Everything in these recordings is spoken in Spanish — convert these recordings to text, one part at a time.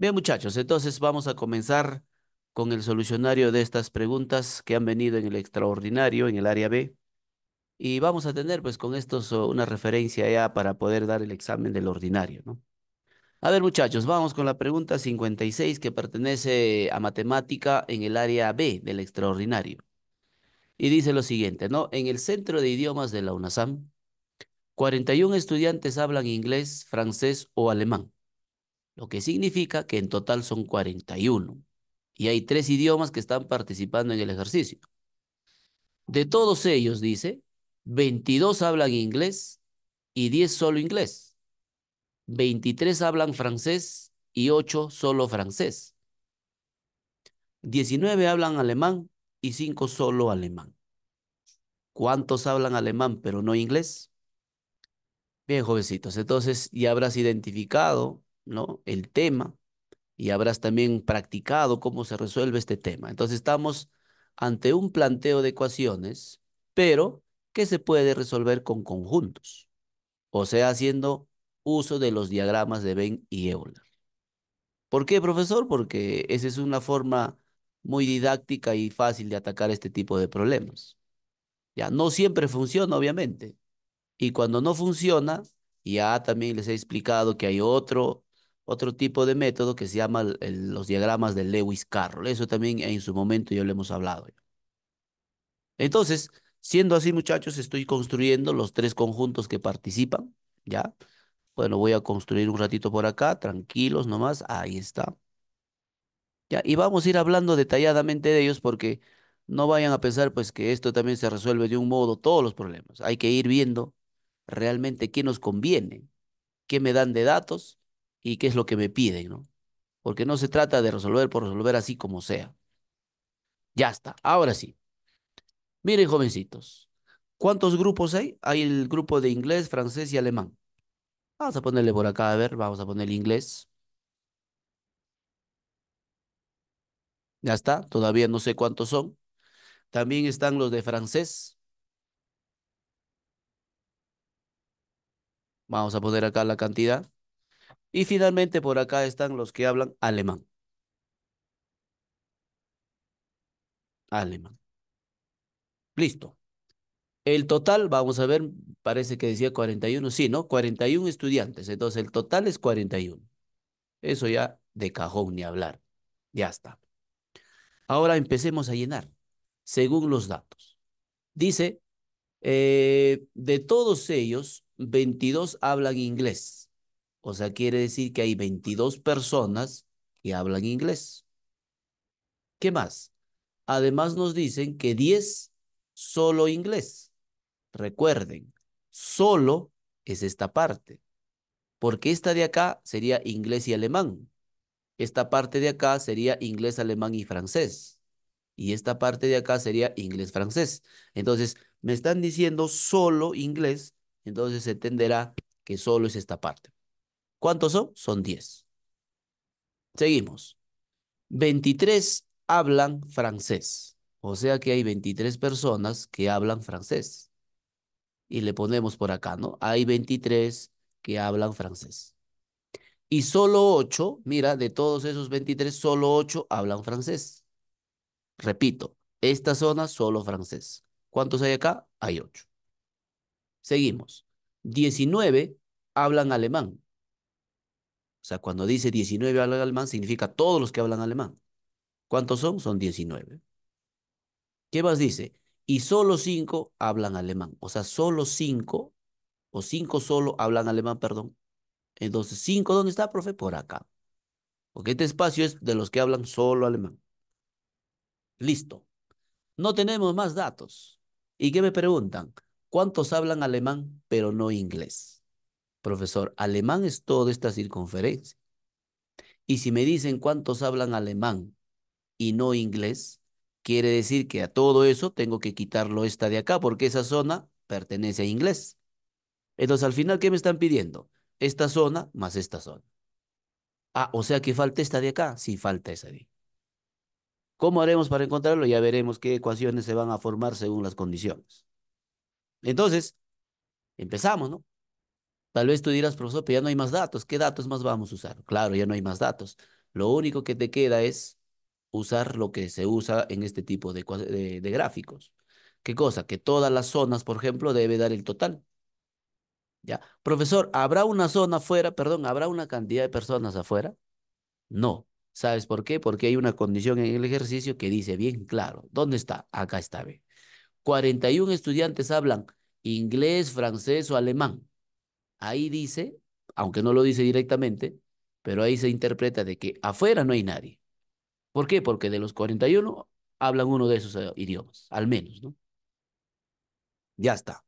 Bien, muchachos, entonces vamos a comenzar con el solucionario de estas preguntas que han venido en el extraordinario, en el área B. Y vamos a tener, pues, con estos una referencia ya para poder dar el examen del ordinario, ¿no? A ver, muchachos, vamos con la pregunta 56 que pertenece a matemática en el área B del extraordinario. Y dice lo siguiente, ¿no? En el Centro de Idiomas de la UNASAM, 41 estudiantes hablan inglés, francés o alemán lo que significa que en total son 41. Y hay tres idiomas que están participando en el ejercicio. De todos ellos, dice, 22 hablan inglés y 10 solo inglés. 23 hablan francés y 8 solo francés. 19 hablan alemán y 5 solo alemán. ¿Cuántos hablan alemán pero no inglés? Bien, jovencitos, entonces ya habrás identificado el tema y habrás también practicado cómo se resuelve este tema. Entonces estamos ante un planteo de ecuaciones, pero que se puede resolver con conjuntos, o sea, haciendo uso de los diagramas de Venn y Euler. ¿Por qué, profesor? Porque esa es una forma muy didáctica y fácil de atacar este tipo de problemas. Ya no siempre funciona, obviamente. Y cuando no funciona, ya también les he explicado que hay otro otro tipo de método que se llama los diagramas de Lewis Carroll. Eso también en su momento ya lo hemos hablado. Entonces, siendo así, muchachos, estoy construyendo los tres conjuntos que participan, ¿ya? Bueno, voy a construir un ratito por acá, tranquilos nomás, ahí está. Ya, y vamos a ir hablando detalladamente de ellos porque no vayan a pensar pues que esto también se resuelve de un modo todos los problemas. Hay que ir viendo realmente qué nos conviene, qué me dan de datos y qué es lo que me piden, ¿no? Porque no se trata de resolver por resolver así como sea. Ya está, ahora sí. Miren, jovencitos, ¿cuántos grupos hay? Hay el grupo de inglés, francés y alemán. Vamos a ponerle por acá, a ver, vamos a poner inglés. Ya está, todavía no sé cuántos son. También están los de francés. Vamos a poner acá la cantidad. Y finalmente por acá están los que hablan alemán. Alemán. Listo. El total, vamos a ver, parece que decía 41, sí, ¿no? 41 estudiantes, entonces el total es 41. Eso ya de cajón ni hablar. Ya está. Ahora empecemos a llenar, según los datos. Dice, eh, de todos ellos, 22 hablan inglés. O sea, quiere decir que hay 22 personas que hablan inglés. ¿Qué más? Además nos dicen que 10 solo inglés. Recuerden, solo es esta parte, porque esta de acá sería inglés y alemán. Esta parte de acá sería inglés, alemán y francés. Y esta parte de acá sería inglés, francés. Entonces, me están diciendo solo inglés, entonces se entenderá que solo es esta parte. ¿Cuántos son? Son 10. Seguimos. 23 hablan francés. O sea que hay 23 personas que hablan francés. Y le ponemos por acá, ¿no? Hay 23 que hablan francés. Y solo 8, mira, de todos esos 23, solo 8 hablan francés. Repito, esta zona solo francés. ¿Cuántos hay acá? Hay 8. Seguimos. 19 hablan alemán. O sea, cuando dice 19 hablan alemán, significa todos los que hablan alemán. ¿Cuántos son? Son 19. ¿Qué más dice? Y solo 5 hablan alemán. O sea, solo 5, o 5 solo hablan alemán, perdón. Entonces, 5, ¿dónde está, profe? Por acá. Porque este espacio es de los que hablan solo alemán. Listo. No tenemos más datos. ¿Y qué me preguntan? ¿Cuántos hablan alemán pero no inglés? Profesor, alemán es toda esta circunferencia. Y si me dicen cuántos hablan alemán y no inglés, quiere decir que a todo eso tengo que quitarlo esta de acá, porque esa zona pertenece a inglés. Entonces, al final, ¿qué me están pidiendo? Esta zona más esta zona. Ah, o sea que falta esta de acá. Sí, falta esa de ¿Cómo haremos para encontrarlo? Ya veremos qué ecuaciones se van a formar según las condiciones. Entonces, empezamos, ¿no? Tal vez tú dirás, profesor, pero ya no hay más datos. ¿Qué datos más vamos a usar? Claro, ya no hay más datos. Lo único que te queda es usar lo que se usa en este tipo de, gráficos. ¿Qué cosa? Que todas las zonas, por ejemplo, debe dar el total. ¿Ya? Profesor, ¿habrá una zona afuera? Perdón, ¿habrá una cantidad de personas afuera? No. ¿Sabes por qué? Porque hay una condición en el ejercicio que dice bien claro. ¿Dónde está? Acá está, ve. 41 estudiantes hablan inglés, francés o alemán ahí dice, aunque no lo dice directamente, pero ahí se interpreta de que afuera no hay nadie. ¿Por qué? Porque de los 41 hablan uno de esos eh, idiomas, al menos, ¿no? Ya está.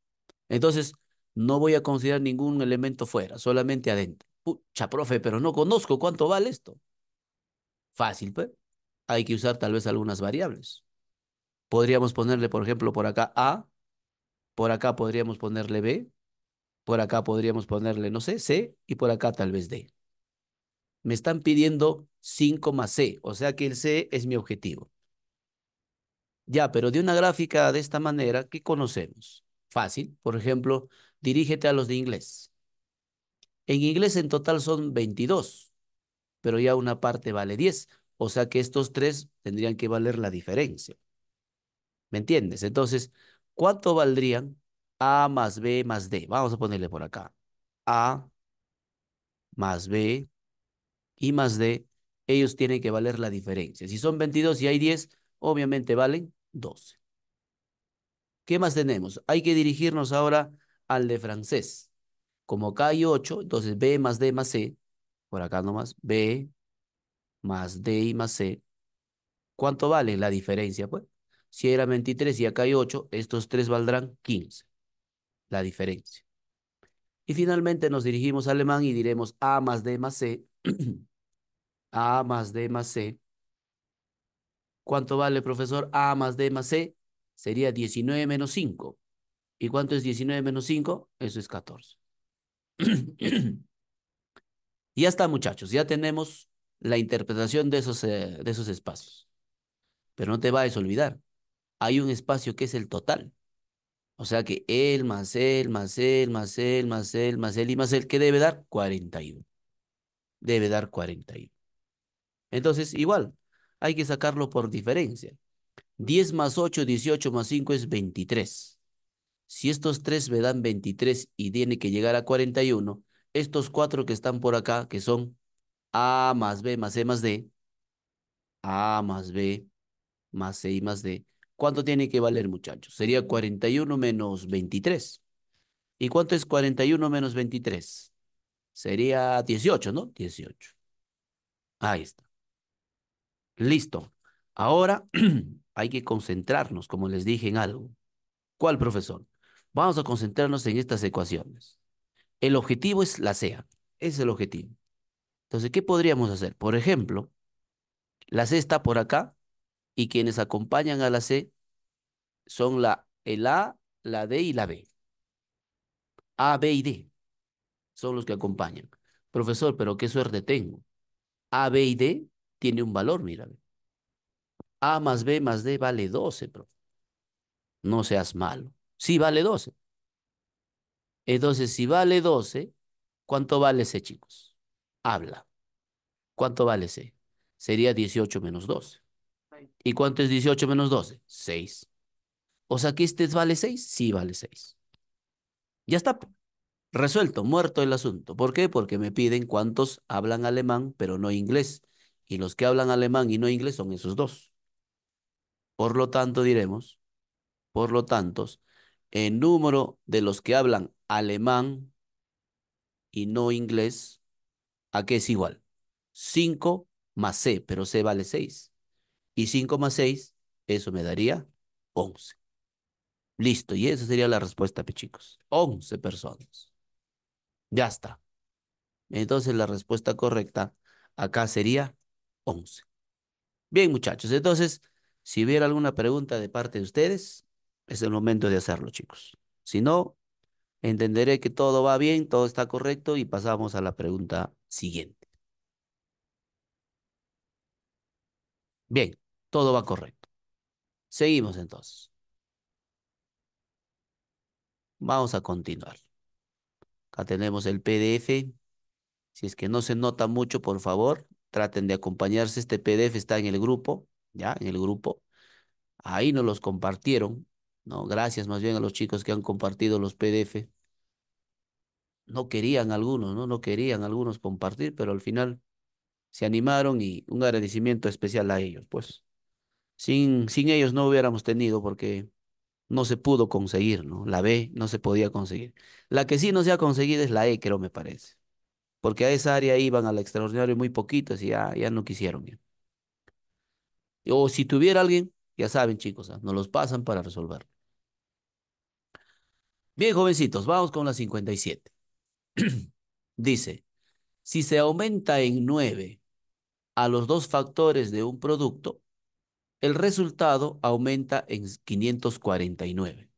Entonces, no voy a considerar ningún elemento fuera, solamente adentro. Pucha, profe, pero no conozco cuánto vale esto. Fácil, pues. Hay que usar tal vez algunas variables. Podríamos ponerle, por ejemplo, por acá A, por acá podríamos ponerle B, por acá podríamos ponerle, no sé, C y por acá tal vez D. Me están pidiendo más 5 C, o sea que el C es mi objetivo. Ya, pero de una gráfica de esta manera, ¿qué conocemos? Fácil, por ejemplo, dirígete a los de inglés. En inglés en total son 22, pero ya una parte vale 10, o sea que estos tres tendrían que valer la diferencia. ¿Me entiendes? Entonces, ¿cuánto valdrían a más B más D. Vamos a ponerle por acá. A más B y más D. Ellos tienen que valer la diferencia. Si son 22 y hay 10, obviamente valen 12. ¿Qué más tenemos? Hay que dirigirnos ahora al de francés. Como acá hay 8, entonces B más D más C. Por acá nomás. B más D y más C. ¿Cuánto vale la diferencia? Pues si era 23 y acá hay 8, estos tres valdrán 15 la diferencia. Y finalmente nos dirigimos alemán y diremos A más D más C. A más D más C. ¿Cuánto vale, profesor? A más D más C sería 19 menos 5. ¿Y cuánto es 19 menos 5? Eso es 14. ya está, muchachos. Ya tenemos la interpretación de esos, eh, de esos espacios. Pero no te vayas a olvidar. Hay un espacio que es el total. O sea que él más él más él más él más él más él y más él, ¿qué debe dar? 41. Debe dar 41. Entonces, igual, hay que sacarlo por diferencia. 10 más 8, 18 más 5 es 23. Si estos tres me dan 23 y tiene que llegar a 41, estos cuatro que están por acá, que son A más B más C e más D, A más B más C y más D, ¿Cuánto tiene que valer, muchachos? Sería 41 menos 23. ¿Y cuánto es 41 menos 23? Sería 18, ¿no? 18. Ahí está. Listo. Ahora hay que concentrarnos, como les dije, en algo. ¿Cuál, profesor? Vamos a concentrarnos en estas ecuaciones. El objetivo es la sea. es el objetivo. Entonces, ¿qué podríamos hacer? Por ejemplo, la C está por acá y quienes acompañan a la C son la, el A, la D y la B. A, B y D son los que acompañan. Profesor, pero qué suerte tengo. A, B y D tiene un valor, mírame. A más B más D vale 12, profe. No seas malo. Sí, vale 12. Entonces, si vale 12, ¿cuánto vale C, chicos? Habla. ¿Cuánto vale C? Sería 18 menos 12. ¿Y cuánto es 18 menos 12? 6. O sea, que este vale 6. Sí, vale 6. Ya está. Pues. Resuelto, muerto el asunto. ¿Por qué? Porque me piden cuántos hablan alemán pero no inglés. Y los que hablan alemán y no inglés son esos dos. Por lo tanto, diremos, por lo tanto, el número de los que hablan alemán y no inglés, ¿a qué es igual? 5 más C, pero C vale 6 y 5 más 6, eso me daría 11. Listo, y esa sería la respuesta, chicos. 11 personas. Ya está. Entonces la respuesta correcta acá sería 11. Bien, muchachos. Entonces, si hubiera alguna pregunta de parte de ustedes, es el momento de hacerlo, chicos. Si no, entenderé que todo va bien, todo está correcto y pasamos a la pregunta siguiente. Bien. Todo va correcto. Seguimos entonces. Vamos a continuar. Acá tenemos el PDF. Si es que no se nota mucho, por favor, traten de acompañarse. Este PDF está en el grupo, ya, en el grupo. Ahí nos los compartieron, ¿no? Gracias más bien a los chicos que han compartido los PDF. No querían algunos, ¿no? No querían algunos compartir, pero al final se animaron y un agradecimiento especial a ellos, pues. Sin, ellos no hubiéramos tenido porque no se pudo conseguir, ¿no? La B no se podía conseguir. La que sí no se ha conseguido es la E, creo, me parece. Porque a esa área iban al extraordinario muy poquitos y ya, ya no quisieron. bien O si tuviera alguien, ya saben, chicos, no ah, nos los pasan para resolver. Bien, jovencitos, vamos con la 57. Dice, si se aumenta en 9 a los dos factores de un producto, el resultado aumenta en 549.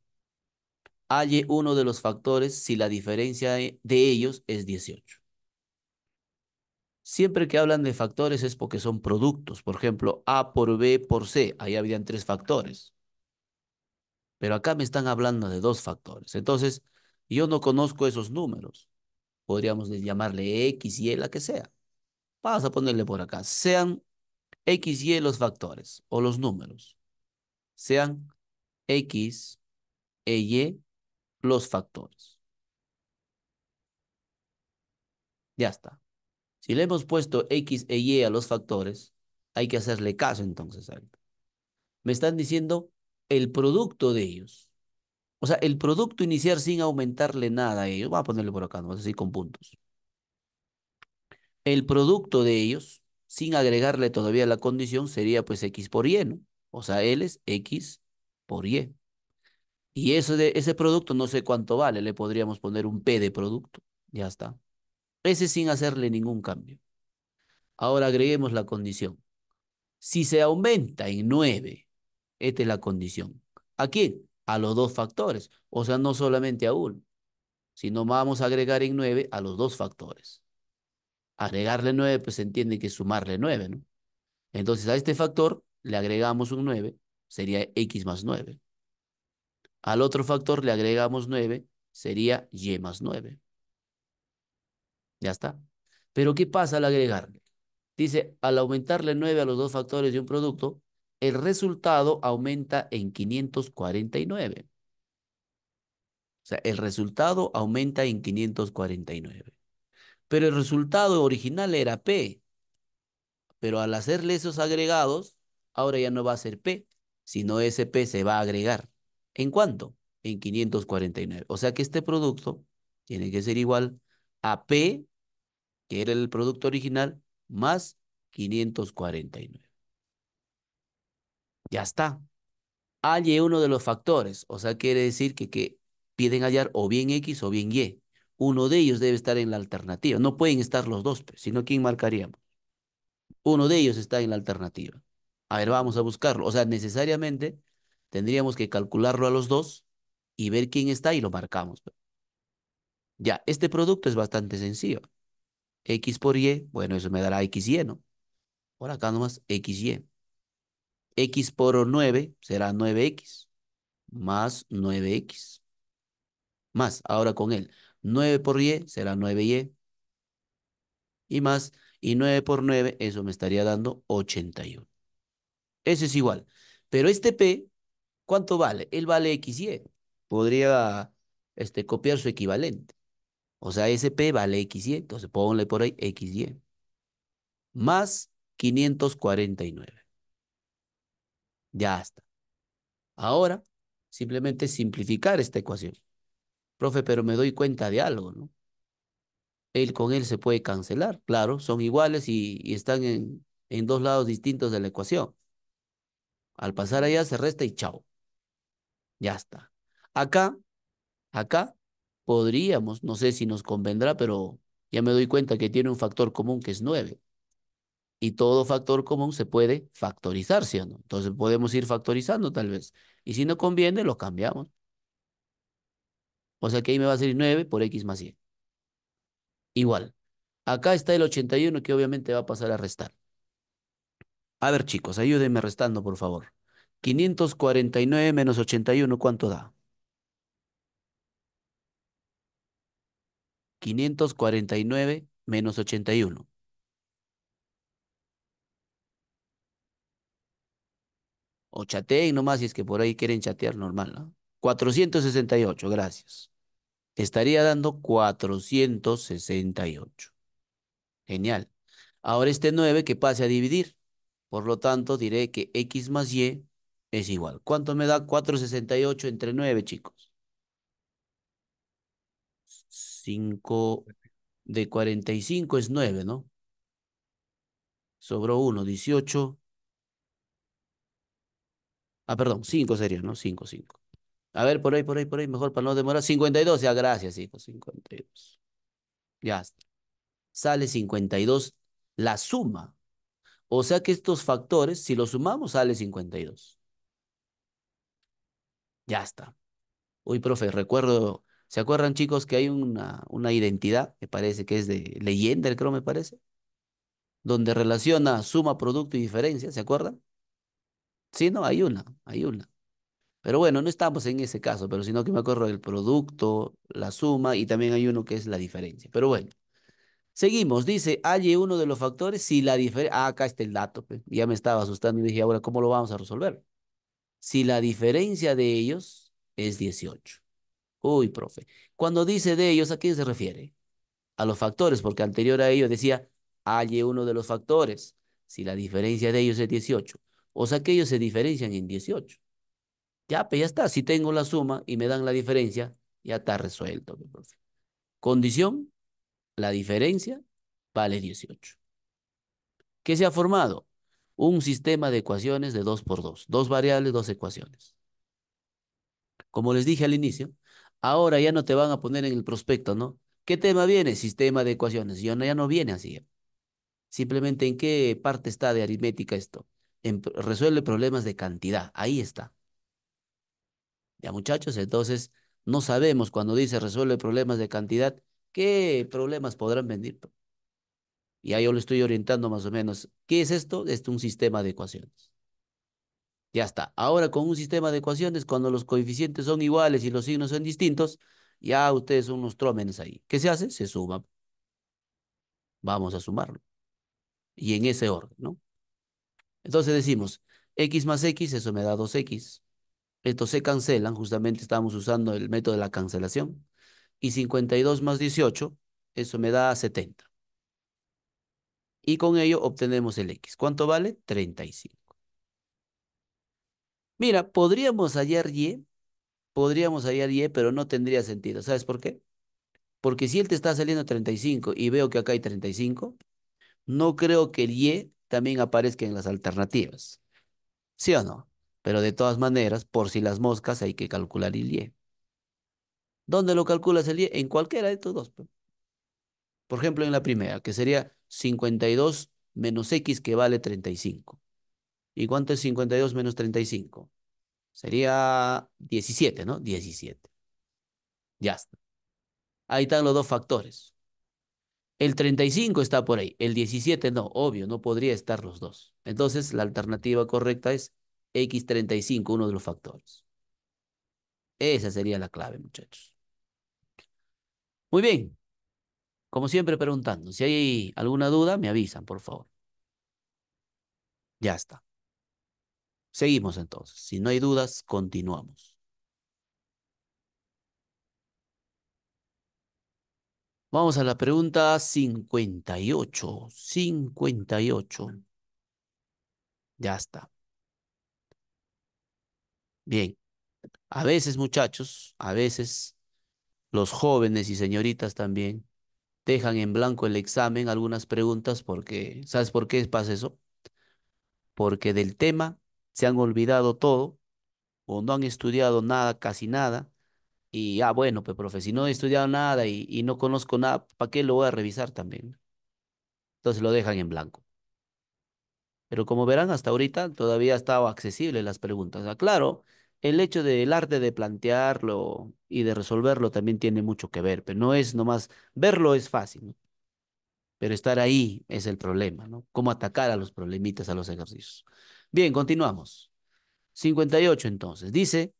Halle uno de los factores si la diferencia e, de ellos es 18. Siempre que hablan de factores es porque son productos. Por ejemplo, A por B por C. Ahí habían tres factores. Pero acá me están hablando de dos factores. Entonces, yo no conozco esos números. Podríamos llamarle X, Y, la que sea. Vamos a ponerle por acá. Sean X, Y los factores o los números. Sean X e Y los factores. Ya está. Si le hemos puesto X e Y a los factores, hay que hacerle caso entonces a Me están diciendo el producto de ellos. O sea, el producto iniciar sin aumentarle nada a ellos. Voy a ponerle por acá, no vamos a decir con puntos. El producto de ellos sin agregarle todavía la condición, sería pues X por Y, ¿no? O sea, L es X por Y. Y eso de, ese producto no sé cuánto vale, le podríamos poner un P de producto. Ya está. Ese sin hacerle ningún cambio. Ahora agreguemos la condición. Si se aumenta en 9, esta es la condición. ¿A quién? A los dos factores. O sea, no solamente a uno, sino vamos a agregar en 9 a los dos factores. Agregarle 9, pues se entiende que es sumarle 9, ¿no? Entonces a este factor le agregamos un 9, sería x más 9. Al otro factor le agregamos 9, sería y más 9. Ya está. Pero ¿qué pasa al agregarle? Dice, al aumentarle 9 a los dos factores de un producto, el resultado aumenta en 549. O sea, el resultado aumenta en 549 pero el resultado original era P. Pero al hacerle esos agregados, ahora ya no va a ser P, sino ese P se va a agregar. ¿En cuánto? En 549. O sea que este producto tiene que ser igual a P, que era el producto original, más 549. Ya está. Halle uno de los factores, o sea, quiere decir que, que piden hallar o bien X o bien Y uno de ellos debe estar en la alternativa. No pueden estar los dos, pues, sino ¿quién marcaríamos? Uno de ellos está en la alternativa. A ver, vamos a buscarlo. O sea, necesariamente tendríamos que calcularlo a los dos y ver quién está y lo marcamos. Pues. Ya, este producto es bastante sencillo. X por Y, bueno, eso me dará y, ¿no? Por acá nomás, XY. X por 9 será 9X, más 9X. Más, ahora con él. 9 por y será 9y. Y más, y 9 por 9, eso me estaría dando 81. Ese es igual. Pero este p, ¿cuánto vale? Él vale xy. Podría este, copiar su equivalente. O sea, ese p vale xy. Entonces ponle por ahí xy. Más 549. Ya está. Ahora, simplemente simplificar esta ecuación. Profe, pero me doy cuenta de algo, ¿no? Él con él se puede cancelar, claro, son iguales y, están en, en dos lados distintos de la ecuación. Al pasar allá se resta y chao. Ya está. Acá, acá podríamos, no sé si nos convendrá, pero ya me doy cuenta que tiene un factor común que es 9. Y todo factor común se puede factorizar, ¿sí o no? Entonces podemos ir factorizando tal vez. Y si no conviene, lo cambiamos. O sea que ahí me va a salir 9 por x más y. Igual. Acá está el 81 que obviamente va a pasar a restar. A ver chicos, ayúdenme restando por favor. 549 menos 81, ¿cuánto da? 549 menos 81. O chateen nomás si es que por ahí quieren chatear normal, ¿no? 468, gracias estaría dando 468. Genial. Ahora este 9 que pase a dividir. Por lo tanto, diré que x más y es igual. ¿Cuánto me da 468 entre 9, chicos? 5 de 45 es 9, ¿no? Sobró 1, 18. Ah, perdón, 5 sería, ¿no? 5, 5. A ver, por ahí, por ahí, por ahí, mejor para no demorar. 52, ya, gracias, hijo, 52. Ya está. Sale 52 la suma. O sea que estos factores, si los sumamos, sale 52. Ya está. Uy, profe, recuerdo, ¿se acuerdan chicos que hay una, una identidad, Me parece que es de leyenda, creo me parece? Donde relaciona suma, producto y diferencia, ¿se acuerdan? Sí, no, hay una, hay una. Pero bueno, no estamos en ese caso, pero sino que me acuerdo del producto, la suma y también hay uno que es la diferencia. Pero bueno, seguimos. Dice, hay uno de los factores si la diferencia... Ah, acá está el dato. Pues, ya me estaba asustando y dije, ahora, ¿cómo lo vamos a resolver? Si la diferencia de ellos es 18. Uy, profe. Cuando dice de ellos, ¿a quién se refiere? A los factores, porque anterior a ellos decía, hay uno de los factores si la diferencia de ellos es 18. O sea que ellos se diferencian en 18. Ya, pues ya está. Si tengo la suma y me dan la diferencia, ya está resuelto. Profe. Condición, la diferencia vale 18. ¿Qué se ha formado? Un sistema de ecuaciones de 2 por 2. Dos variables, dos ecuaciones. Como les dije al inicio, ahora ya no te van a poner en el prospecto, ¿no? ¿Qué tema viene? Sistema de ecuaciones. Ya no, ya no viene así. Simplemente en qué parte está de aritmética esto. resuelve problemas de cantidad. Ahí está. Ya muchachos, entonces no sabemos cuando dice resuelve problemas de cantidad, qué problemas podrán venir. Y ahí yo lo estoy orientando más o menos. ¿Qué es esto? Es un sistema de ecuaciones. Ya está. Ahora con un sistema de ecuaciones, cuando los coeficientes son iguales y los signos son distintos, ya ustedes son unos trómenes ahí. ¿Qué se hace? Se suma. Vamos a sumarlo. Y en ese orden, ¿no? Entonces decimos, x más x, eso me da 2x. Estos se cancelan, justamente estamos usando el método de la cancelación. Y 52 más 18, eso me da 70. Y con ello obtenemos el X. ¿Cuánto vale? 35. Mira, podríamos hallar Y, podríamos hallar Y, pero no tendría sentido. ¿Sabes por qué? Porque si él te está saliendo 35 y veo que acá hay 35, no creo que el Y también aparezca en las alternativas. ¿Sí o no? Pero de todas maneras, por si las moscas, hay que calcular el IE. ¿Dónde lo calculas el IE? En cualquiera de estos dos. Pues. Por ejemplo, en la primera, que sería 52 menos X, que vale 35. ¿Y cuánto es 52 menos 35? Sería 17, ¿no? 17. Ya está. Ahí están los dos factores. El 35 está por ahí, el 17 no, obvio, no podría estar los dos. Entonces, la alternativa correcta es X35, uno de los factores. Esa sería la clave, muchachos. Muy bien. Como siempre preguntando, si hay alguna duda, me avisan, por favor. Ya está. Seguimos entonces. Si no hay dudas, continuamos. Vamos a la pregunta 58. 58. Ya está. Bien, a veces muchachos, a veces los jóvenes y señoritas también dejan en blanco el examen algunas preguntas porque, ¿sabes por qué pasa eso? Porque del tema se han olvidado todo o no han estudiado nada, casi nada. Y, ah, bueno, pues, profe, si no he estudiado nada y, no conozco nada, ¿para qué lo voy a revisar también? Entonces lo dejan en blanco. Pero como verán, hasta ahorita todavía estado accesible las preguntas. Claro, el hecho del arte de plantearlo y de resolverlo también tiene mucho que ver, pero no es nomás, verlo es fácil, pero estar ahí es el problema, ¿no? Cómo atacar a los problemitas, a los ejercicios. Bien, continuamos. 58 entonces. Dice,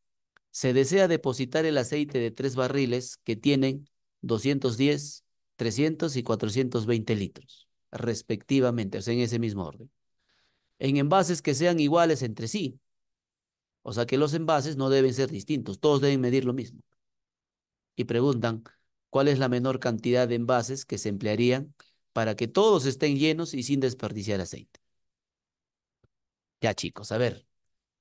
se desea depositar el aceite de tres barriles que tienen 210, 300 y 420 litros, respectivamente, o sea, en ese mismo orden. En envases que sean iguales entre sí, o sea que los envases no deben ser distintos, todos deben medir lo mismo. Y preguntan, ¿cuál es la menor cantidad de envases que se emplearían para que todos estén llenos y sin desperdiciar aceite? Ya chicos, a ver,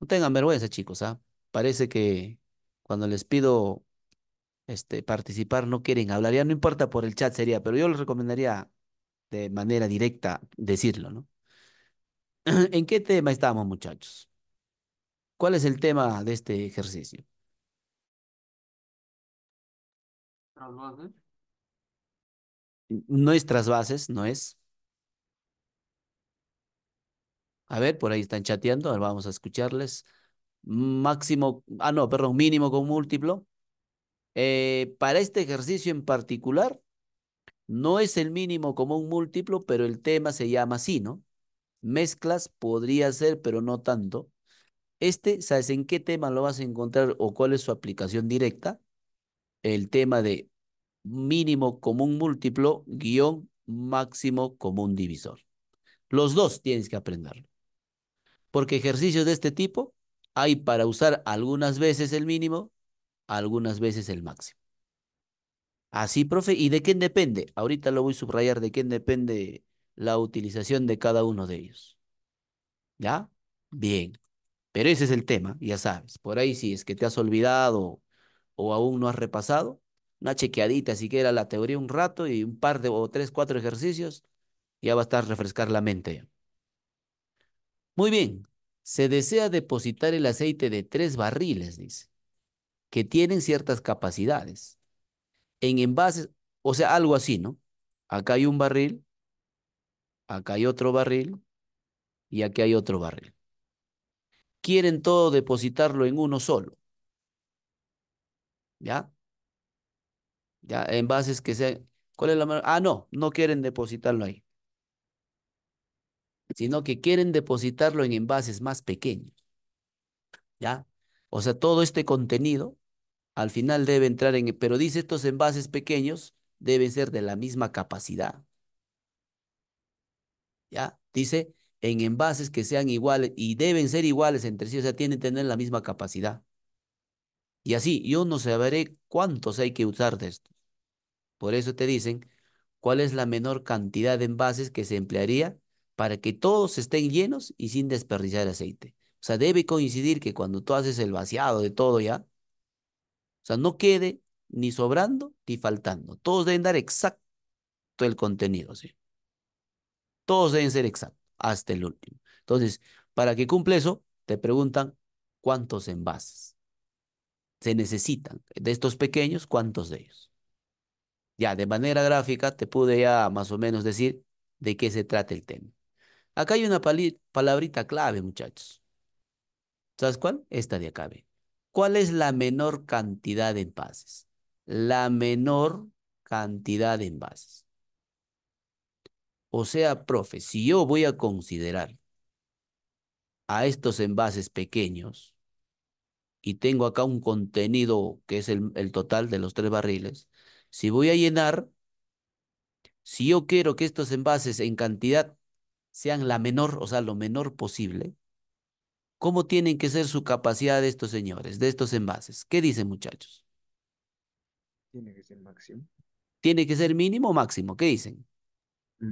no tengan vergüenza chicos, ¿ah? Parece que cuando les pido este, participar no quieren hablar, ya no importa por el chat sería, pero yo les recomendaría de manera directa decirlo, ¿no? ¿En qué tema estamos muchachos? ¿Cuál es el tema de este ejercicio? ¿Trasvases? No es trasvases, no es. A ver, por ahí están chateando, vamos a escucharles. Máximo, ah, no, perdón, mínimo con múltiplo. Eh, para este ejercicio en particular, no es el mínimo común múltiplo, pero el tema se llama así, ¿no? Mezclas podría ser, pero no tanto. Este, ¿sabes en qué tema lo vas a encontrar o cuál es su aplicación directa? El tema de mínimo común múltiplo guión máximo común divisor. Los dos tienes que aprenderlo. Porque ejercicios de este tipo hay para usar algunas veces el mínimo, algunas veces el máximo. Así, profe, ¿y de quién depende? Ahorita lo voy a subrayar de quién depende la utilización de cada uno de ellos. ¿Ya? Bien. Pero ese es el tema, ya sabes. Por ahí si es que te has olvidado o aún no has repasado, una chequeadita siquiera la teoría un rato y un par de o tres, cuatro ejercicios, ya va a estar refrescar la mente. Muy bien, se desea depositar el aceite de tres barriles, dice, que tienen ciertas capacidades. En envases, o sea, algo así, ¿no? Acá hay un barril, acá hay otro barril y aquí hay otro barril quieren todo depositarlo en uno solo. ¿Ya? Ya, envases que sean... ¿Cuál es la Ah, no, no quieren depositarlo ahí. Sino que quieren depositarlo en envases más pequeños. ¿Ya? O sea, todo este contenido al final debe entrar en... Pero dice estos envases pequeños deben ser de la misma capacidad. ¿Ya? Dice, en envases que sean iguales y deben ser iguales entre sí, o sea, tienen que tener la misma capacidad. Y así, yo no sabré cuántos hay que usar de esto. Por eso te dicen cuál es la menor cantidad de envases que se emplearía para que todos estén llenos y sin desperdiciar aceite. O sea, debe coincidir que cuando tú haces el vaciado de todo ya, o sea, no quede ni sobrando ni faltando. Todos deben dar exacto el contenido, ¿sí? Todos deben ser exactos hasta el último. Entonces, para que cumple eso, te preguntan cuántos envases se necesitan. De estos pequeños, ¿cuántos de ellos? Ya, de manera gráfica, te pude ya más o menos decir de qué se trata el tema. Acá hay una palabrita clave, muchachos. ¿Sabes cuál? Esta de acá. ¿Cuál es la menor cantidad de envases? La menor cantidad de envases. O sea, profe, si yo voy a considerar a estos envases pequeños y tengo acá un contenido que es el, total de los tres barriles, si voy a llenar, si yo quiero que estos envases en cantidad sean la menor, o sea, lo menor posible, ¿cómo tienen que ser su capacidad de estos señores, de estos envases? ¿Qué dicen muchachos? Tiene que ser máximo. ¿Tiene que ser mínimo o máximo? ¿Qué dicen?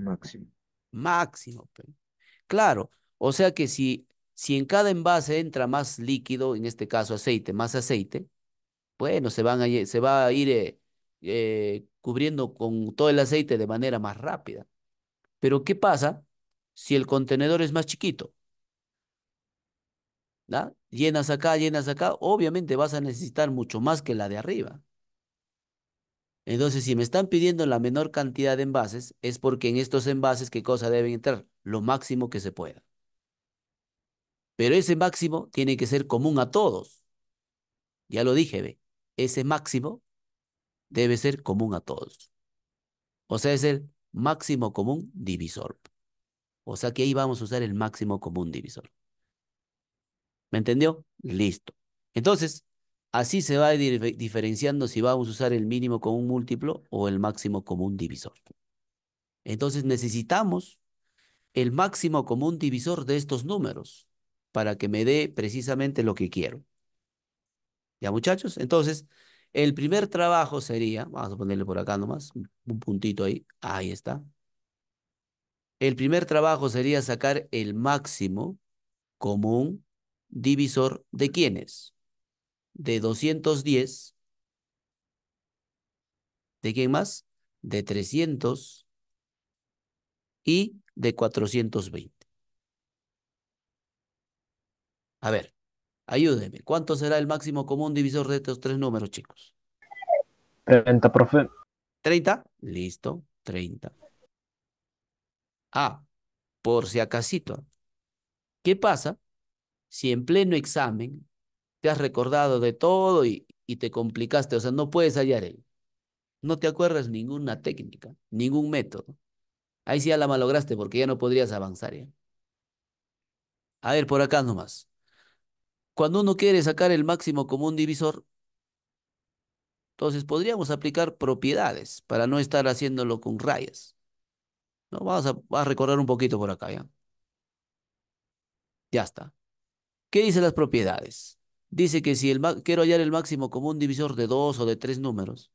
Máximo. Máximo. Claro, o sea que si, si en cada envase entra más líquido, en este caso aceite, más aceite, bueno, se, van se va a ir eh, eh, cubriendo con todo el aceite de manera más rápida. Pero ¿qué pasa si el contenedor es más chiquito? Llenas acá, llenas acá, obviamente vas a necesitar mucho más que la de arriba. Entonces, si me están pidiendo la menor cantidad de envases, es porque en estos envases, ¿qué cosa deben entrar? Lo máximo que se pueda. Pero ese máximo tiene que ser común a todos. Ya lo dije, ve. Ese máximo debe ser común a todos. O sea, es el máximo común divisor. O sea que ahí vamos a usar el máximo común divisor. ¿Me entendió? Listo. Entonces, Así se va diferenciando si vamos a usar el mínimo común un múltiplo o el máximo común divisor. Entonces necesitamos el máximo común divisor de estos números para que me dé precisamente lo que quiero. ¿Ya muchachos? Entonces, el primer trabajo sería, vamos a ponerle por acá nomás, un puntito ahí, ahí está. El primer trabajo sería sacar el máximo común divisor de quiénes? de 210. ¿De quién más? De 300 y de 420. A ver, ayúdeme. ¿Cuánto será el máximo común divisor de estos tres números, chicos? 30, profe. ¿30? Listo, 30. Ah, por si acasito. ¿Qué pasa si en pleno examen te has recordado de todo y, te complicaste, o sea, no puedes hallar él. No te acuerdas ninguna técnica, ningún método. Ahí sí ya la malograste porque ya no podrías avanzar. ¿eh? A ver, por acá nomás. Cuando uno quiere sacar el máximo común divisor, entonces podríamos aplicar propiedades para no estar haciéndolo con rayas. ¿No? Vamos a, a recorrer un poquito por acá, ¿ya? Ya está. ¿Qué dicen las propiedades? dice que si el quiero hallar el máximo común divisor de dos o de tres números,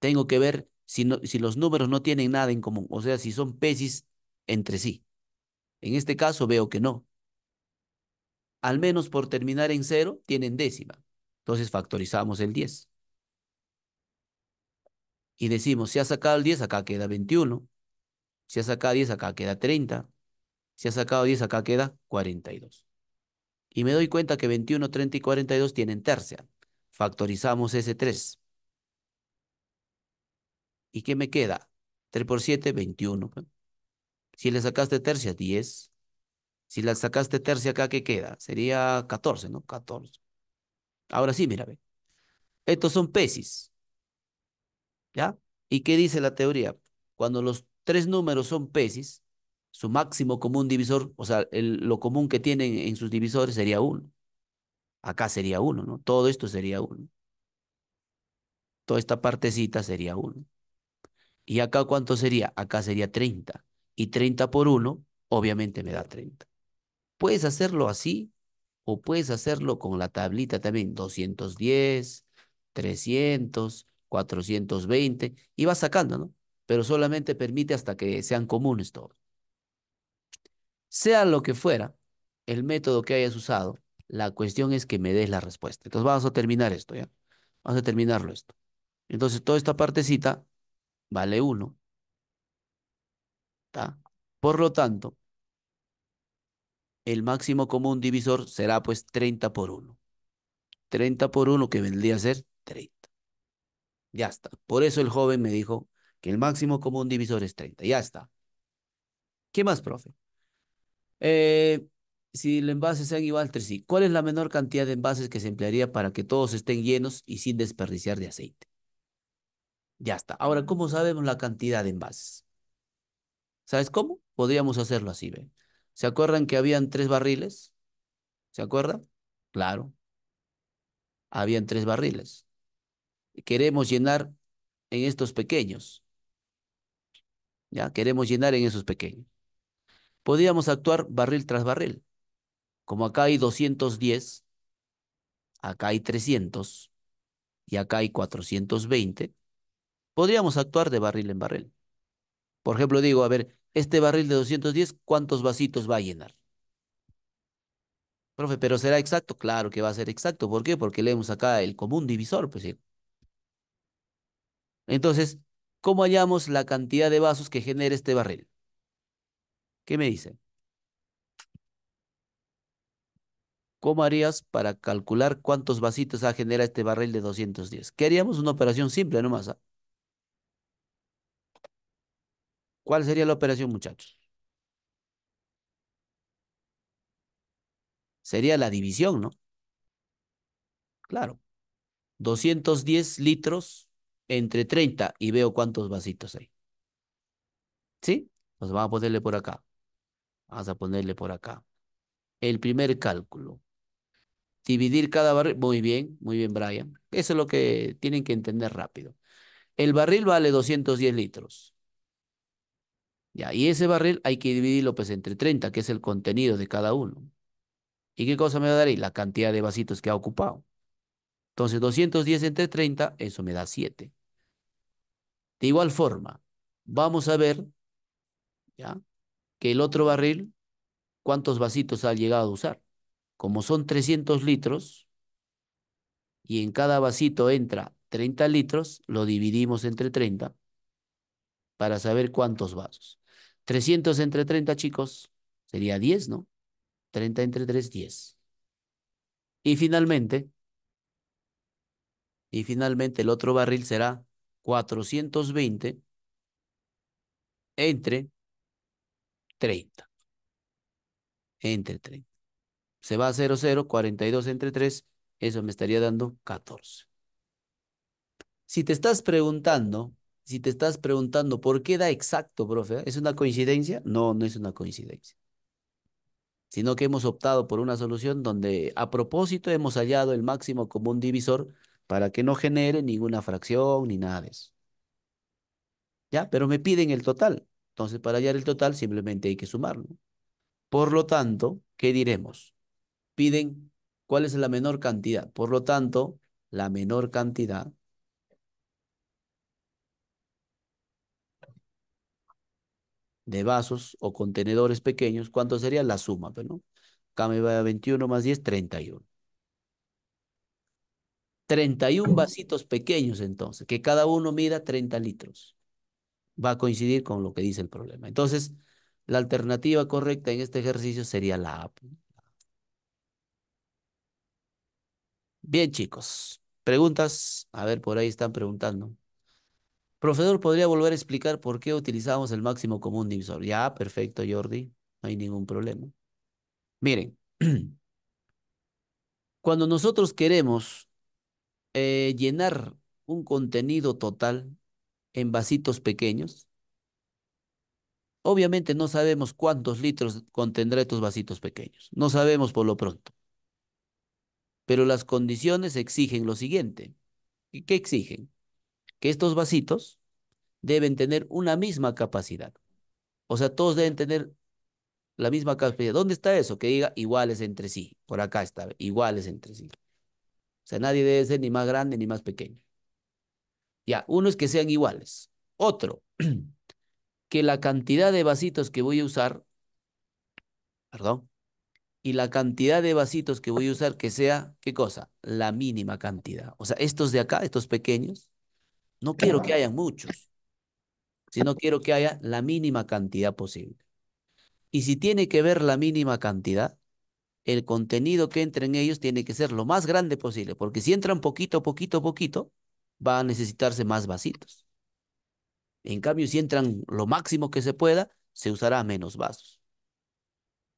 tengo que ver si, si los números no tienen nada en común, o sea, si son pesis entre sí. En este caso veo que no. Al menos por terminar en cero, tienen décima. Entonces factorizamos el 10. Y decimos, si ha sacado el 10, acá queda 21. Si ha sacado 10, acá queda 30. Si ha sacado 10, acá queda 42 y me doy cuenta que 21, 30 y 42 tienen tercia. Factorizamos ese 3. ¿Y qué me queda? 3 por 7, 21. Si le sacaste tercia, 10. Si le sacaste tercia acá, ¿qué queda? Sería 14, ¿no? 14. Ahora sí, mira, ve. Estos son pesis. ¿Ya? ¿Y qué dice la teoría? Cuando los tres números son pesis, su máximo común divisor, o sea, lo común que tienen en sus divisores sería 1. Acá sería uno, ¿no? Todo esto sería uno. Toda esta partecita sería uno. ¿Y acá cuánto sería? Acá sería 30. Y 30 por 1, obviamente me da 30. Puedes hacerlo así o puedes hacerlo con la tablita también, 210, 300, 420, y vas sacando, ¿no? Pero solamente permite hasta que sean comunes todos. Sea lo que fuera el método que hayas usado, la cuestión es que me des la respuesta. Entonces vamos a terminar esto, ¿ya? Vamos a terminarlo esto. Entonces toda esta partecita vale 1. Por lo tanto, el máximo común divisor será pues 30 por 1. 30 por 1 que vendría a ser 30. Ya está. Por eso el joven me dijo que el máximo común divisor es 30. Ya está. ¿Qué más, profe? Eh, si el envase sean igual entre sí, ¿cuál es la menor cantidad de envases que se emplearía para que todos estén llenos y sin desperdiciar de aceite? Ya está. Ahora, ¿cómo sabemos la cantidad de envases? ¿Sabes cómo? Podríamos hacerlo así, ¿ve? ¿Se acuerdan que habían tres barriles? ¿Se acuerdan? Claro. Habían tres barriles. Queremos llenar en estos pequeños. ¿Ya? Queremos llenar en esos pequeños. Podríamos actuar barril tras barril. Como acá hay 210, acá hay 300 y acá hay 420, podríamos actuar de barril en barril. Por ejemplo, digo, a ver, este barril de 210, ¿cuántos vasitos va a llenar? Profe, ¿pero será exacto? Claro que va a ser exacto. ¿Por qué? Porque leemos acá el común divisor. Pues, Entonces, ¿cómo hallamos la cantidad de vasos que genera este barril? ¿Qué me dicen? ¿Cómo harías para calcular cuántos vasitos A generado este barril de 210? ¿Qué haríamos? Una operación simple nomás. más. ¿ah? ¿Cuál sería la operación, muchachos? Sería la división, ¿no? Claro. 210 litros entre 30 y veo cuántos vasitos hay. ¿Sí? Los pues vamos a ponerle por acá. Vamos a ponerle por acá. El primer cálculo. Dividir cada barril. Muy bien, muy bien, Brian. Eso es lo que tienen que entender rápido. El barril vale 210 litros. Ya, y ese barril hay que dividirlo pues entre 30, que es el contenido de cada uno. ¿Y qué cosa me va a dar ahí? La cantidad de vasitos que ha ocupado. Entonces, 210 entre 30, eso me da 7. De igual forma, vamos a ver, ¿ya? que el otro barril, ¿cuántos vasitos ha llegado a usar? Como son 300 litros y en cada vasito entra 30 litros, lo dividimos entre 30 para saber cuántos vasos. 300 entre 30, chicos, sería 10, ¿no? 30 entre 3, 10. Y finalmente, y finalmente el otro barril será 420 entre 30. Entre 30. Se va a 0, 0, 42 entre 3, eso me estaría dando 14. Si te estás preguntando, si te estás preguntando por qué da exacto, profe, ¿es una coincidencia? No, no es una coincidencia. Sino que hemos optado por una solución donde a propósito hemos hallado el máximo común divisor para que no genere ninguna fracción ni nada de eso. ¿Ya? Pero me piden el total. Entonces, para hallar el total simplemente hay que sumarlo. Por lo tanto, ¿qué diremos? Piden cuál es la menor cantidad. Por lo tanto, la menor cantidad de vasos o contenedores pequeños, ¿cuánto sería la suma? ¿no? Acá me va a 21 más 10, 31. 31 vasitos pequeños entonces, que cada uno mida 30 litros va a coincidir con lo que dice el problema. Entonces, la alternativa correcta en este ejercicio sería la A. Bien, chicos. Preguntas. A ver, por ahí están preguntando. Profesor, ¿podría volver a explicar por qué utilizamos el máximo común divisor? Ya, perfecto, Jordi. No hay ningún problema. Miren, cuando nosotros queremos eh, llenar un contenido total, en vasitos pequeños? Obviamente no sabemos cuántos litros contendrá estos vasitos pequeños. No sabemos por lo pronto. Pero las condiciones exigen lo siguiente. qué exigen? Que estos vasitos deben tener una misma capacidad. O sea, todos deben tener la misma capacidad. ¿Dónde está eso? Que diga iguales entre sí. Por acá está, iguales entre sí. O sea, nadie debe ser ni más grande ni más pequeño. Ya, uno es que sean iguales. Otro, que la cantidad de vasitos que voy a usar, perdón, y la cantidad de vasitos que voy a usar que sea, ¿qué cosa? La mínima cantidad. O sea, estos de acá, estos pequeños, no quiero que haya muchos, sino quiero que haya la mínima cantidad posible. Y si tiene que ver la mínima cantidad, el contenido que entre en ellos tiene que ser lo más grande posible, porque si entran poquito, poquito, poquito, va a necesitarse más vasitos. En cambio, si entran lo máximo que se pueda, se usará menos vasos.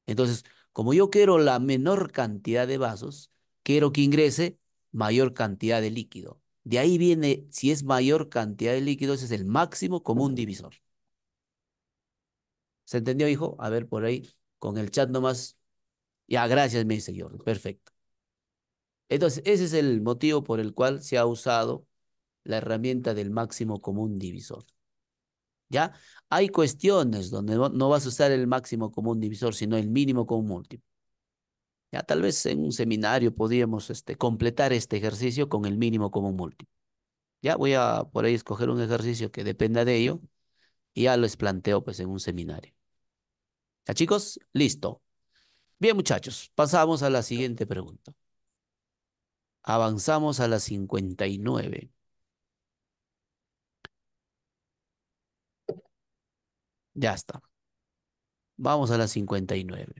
Entonces, como yo quiero la menor cantidad de vasos, quiero que ingrese mayor cantidad de líquido. De ahí viene, si es mayor cantidad de líquido, ese es el máximo común divisor. ¿Se entendió, hijo? A ver, por ahí, con el chat nomás. Ya, gracias, mi señor. Perfecto. Entonces, ese es el motivo por el cual se ha usado la herramienta del máximo común divisor. ¿Ya? Hay cuestiones donde no, vas a usar el máximo común divisor, sino el mínimo común múltiplo. ¿Ya? Tal vez en un seminario podríamos este, completar este ejercicio con el mínimo común múltiplo. Ya voy a por ahí escoger un ejercicio que dependa de ello y ya les planteo pues en un seminario. ¿Ya chicos? Listo. Bien muchachos, pasamos a la siguiente pregunta. Avanzamos a la 59. Ya está. Vamos a la 59.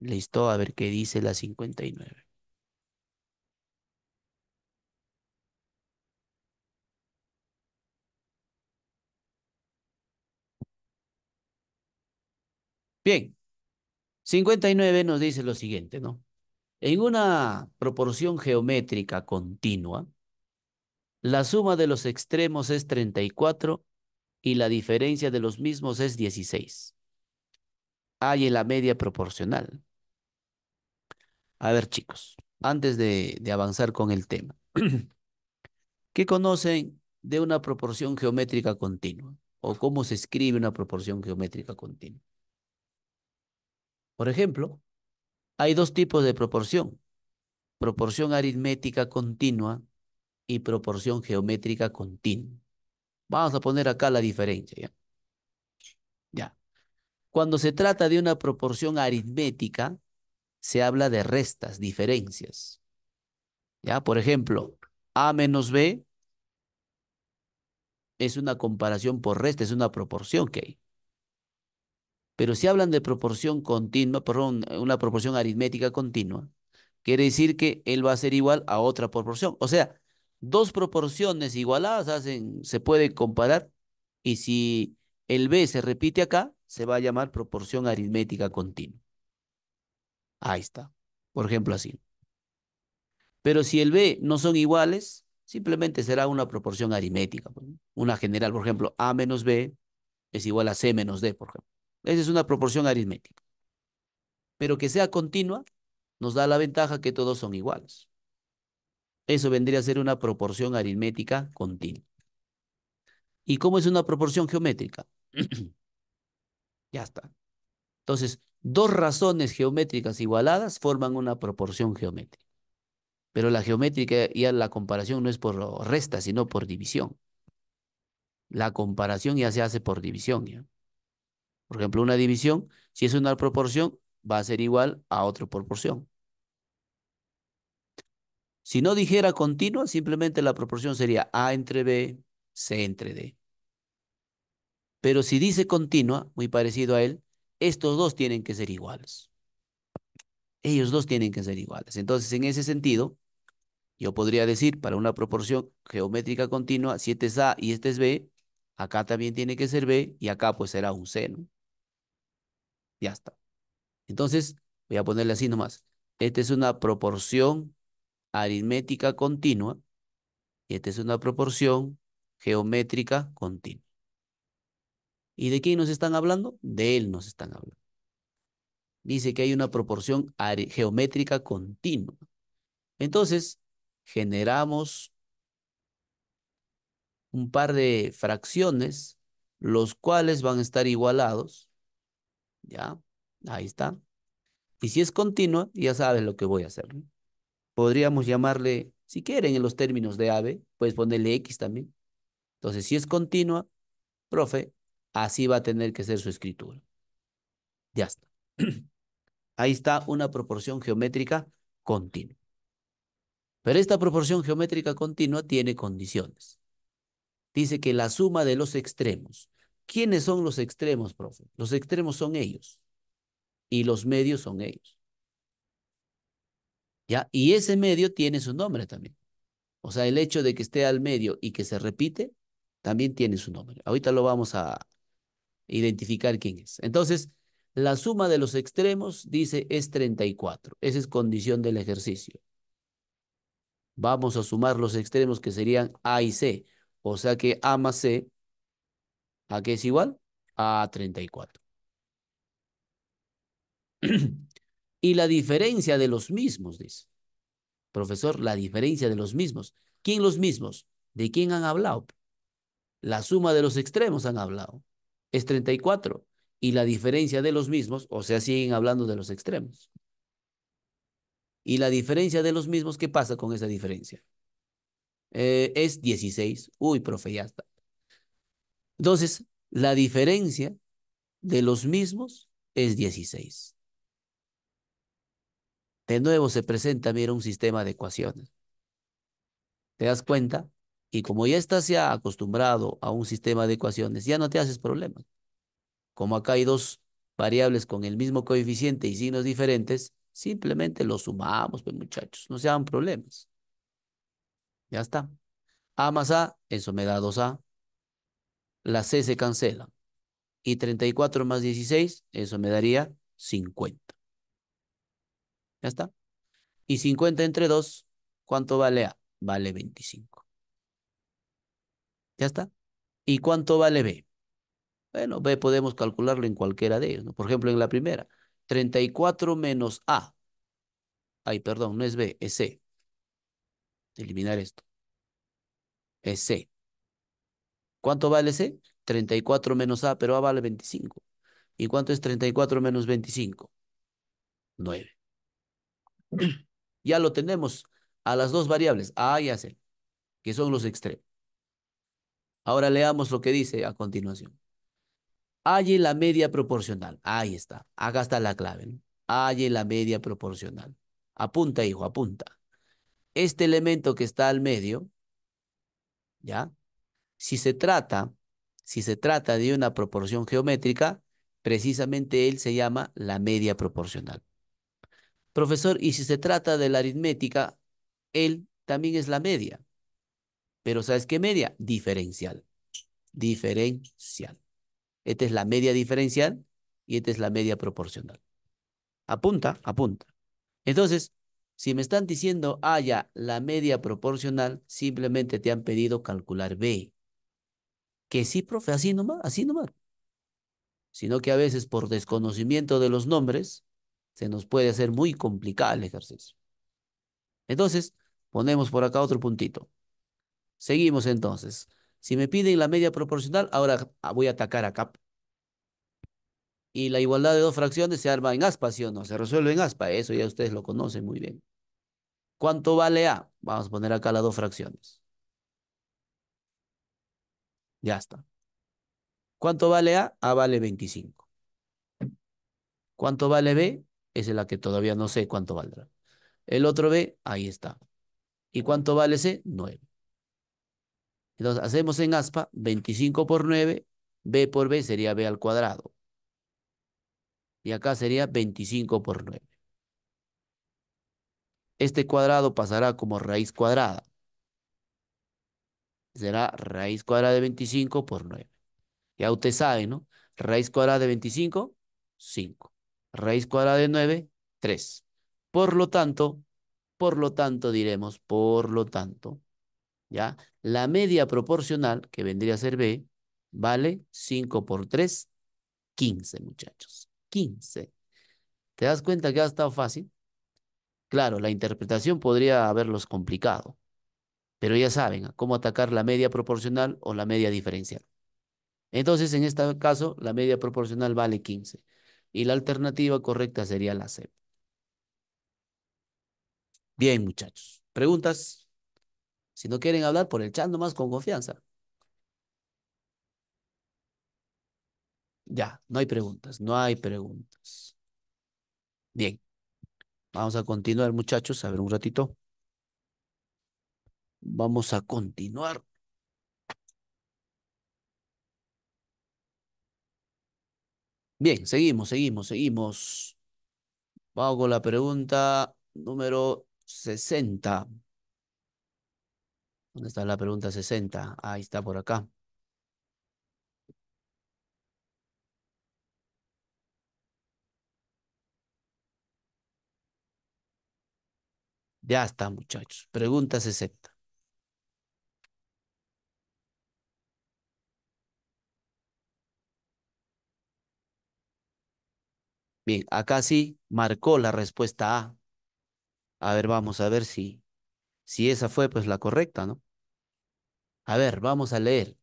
Listo, a ver qué dice la 59. Bien, 59 nos dice lo siguiente, ¿no? En una proporción geométrica continua, la suma de los extremos es 34 y la diferencia de los mismos es 16. Hay en la media proporcional. A ver, chicos, antes de, de avanzar con el tema, ¿qué conocen de una proporción geométrica continua? ¿O cómo se escribe una proporción geométrica continua? Por ejemplo, hay dos tipos de proporción. Proporción aritmética continua y proporción geométrica continua. Vamos a poner acá la diferencia. ¿ya? ya. Cuando se trata de una proporción aritmética, se habla de restas, diferencias. ¿Ya? Por ejemplo, A menos B es una comparación por resta, es una proporción que hay. Pero si hablan de proporción continua, perdón, una proporción aritmética continua, quiere decir que él va a ser igual a otra proporción. O sea, dos proporciones igualadas hacen, se puede comparar y si el B se repite acá, se va a llamar proporción aritmética continua. Ahí está. Por ejemplo, así. Pero si el B no son iguales, simplemente será una proporción aritmética. Pues, una general, por ejemplo, A menos B es igual a C menos D, por ejemplo. Esa es una proporción aritmética. Pero que sea continua nos da la ventaja que todos son iguales. Eso vendría a ser una proporción aritmética continua. ¿Y cómo es una proporción geométrica? ya está. Entonces, dos razones geométricas igualadas forman una proporción geométrica. Pero la geométrica y la comparación no es por resta, sino por división. La comparación ya se hace por división. ¿ya? Por ejemplo, una división, si es una proporción, va a ser igual a otra proporción. Si no dijera continua, simplemente la proporción sería A entre B, C entre D. Pero si dice continua, muy parecido a él, estos dos tienen que ser iguales. Ellos dos tienen que ser iguales. Entonces, en ese sentido, yo podría decir para una proporción geométrica continua, si este es A y este es B, acá también tiene que ser B y acá pues será un C, Ya está. Entonces, voy a ponerle así nomás. Esta es una proporción aritmética continua, y esta es una proporción geométrica continua. ¿Y de quién nos están hablando? De él nos están hablando. Dice que hay una proporción geométrica continua. Entonces, generamos un par de fracciones, los cuales van a estar igualados. ¿Ya? Ahí está. Y si es continua, ya sabes lo que voy a hacer podríamos llamarle, si quieren en los términos de AVE, puedes ponerle X también. Entonces, si es continua, profe, así va a tener que ser su escritura. Ya está. Ahí está una proporción geométrica continua. Pero esta proporción geométrica continua tiene condiciones. Dice que la suma de los extremos. ¿Quiénes son los extremos, profe? Los extremos son ellos y los medios son ellos. Y ese medio tiene su nombre también. O sea, el hecho de que esté al medio y que se repite, también tiene su nombre. Ahorita lo vamos a identificar quién es. Entonces, la suma de los extremos, dice, es 34. Esa es condición del ejercicio. Vamos a sumar los extremos que serían A y C. O sea que A más C, ¿a qué es igual? A 34. y la diferencia de los mismos, dice. Profesor, la diferencia de los mismos. ¿Quién los mismos? ¿De quién han hablado? La suma de los extremos han hablado. Es 34. Y la diferencia de los mismos, o sea, siguen hablando de los extremos. Y la diferencia de los mismos, ¿qué pasa con esa diferencia? Eh, es 16. Uy, profe, ya está. Entonces, la diferencia de los mismos es 16 de nuevo se presenta, mira, un sistema de ecuaciones. ¿Te das cuenta? Y como ya estás ya acostumbrado a un sistema de ecuaciones, ya no te haces problemas. Como acá hay dos variables con el mismo coeficiente y signos diferentes, simplemente los sumamos, pues muchachos, no se hagan problemas. Ya está. A más A, eso me da 2A. La C se cancela. Y 34 más 16, eso me daría 50. Ya está. Y 50 entre 2, ¿cuánto vale A? Vale 25. ¿Ya está? ¿Y cuánto vale B? Bueno, B podemos calcularlo en cualquiera de ellos. ¿no? Por ejemplo, en la primera, 34 menos A. Ay, perdón, no es B, es C. Eliminar esto. Es C. ¿Cuánto vale C? 34 menos A, pero A vale 25. ¿Y cuánto es 34 menos 25? 9. ya lo tenemos a las dos variables, A y a C, que son los extremos. Ahora leamos lo que dice a continuación. Halle la media proporcional. Ahí está. Acá está la clave. ¿no? Halle la media proporcional. Apunta, hijo, apunta. Este elemento que está al medio, ¿ya? Si se trata, si se trata de una proporción geométrica, precisamente él se llama la media proporcional. Profesor, y si se trata de la aritmética, él también es la media. Pero ¿sabes qué media? Diferencial. Diferencial. Esta es la media diferencial y esta es la media proporcional. Apunta, apunta. Entonces, si me están diciendo haya ah, la media proporcional, simplemente te han pedido calcular B. Que sí, profe, así nomás, así nomás. Sino que a veces por desconocimiento de los nombres, se nos puede hacer muy complicado el ejercicio. Entonces, ponemos por acá otro puntito. Seguimos entonces. Si me piden la media proporcional, ahora ah, voy a atacar acá. Y la igualdad de dos fracciones se arma en aspa, ¿sí o no? Se resuelve en aspa. Eso ya ustedes lo conocen muy bien. ¿Cuánto vale A? Vamos a poner acá las dos fracciones. Ya está. ¿Cuánto vale A? A vale 25. ¿Cuánto vale B? Esa es la que todavía no sé cuánto valdrá. El otro B, ahí está. ¿Y cuánto vale ese? 9. Entonces hacemos en aspa 25 por 9, B por B sería B al cuadrado. Y acá sería 25 por 9. Este cuadrado pasará como raíz cuadrada. Será raíz cuadrada de 25 por 9. Ya usted sabe, ¿no? Raíz cuadrada de 25, 5. Raíz cuadrada de 9, 3. Por lo tanto, por lo tanto diremos, por lo tanto, ¿ya? La media proporcional, que vendría a ser B, vale 5 por 3, 15, muchachos. 15. ¿Te das cuenta que ha estado fácil? Claro, la interpretación podría haberlos complicado, pero ya saben cómo atacar la media proporcional o la media diferencial. Entonces, en este caso, la media proporcional vale 15 y la alternativa correcta sería la C. Bien, muchachos. ¿Preguntas? Si no quieren hablar, por el chat nomás con confianza. Ya, no hay preguntas, no hay preguntas. Bien. Vamos a continuar, muchachos. A ver, un ratito. Vamos a continuar. Bien, seguimos, seguimos, seguimos. Vamos con la pregunta número 60. ¿Dónde está la pregunta 60? Ahí está por acá. Ya está, muchachos. Pregunta 60. Bien, acá sí marcó la respuesta A. A ver, vamos a ver si, si esa fue pues la correcta, ¿no? A ver, vamos a leer.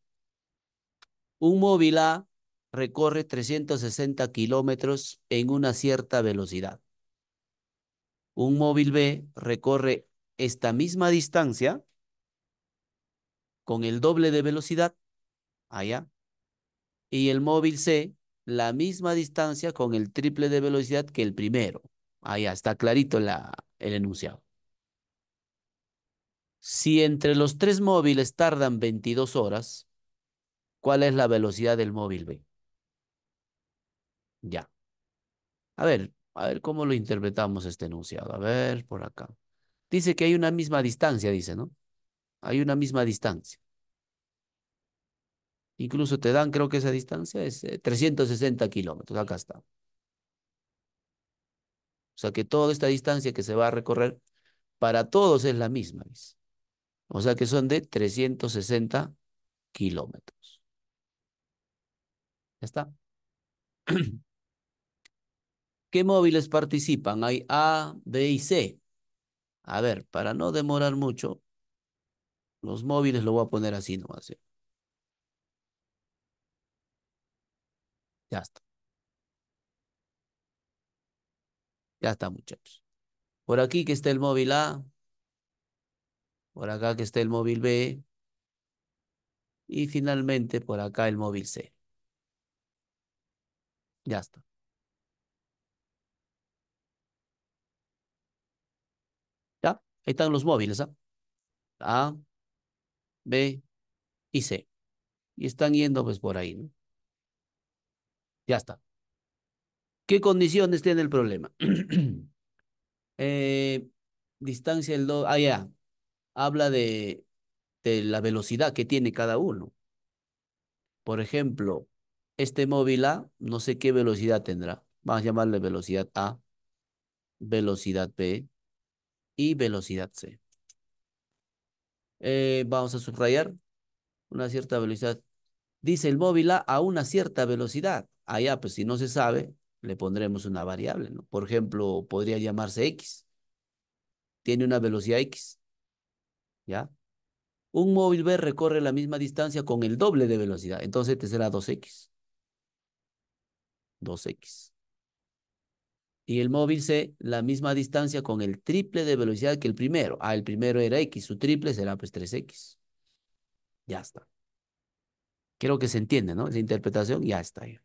Un móvil A recorre 360 kilómetros en una cierta velocidad. Un móvil B recorre esta misma distancia con el doble de velocidad allá. Y el móvil C la misma distancia con el triple de velocidad que el primero. Ahí está clarito la, el enunciado. Si entre los tres móviles tardan 22 horas, ¿cuál es la velocidad del móvil B? Ya. A ver, a ver cómo lo interpretamos este enunciado. A ver, por acá. Dice que hay una misma distancia, dice, ¿no? Hay una misma distancia. Incluso te dan, creo que esa distancia es 360 eh, kilómetros. Acá está. O sea que toda esta distancia que se va a recorrer para todos es la misma. O sea que son de 360 kilómetros. Ya está. ¿Qué móviles participan? Hay A, B y C. A ver, para no demorar mucho, los móviles lo voy a poner así nomás. ¿eh? Ya está. Ya está, muchachos. Por aquí que está el móvil A. Por acá que está el móvil B. Y finalmente por acá el móvil C. Ya está. ¿Ya? Ahí están los móviles. ¿ah? A, B y C. Y están yendo pues por ahí. ¿no? Ya está. ¿Qué condiciones tiene el problema? Eh, distancia del 2. Ah, ya. Habla de, de la velocidad que tiene cada uno. Por ejemplo, este móvil A, no sé qué velocidad tendrá. Vamos a llamarle velocidad A, velocidad B y velocidad C. Eh, vamos a subrayar una cierta velocidad. Dice el móvil A a una cierta velocidad allá, ah, pues si no se sabe, le pondremos una variable, ¿no? Por ejemplo, podría llamarse X. Tiene una velocidad X. ¿Ya? Un móvil B recorre la misma distancia con el doble de velocidad. Entonces este será 2X. 2X. Y el móvil C, la misma distancia con el triple de velocidad que el primero. Ah, el primero era X, su triple será pues 3X. Ya está. Creo que se entiende, ¿no? Esa interpretación ya está. Ahí.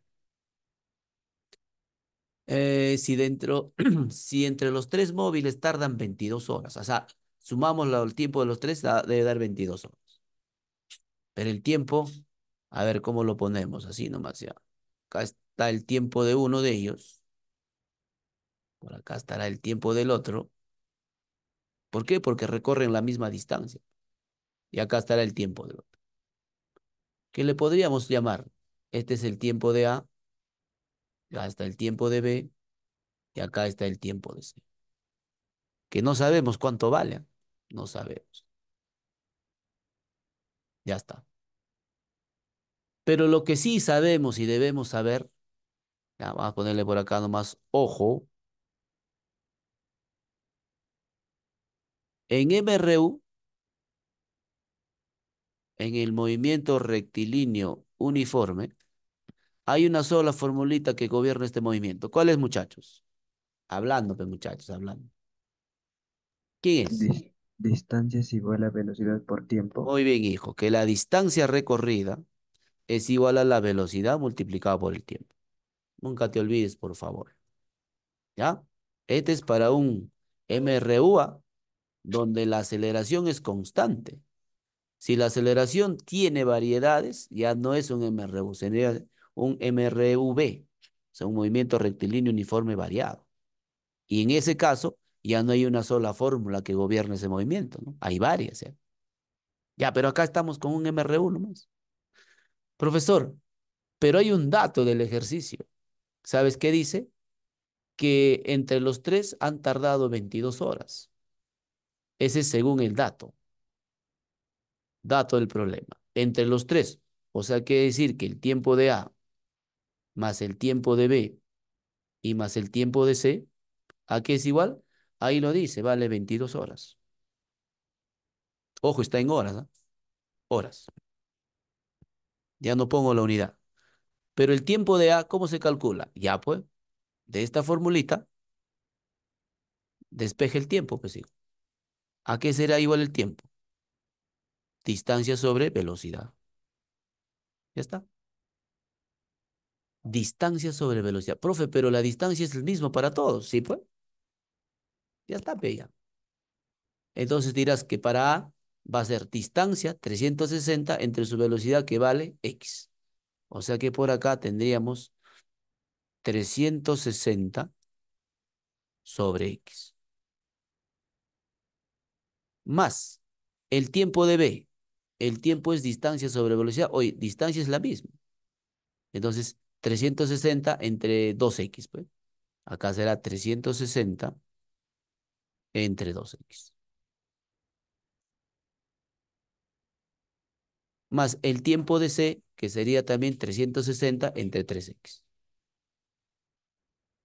Eh, si, dentro, si entre los tres móviles tardan 22 horas, o sea, sumamos el tiempo de los tres, debe dar 22 horas. Pero el tiempo, a ver cómo lo ponemos, así nomás ya. Acá está el tiempo de uno de ellos. Por acá estará el tiempo del otro. ¿Por qué? Porque recorren la misma distancia. Y acá estará el tiempo del otro. ¿Qué le podríamos llamar? Este es el tiempo de A acá está el tiempo de B y acá está el tiempo de C. Que no sabemos cuánto vale, no sabemos. Ya está. Pero lo que sí sabemos y debemos saber, vamos a ponerle por acá nomás ojo, En MRU, en el movimiento rectilíneo uniforme, hay una sola formulita que gobierna este movimiento. ¿Cuál es, muchachos? Hablando, muchachos, hablando. ¿Quién es? distancia es igual a velocidad por tiempo. Muy bien, hijo. Que la distancia recorrida es igual a la velocidad multiplicada por el tiempo. Nunca te olvides, por favor. ¿Ya? Este es para un MRUA donde la aceleración es constante. Si la aceleración tiene variedades, ya no es un MRU, sería, un MRV, o sea, un movimiento rectilíneo uniforme variado. Y en ese caso, ya no hay una sola fórmula que gobierne ese movimiento, ¿no? Hay varias. ¿eh? Ya, pero acá estamos con un MRU, nomás. Profesor, pero hay un dato del ejercicio. ¿Sabes qué dice? Que entre los tres han tardado 22 horas. Ese es según el dato. Dato del problema. Entre los tres. O sea, quiere decir que el tiempo de A más el tiempo de B y más el tiempo de C, ¿a qué es igual? Ahí lo dice, vale 22 horas. Ojo, está en horas, ¿ah? Horas. Ya no pongo la unidad. Pero el tiempo de A, ¿cómo se calcula? Ya pues, de esta formulita, despeje el tiempo, pues sí ¿A qué será igual el tiempo? Distancia sobre velocidad. Ya está. Distancia sobre velocidad. Profe, pero la distancia es el mismo para todos, ¿sí pues? Ya está, bella. Pues, Entonces dirás que para A va a ser distancia 360 entre su velocidad que vale X. O sea que por acá tendríamos 360 sobre X. Más el tiempo de B. El tiempo es distancia sobre velocidad. Oye, distancia es la misma. Entonces, 360 entre 2x, pues. Acá será 360 entre 2x. Más el tiempo de C, que sería también 360 entre 3x.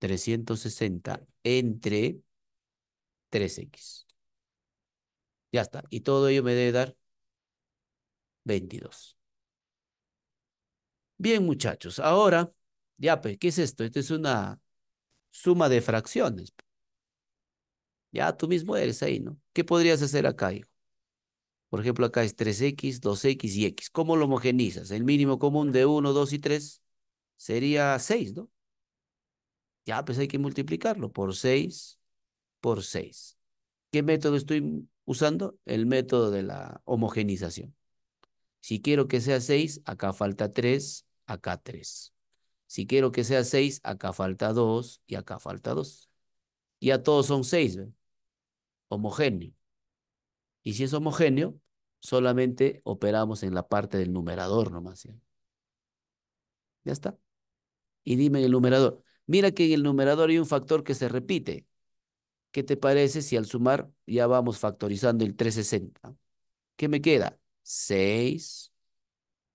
360 entre 3x. Ya está. Y todo ello me debe dar 22. Bien, muchachos, ahora, ya, pues, ¿qué es esto? Esto es una suma de fracciones. Ya, tú mismo eres ahí, ¿no? ¿Qué podrías hacer acá, hijo? Por ejemplo, acá es 3x, 2x y x. ¿Cómo lo homogenizas? El mínimo común de 1, 2 y 3 sería 6, ¿no? Ya, pues hay que multiplicarlo por 6, por 6. ¿Qué método estoy usando? El método de la homogenización. Si quiero que sea 6, acá falta 3, acá 3. Si quiero que sea 6, acá falta 2 y acá falta 2. Ya todos son 6, homogéneo. Y si es homogéneo, solamente operamos en la parte del numerador nomás. Ya está. Y dime el numerador. Mira que en el numerador hay un factor que se repite. ¿Qué te parece si al sumar ya vamos factorizando el 360? ¿Qué me queda? 6,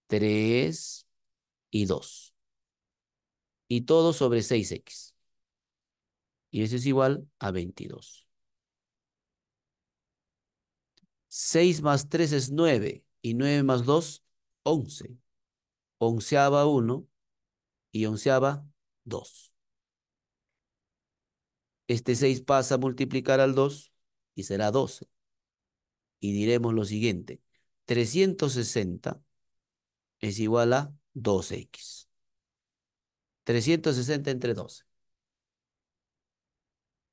3, y 2. Y todo sobre 6x. Y eso es igual a 22. 6 más 3 es 9 y 9 más 2, 11. Onceaba 1 y onceaba 2. Este 6 pasa a multiplicar al 2 y será 12. Y diremos lo siguiente, 360 es igual a 2x. 360 entre 12.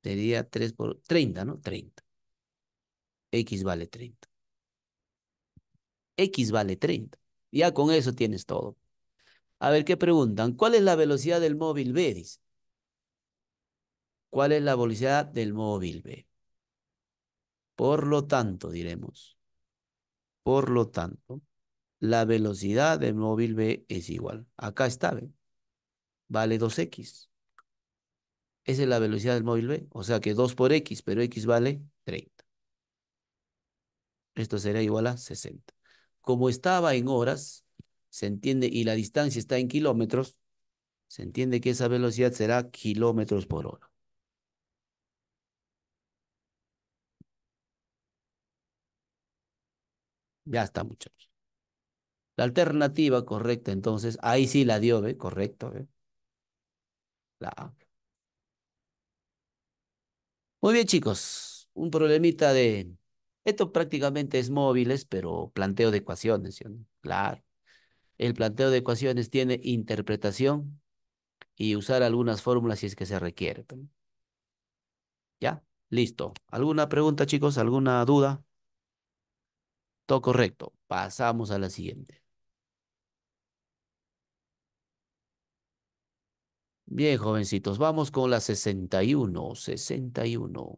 Sería 3 por 30, ¿no? 30. X vale 30. X vale 30. Ya con eso tienes todo. A ver, ¿qué preguntan? ¿Cuál es la velocidad del móvil B? ¿Cuál es la velocidad del móvil B? Por lo tanto, diremos. Por lo tanto, la velocidad del móvil B es igual. Acá está, ven Vale 2x. Esa es la velocidad del móvil B. O sea que 2 por x, pero x vale 30. Esto sería igual a 60. Como estaba en horas, se entiende, y la distancia está en kilómetros, se entiende que esa velocidad será kilómetros por hora. Ya está, muchachos. La alternativa correcta, entonces, ahí sí la dio, Correcto, Muy bien, chicos. Un problemita de... Esto prácticamente es móviles, pero planteo de ecuaciones, Claro. El planteo de ecuaciones tiene interpretación y usar algunas fórmulas si es que se requiere. ¿Ya? Listo. ¿Alguna pregunta, chicos? ¿Alguna duda? Todo correcto. Pasamos a la siguiente. Bien, jovencitos, vamos con la 61, 61.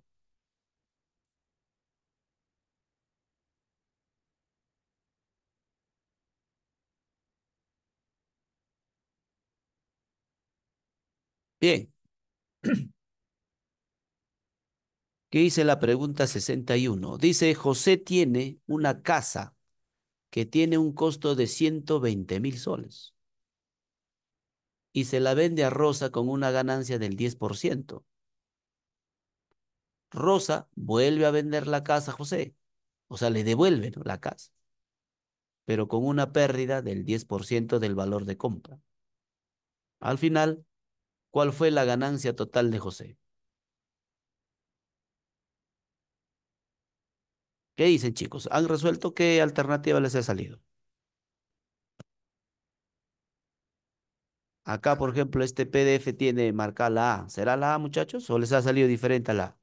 Bien. ¿Qué dice la pregunta 61? Dice, José tiene una casa que tiene un costo de veinte mil soles y se la vende a Rosa con una ganancia del 10%. Rosa vuelve a vender la casa a José, o sea, le devuelve la casa, pero con una pérdida del 10% del valor de compra. Al final, ¿cuál fue la ganancia total de José? ¿Qué dicen chicos? ¿Han resuelto qué alternativa les ha salido? Acá, por ejemplo, este PDF tiene marcada la A. ¿Será la A, muchachos? ¿O les ha salido diferente a la A?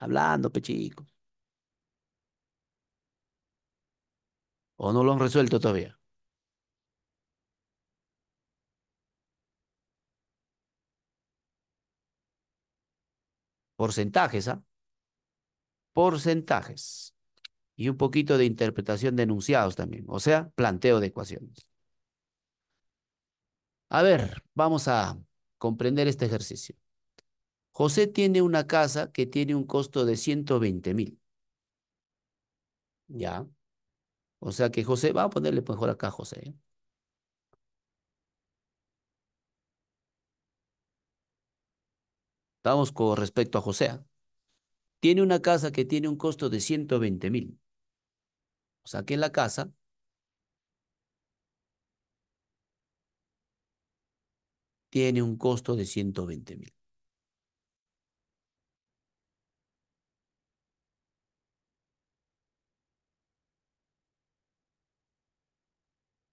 Hablando, pechicos. ¿O no lo han resuelto todavía? Porcentajes, ¿ah? Porcentajes. Y un poquito de interpretación de enunciados también, o sea, planteo de ecuaciones. A ver, vamos a comprender este ejercicio. José tiene una casa que tiene un costo de 120 mil. Ya. O sea que José, vamos a ponerle mejor acá a José. ¿eh? Vamos con respecto a José. ¿eh? Tiene una casa que tiene un costo de 120 mil. O sea que la casa tiene un costo de 120 mil.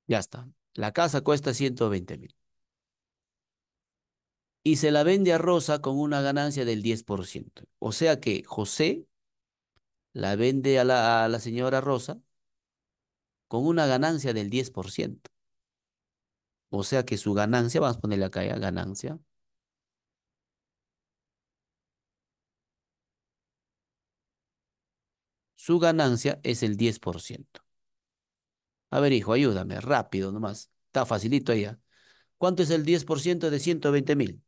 Ya está. La casa cuesta 120 mil. Y se la vende a Rosa con una ganancia del 10%. O sea que José la vende a la, señora Rosa con una ganancia del 10%. O sea que su ganancia, vamos a ponerle acá ya, ganancia. Su ganancia es el 10%. A ver, hijo, ayúdame, rápido nomás. Está facilito ya. ¿ah? ¿Cuánto es el 10% de 120 mil?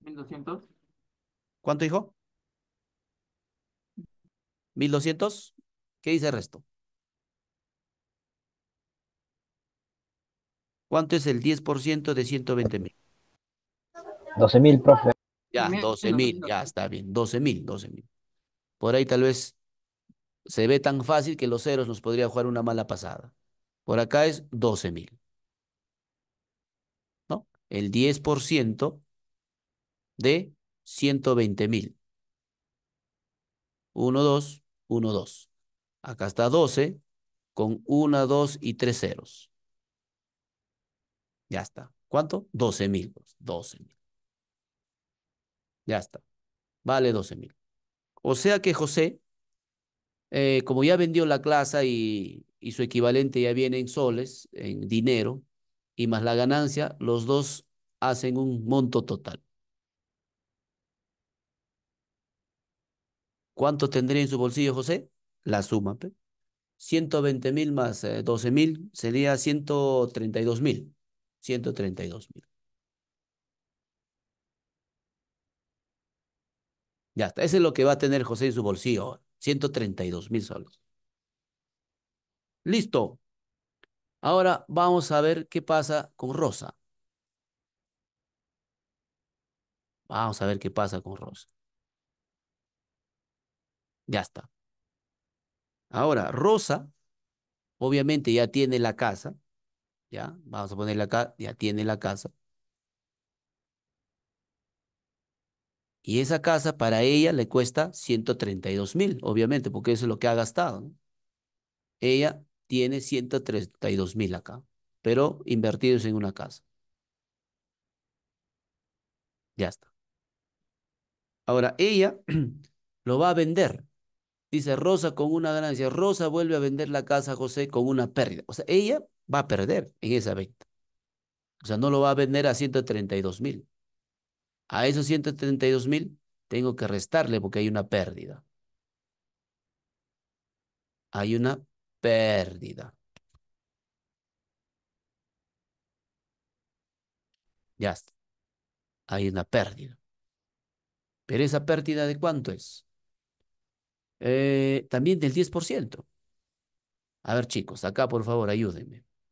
1200. ¿Cuánto, hijo? 1200. ¿Qué dice el resto? ¿Cuánto es el 10% de 120 mil? 12 mil, profe. Ya, 12 mil, ya está bien, 12 mil, 12 mil. Por ahí tal vez se ve tan fácil que los ceros nos podría jugar una mala pasada. Por acá es 12 mil. ¿No? El 10% de 120 mil. 1, 2, 1, 2. Acá está 12 con 1, 2 y 3 ceros. Ya está. ¿Cuánto? 12 mil. 12 pues, mil. Ya está. Vale 12 mil. O sea que José, eh, como ya vendió la clase y, su equivalente ya viene en soles, en dinero, y más la ganancia, los dos hacen un monto total. ¿Cuánto tendría en su bolsillo José? La suma. ¿pe? 120 mil más eh, doce mil sería 132 mil. 132 mil. Ya está. Ese es lo que va a tener José en su bolsillo. 132 mil soles. Listo. Ahora vamos a ver qué pasa con Rosa. Vamos a ver qué pasa con Rosa. Ya está. Ahora, Rosa, obviamente ya tiene la casa, ¿Ya? Vamos a ponerle acá, ya tiene la casa. Y esa casa para ella le cuesta 132 mil, obviamente, porque eso es lo que ha gastado. Ella tiene 132 mil acá, pero invertidos en una casa. Ya está. Ahora, ella lo va a vender. Dice Rosa con una ganancia. Rosa vuelve a vender la casa a José con una pérdida. O sea, ella va a perder en esa venta. O sea, no lo va a vender a 132 mil. A esos 132 mil tengo que restarle porque hay una pérdida. Hay una pérdida. Ya está. Hay una pérdida. Pero esa pérdida de cuánto es? Eh, también del 10%. A ver chicos, acá por favor ayúdenme.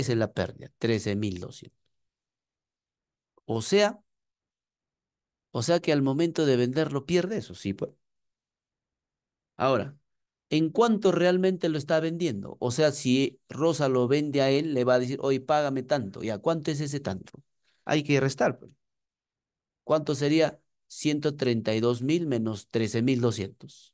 Esa es la pérdida, 13.200. O sea, o sea que al momento de venderlo pierde eso, sí, pues. Ahora, ¿en cuánto realmente lo está vendiendo? O sea, si Rosa lo vende a él, le va a decir, hoy págame tanto. ¿Y a cuánto es ese tanto? Hay que restar, pues. ¿Cuánto sería 132.000 mil menos 13.200.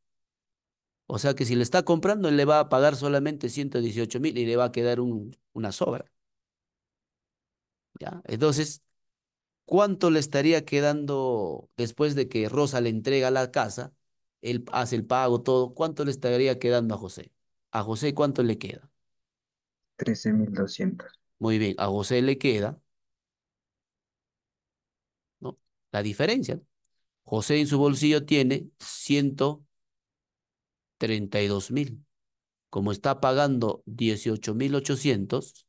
O sea que si le está comprando, él le va a pagar solamente 118 mil y le va a quedar una sobra. ¿Ya? Entonces, ¿cuánto le estaría quedando después de que Rosa le entrega la casa? Él hace el pago, todo. ¿Cuánto le estaría quedando a José? ¿A José cuánto le queda? 13.200. Muy bien, a José le queda ¿no? la diferencia. José en su bolsillo tiene 100. 32 mil. Como está pagando 18 mil 800,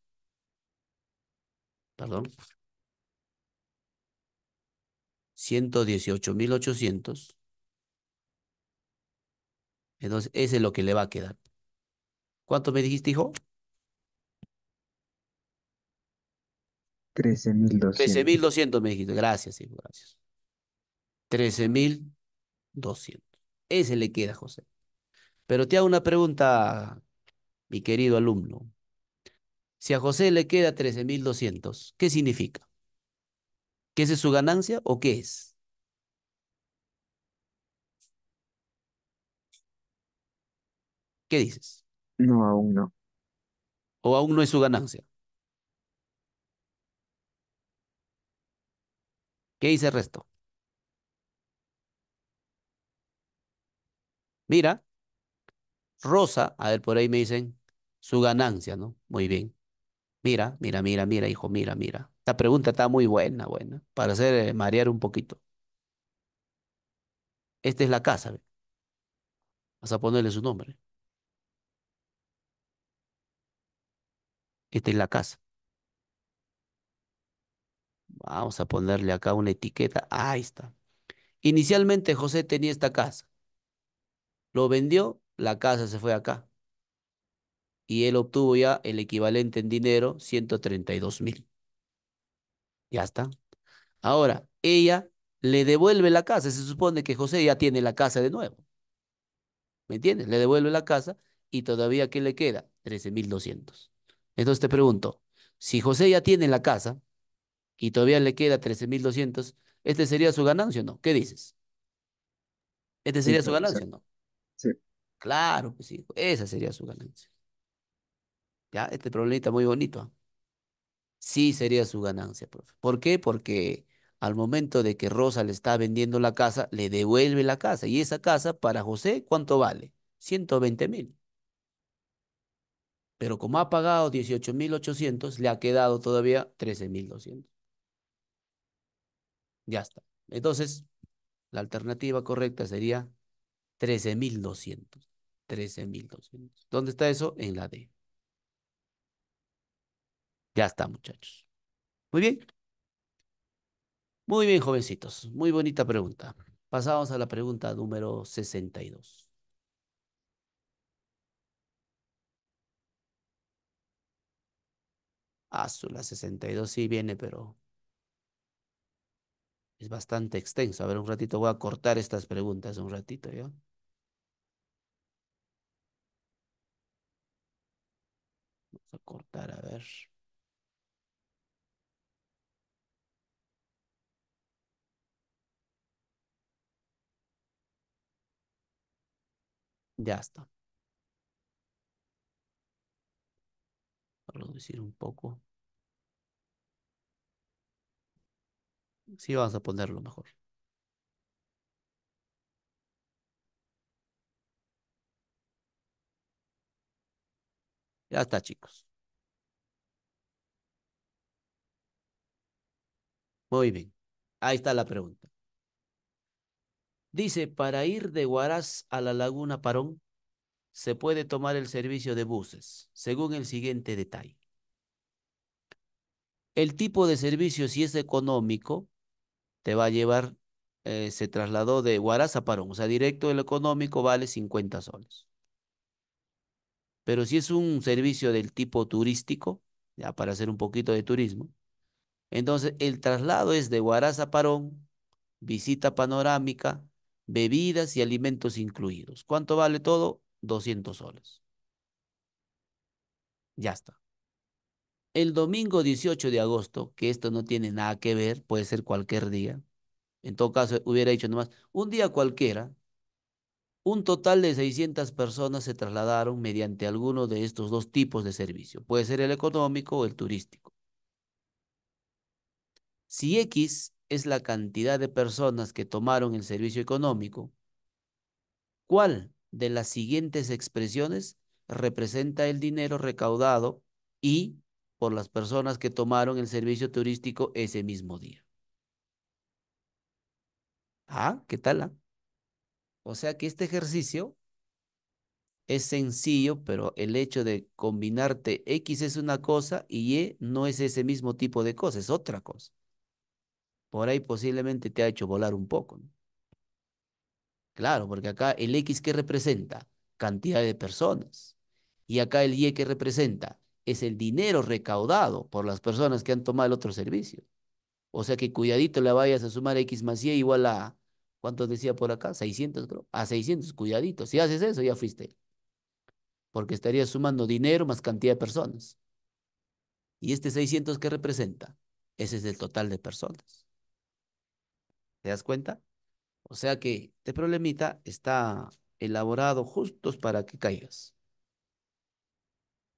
perdón, 118 mil 800, entonces ese es lo que le va a quedar. ¿Cuánto me dijiste, hijo? 13.200. 13.200 me dijiste. Gracias, hijo, gracias. 13.200. Ese le queda, José. Pero te hago una pregunta, mi querido alumno. Si a José le queda 13.200, ¿qué significa? ¿Qué es su ganancia o qué es? ¿Qué dices? No, aún no. ¿O aún no es su ganancia? ¿Qué dice el resto? Mira, Rosa, a ver, por ahí me dicen su ganancia, ¿no? Muy bien. Mira, mira, mira, mira, hijo, mira, mira. Esta pregunta está muy buena, buena, para hacer eh, marear un poquito. Esta es la casa, ¿ve? Vas a ponerle su nombre. Esta es la casa. Vamos a ponerle acá una etiqueta. Ahí está. Inicialmente José tenía esta casa. Lo vendió la casa se fue acá. Y él obtuvo ya el equivalente en dinero, 132 mil. Ya está. Ahora, ella le devuelve la casa. Se supone que José ya tiene la casa de nuevo. ¿Me entiendes? Le devuelve la casa y todavía ¿qué le queda? 13.200. Entonces te pregunto, si José ya tiene la casa y todavía le queda 13.200, ¿este sería su ganancia o no? ¿Qué dices? ¿Este sería su ganancia o no? Claro, que pues sí. esa sería su ganancia. Ya, este problemita muy bonito. Sí sería su ganancia, profe. ¿Por qué? Porque al momento de que Rosa le está vendiendo la casa, le devuelve la casa. Y esa casa para José, ¿cuánto vale? 120 mil. Pero como ha pagado 18.800, le ha quedado todavía 13.200. Ya está. Entonces, la alternativa correcta sería 13.200. 13.200. ¿Dónde está eso? En la D. Ya está, muchachos. Muy bien. Muy bien, jovencitos. Muy bonita pregunta. Pasamos a la pregunta número 62. Ah, la 62 sí viene, pero es bastante extenso. A ver, un ratito voy a cortar estas preguntas un ratito, ¿ya? a cortar, a ver. Ya está. Reducir un poco. si vas a ponerlo mejor. Ya está, chicos. Muy bien. Ahí está la pregunta. Dice, para ir de Huaraz a la Laguna Parón, se puede tomar el servicio de buses, según el siguiente detalle. El tipo de servicio, si es económico, te va a llevar, eh, se trasladó de Huaraz a Parón, o sea, directo el económico vale 50 soles. Pero si es un servicio del tipo turístico, ya para hacer un poquito de turismo, entonces el traslado es de Guaraza Parón, visita panorámica, bebidas y alimentos incluidos. ¿Cuánto vale todo? 200 soles. Ya está. El domingo 18 de agosto, que esto no tiene nada que ver, puede ser cualquier día. En todo caso, hubiera dicho nomás, un día cualquiera, un total de 600 personas se trasladaron mediante alguno de estos dos tipos de servicio. Puede ser el económico o el turístico. Si X es la cantidad de personas que tomaron el servicio económico, ¿cuál de las siguientes expresiones representa el dinero recaudado y por las personas que tomaron el servicio turístico ese mismo día? Ah, ¿qué tal? Ah? O sea que este ejercicio es sencillo, pero el hecho de combinarte X es una cosa y Y e no es ese mismo tipo de cosa, es otra cosa. Por ahí posiblemente te ha hecho volar un poco. Claro, porque acá el X que representa cantidad de personas y acá el Y que representa es el dinero recaudado por las personas que han tomado el otro servicio. O sea que cuidadito le vayas a sumar X más Y igual a ¿Cuántos decía por acá? 600, creo. A ah, 600, cuidadito. Si haces eso, ya fuiste. Porque estarías sumando dinero más cantidad de personas. ¿Y este 600 qué representa? Ese es el total de personas. ¿Te das cuenta? O sea que este problemita está elaborado justos para que caigas.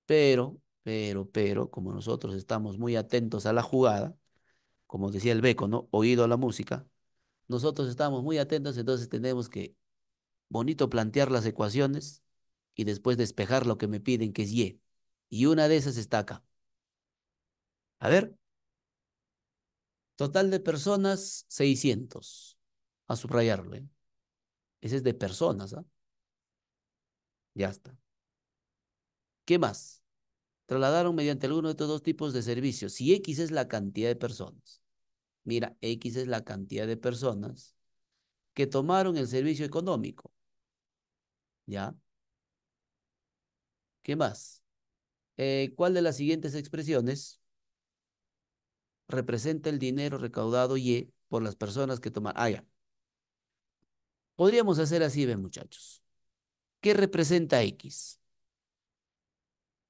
Pero, pero, pero, como nosotros estamos muy atentos a la jugada, como decía el Beco, ¿no? Oído a la música, nosotros estamos muy atentos, entonces tenemos que, bonito, plantear las ecuaciones y después despejar lo que me piden, que es Y. Y una de esas está acá. A ver. Total de personas, 600. A subrayarlo. ¿eh? Ese es de personas. ¿eh? Ya está. ¿Qué más? Trasladaron mediante alguno de estos dos tipos de servicios. Si X es la cantidad de personas Mira, X es la cantidad de personas que tomaron el servicio económico. ¿Ya? ¿Qué más? Eh, ¿Cuál de las siguientes expresiones representa el dinero recaudado Y e por las personas que tomaron? Ah, ya. Podríamos hacer así, ven muchachos. ¿Qué representa X?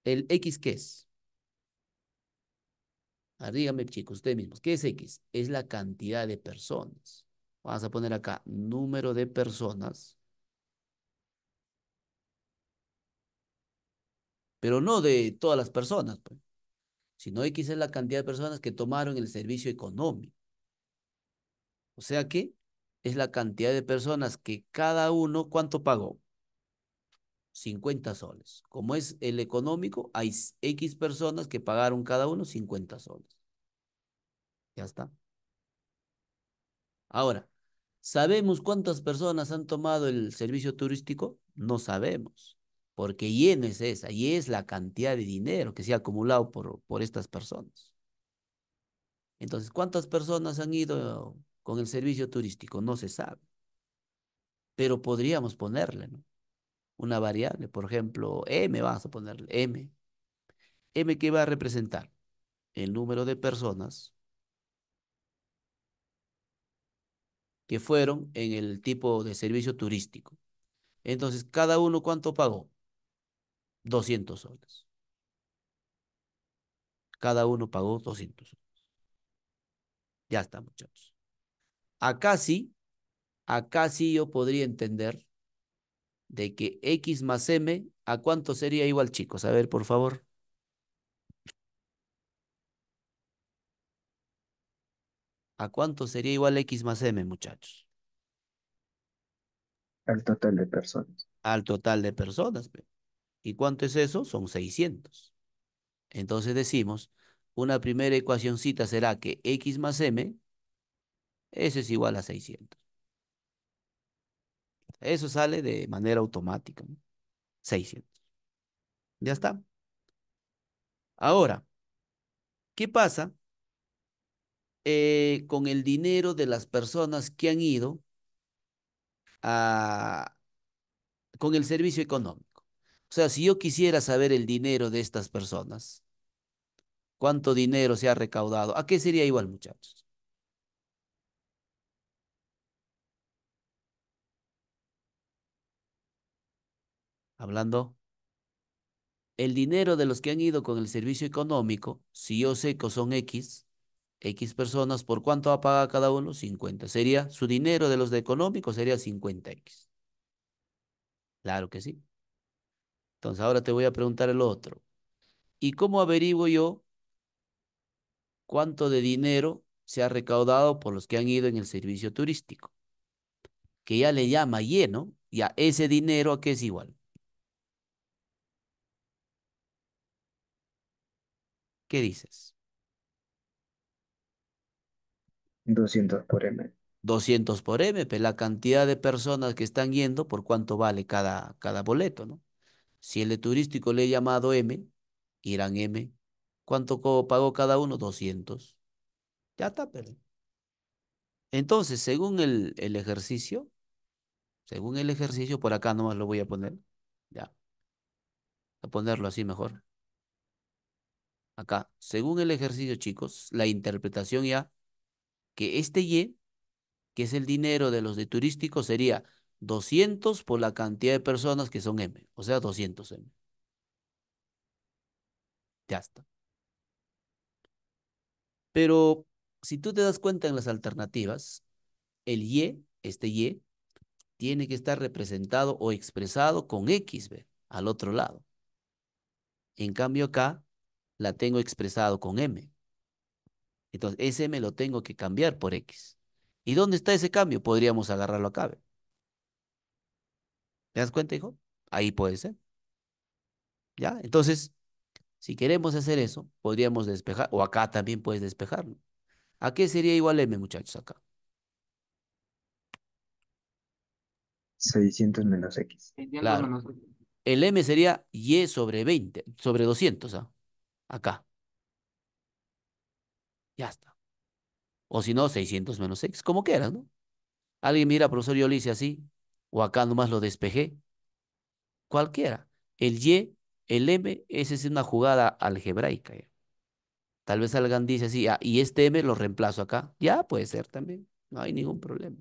¿El X qué es? Ah, dígame, chico, usted mismo, ustedes mismos, ¿qué es X? Es la cantidad de personas. Vamos a poner acá número de personas. Pero no de todas las personas, pues, sino X es la cantidad de personas que tomaron el servicio económico. O sea que es la cantidad de personas que cada uno, ¿cuánto pagó? 50 soles. Como es el económico, hay X personas que pagaron cada uno 50 soles. Ya está. Ahora, ¿sabemos cuántas personas han tomado el servicio turístico? No sabemos, porque yen es esa, y es la cantidad de dinero que se ha acumulado por, por estas personas. Entonces, ¿cuántas personas han ido con el servicio turístico? No se sabe. Pero podríamos ponerle, Una variable, por ejemplo, M, vamos a ponerle M. M qué va a representar el número de personas que fueron en el tipo de servicio turístico. Entonces, cada uno cuánto pagó? 200 soles. Cada uno pagó 200 soles. Ya está, muchachos. Acá sí, acá sí yo podría entender de que X más M, ¿a cuánto sería igual, chicos? A ver, por favor. ¿A cuánto sería igual X más M, muchachos? Al total de personas. Al total de personas. ¿Y cuánto es eso? Son 600. Entonces decimos, una primera ecuacióncita será que X más M, eso es igual a 600. Eso sale de manera automática. 600. Ya está. Ahora, ¿qué pasa eh, con el dinero de las personas que han ido a, con el servicio económico. O sea, si yo quisiera saber el dinero de estas personas, cuánto dinero se ha recaudado, ¿a qué sería igual, muchachos? Hablando. El dinero de los que han ido con el servicio económico, si yo sé que son X, X personas, ¿por cuánto va a pagar cada uno? 50. Sería su dinero de los de económicos, sería 50X. Claro que sí. Entonces ahora te voy a preguntar el otro. ¿Y cómo averiguo yo cuánto de dinero se ha recaudado por los que han ido en el servicio turístico? Que ya le llama lleno, y a ese dinero a qué es igual. ¿Qué dices? 200 por M. 200 por M, pues la cantidad de personas que están yendo, por cuánto vale cada, cada boleto, ¿no? Si el turístico le he llamado M, irán M, ¿cuánto pagó cada uno? 200. Ya está, pero. Entonces, según el, el ejercicio, según el ejercicio, por acá nomás lo voy a poner, ya. A ponerlo así mejor. Acá, según el ejercicio, chicos, la interpretación ya que este Y, que es el dinero de los de turísticos, sería 200 por la cantidad de personas que son M, o sea, 200 M. Ya está. Pero si tú te das cuenta en las alternativas, el Y, este Y, tiene que estar representado o expresado con XB al otro lado. En cambio acá la tengo expresado con M. Entonces, ese me lo tengo que cambiar por X. ¿Y dónde está ese cambio? Podríamos agarrarlo acá. ¿Te das cuenta, hijo? Ahí puede ser. ¿Ya? Entonces, si queremos hacer eso, podríamos despejar, o acá también puedes despejarlo. ¿A qué sería igual M, muchachos, acá? 600 menos X. El M sería Y sobre 20, sobre 200, ¿ah? acá. Ya está. O si no, 600 menos x, como quieras, ¿no? Alguien mira, profesor, yo así, o acá nomás lo despejé. Cualquiera. El y, el m, esa es una jugada algebraica. Tal vez alguien dice así, ah, y este m lo reemplazo acá. Ya puede ser también, no hay ningún problema.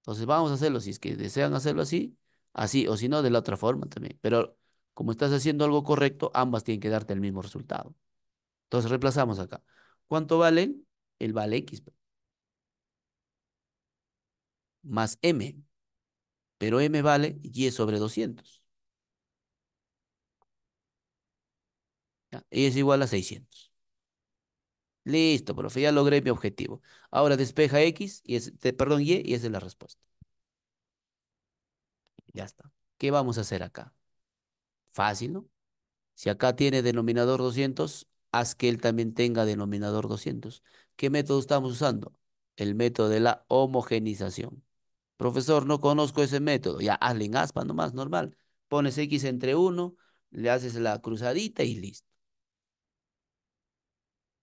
Entonces vamos a hacerlo, si es que desean hacerlo así, así, o si no, de la otra forma también. Pero como estás haciendo algo correcto, ambas tienen que darte el mismo resultado. Entonces reemplazamos acá. ¿Cuánto vale? El vale X. Más M. Pero M vale Y sobre 200. Y es igual a 600. Listo, profe, ya logré mi objetivo. Ahora despeja X, y es, perdón, Y, y esa es la respuesta. Ya está. ¿Qué vamos a hacer acá? Fácil, ¿no? Si acá tiene denominador 200, haz que él también tenga denominador 200. ¿Qué método estamos usando? El método de la homogenización. Profesor, no conozco ese método. Ya hazle en aspa nomás, normal. Pones X entre 1, le haces la cruzadita y listo.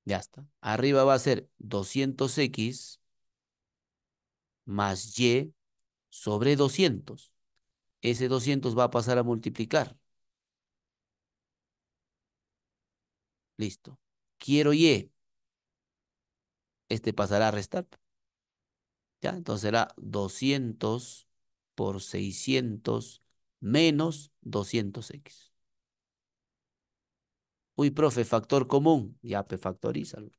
Ya está. Arriba va a ser 200X más Y sobre 200. Ese 200 va a pasar a multiplicar. Listo. Quiero Y. Este pasará a restar. ¿Ya? Entonces será 200 por 600 menos 200x. Uy, profe, factor común. Ya, pe pues, factorízalo.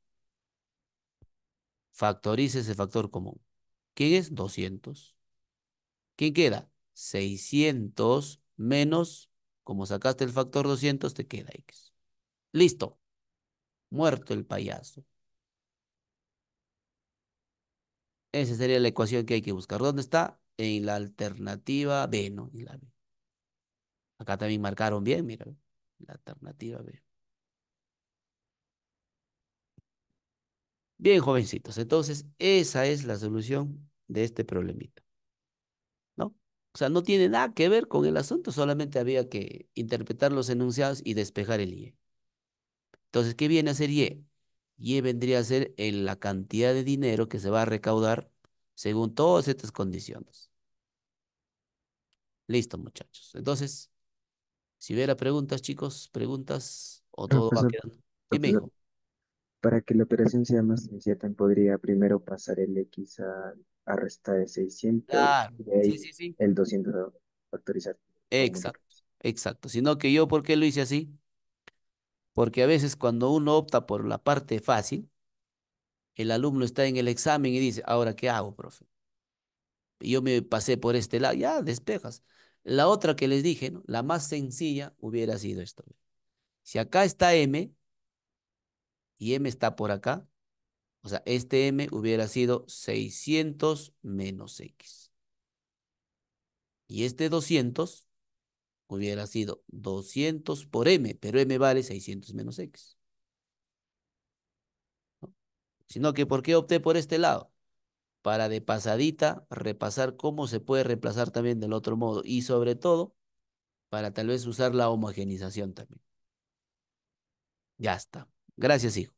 Factoriza ese factor común. ¿Quién es? 200. ¿Quién queda? 600 menos, como sacaste el factor 200, te queda x. Listo muerto el payaso. Esa sería la ecuación que hay que buscar. ¿Dónde está? En la alternativa B, ¿no? la Acá también marcaron bien, mira, la alternativa B. Bien, jovencitos, entonces esa es la solución de este problemita. ¿No? O sea, no tiene nada que ver con el asunto, solamente había que interpretar los enunciados y despejar el IE. Entonces, ¿qué viene a ser Y? Y vendría a ser la cantidad de dinero que se va a recaudar según todas estas condiciones. Listo, muchachos. Entonces, si hubiera preguntas, chicos, preguntas o todo pues, va quedando. Dime, pues, hijo. Para que la operación sea más ¿también podría primero pasar el X a, restar resta de 600 claro. sí, sí, sí. el 200 factorizar. Exacto, exacto. Sino que yo, ¿por qué lo hice así? Porque a veces cuando uno opta por la parte fácil, el alumno está en el examen y dice, ahora, ¿qué hago, profe? Yo me pasé por este lado, ya despejas. La otra que les dije, ¿no? la más sencilla hubiera sido esto. Si acá está M y M está por acá, o sea, este M hubiera sido 600 menos X. Y este 200 hubiera sido 200 por m, pero m vale 600 menos x. Sino que ¿por qué opté por este lado? Para de pasadita repasar cómo se puede reemplazar también del otro modo y sobre todo para tal vez usar la homogenización también. Ya está. Gracias, hijo.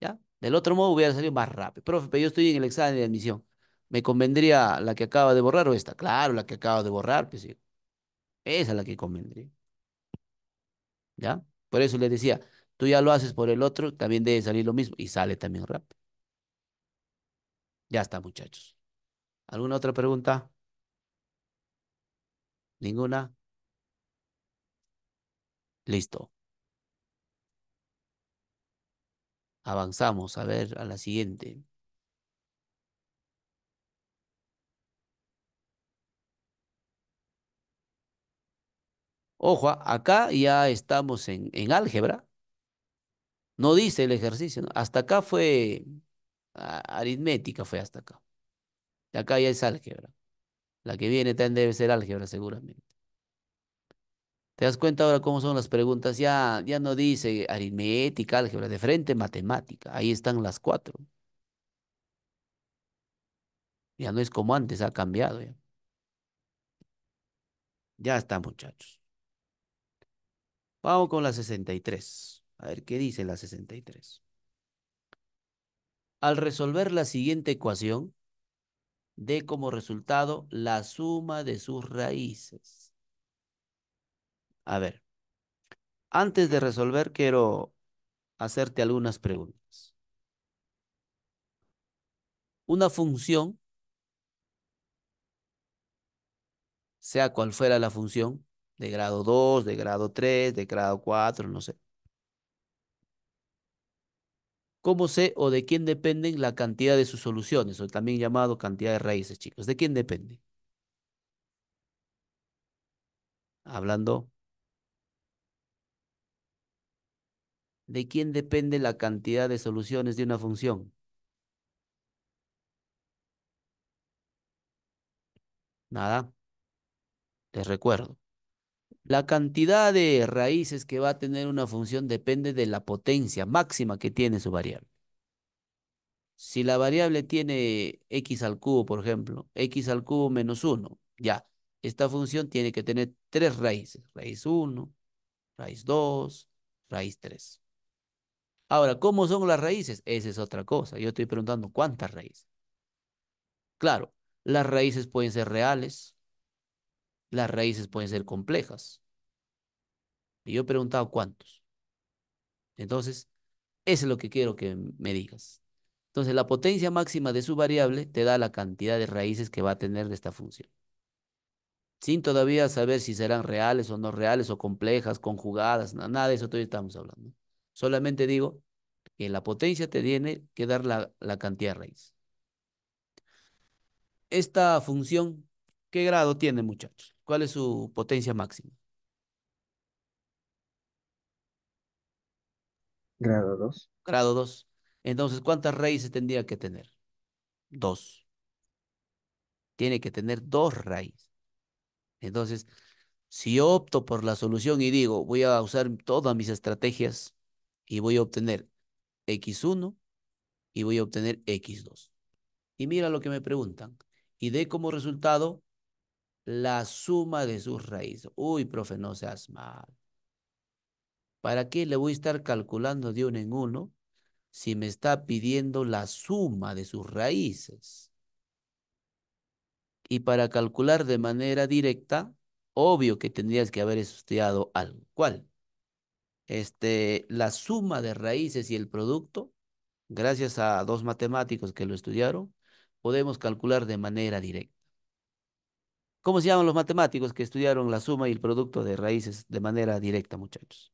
¿Ya? Del otro modo hubiera salido más rápido. Profe, pero yo estoy en el examen de admisión. ¿Me convendría la que acaba de borrar o esta? Claro, la que acaba de borrar, pues sí esa es la que convendría. ¿Ya? Por eso les decía, tú ya lo haces por el otro, también debe salir lo mismo y sale también rápido. Ya está, muchachos. ¿Alguna otra pregunta? ¿Ninguna? Listo. Avanzamos a ver a la siguiente. Ojo, ah, acá ya estamos en, álgebra. No dice el ejercicio, Hasta acá fue aritmética, fue hasta acá. De acá ya es álgebra. La que viene también debe ser álgebra, seguramente. ¿Te das cuenta ahora cómo son las preguntas? Ya, ya no dice aritmética, álgebra, de frente matemática. Ahí están las cuatro. Ya no es como antes, ha cambiado ya. Ya está, muchachos. Vamos con la 63. A ver qué dice la 63. Al resolver la siguiente ecuación, dé como resultado la suma de sus raíces. A ver, antes de resolver quiero hacerte algunas preguntas. Una función, sea cual fuera la función, de grado 2, de grado 3, de grado 4, no sé. ¿Cómo sé o de quién dependen la cantidad de sus soluciones? O también llamado cantidad de raíces, chicos. ¿De quién depende? Hablando. ¿De quién depende la cantidad de soluciones de una función? Nada. Les recuerdo. La cantidad de raíces que va a tener una función depende de la potencia máxima que tiene su variable. Si la variable tiene x al cubo, por ejemplo, x al cubo menos 1, ya, esta función tiene que tener tres raíces, raíz 1, raíz 2, raíz 3. Ahora, ¿cómo son las raíces? Esa es otra cosa. Yo estoy preguntando cuántas raíces. Claro, las raíces pueden ser reales, las raíces pueden ser complejas. Y yo he preguntado cuántos. Entonces, eso es lo que quiero que me digas. Entonces, la potencia máxima de su variable te da la cantidad de raíces que va a tener de esta función. Sin todavía saber si serán reales o no reales, o complejas, conjugadas, nada de eso todavía estamos hablando. Solamente digo que la potencia te tiene que dar la, la cantidad de raíces Esta función, ¿qué grado tiene, muchachos? ¿Cuál es su potencia máxima? Grado 2. Grado 2. Entonces, ¿cuántas raíces tendría que tener? Dos. Tiene que tener dos raíces. Entonces, si yo opto por la solución y digo, voy a usar todas mis estrategias y voy a obtener x1 y voy a obtener x2. Y mira lo que me preguntan. Y dé como resultado la suma de sus raíces. Uy, profe, no seas mal. ¿Para qué le voy a estar calculando de uno en uno si me está pidiendo la suma de sus raíces? Y para calcular de manera directa, obvio que tendrías que haber estudiado algo. ¿Cuál? Este, la suma de raíces y el producto, gracias a dos matemáticos que lo estudiaron, podemos calcular de manera directa. ¿Cómo se llaman los matemáticos que estudiaron la suma y el producto de raíces de manera directa, muchachos?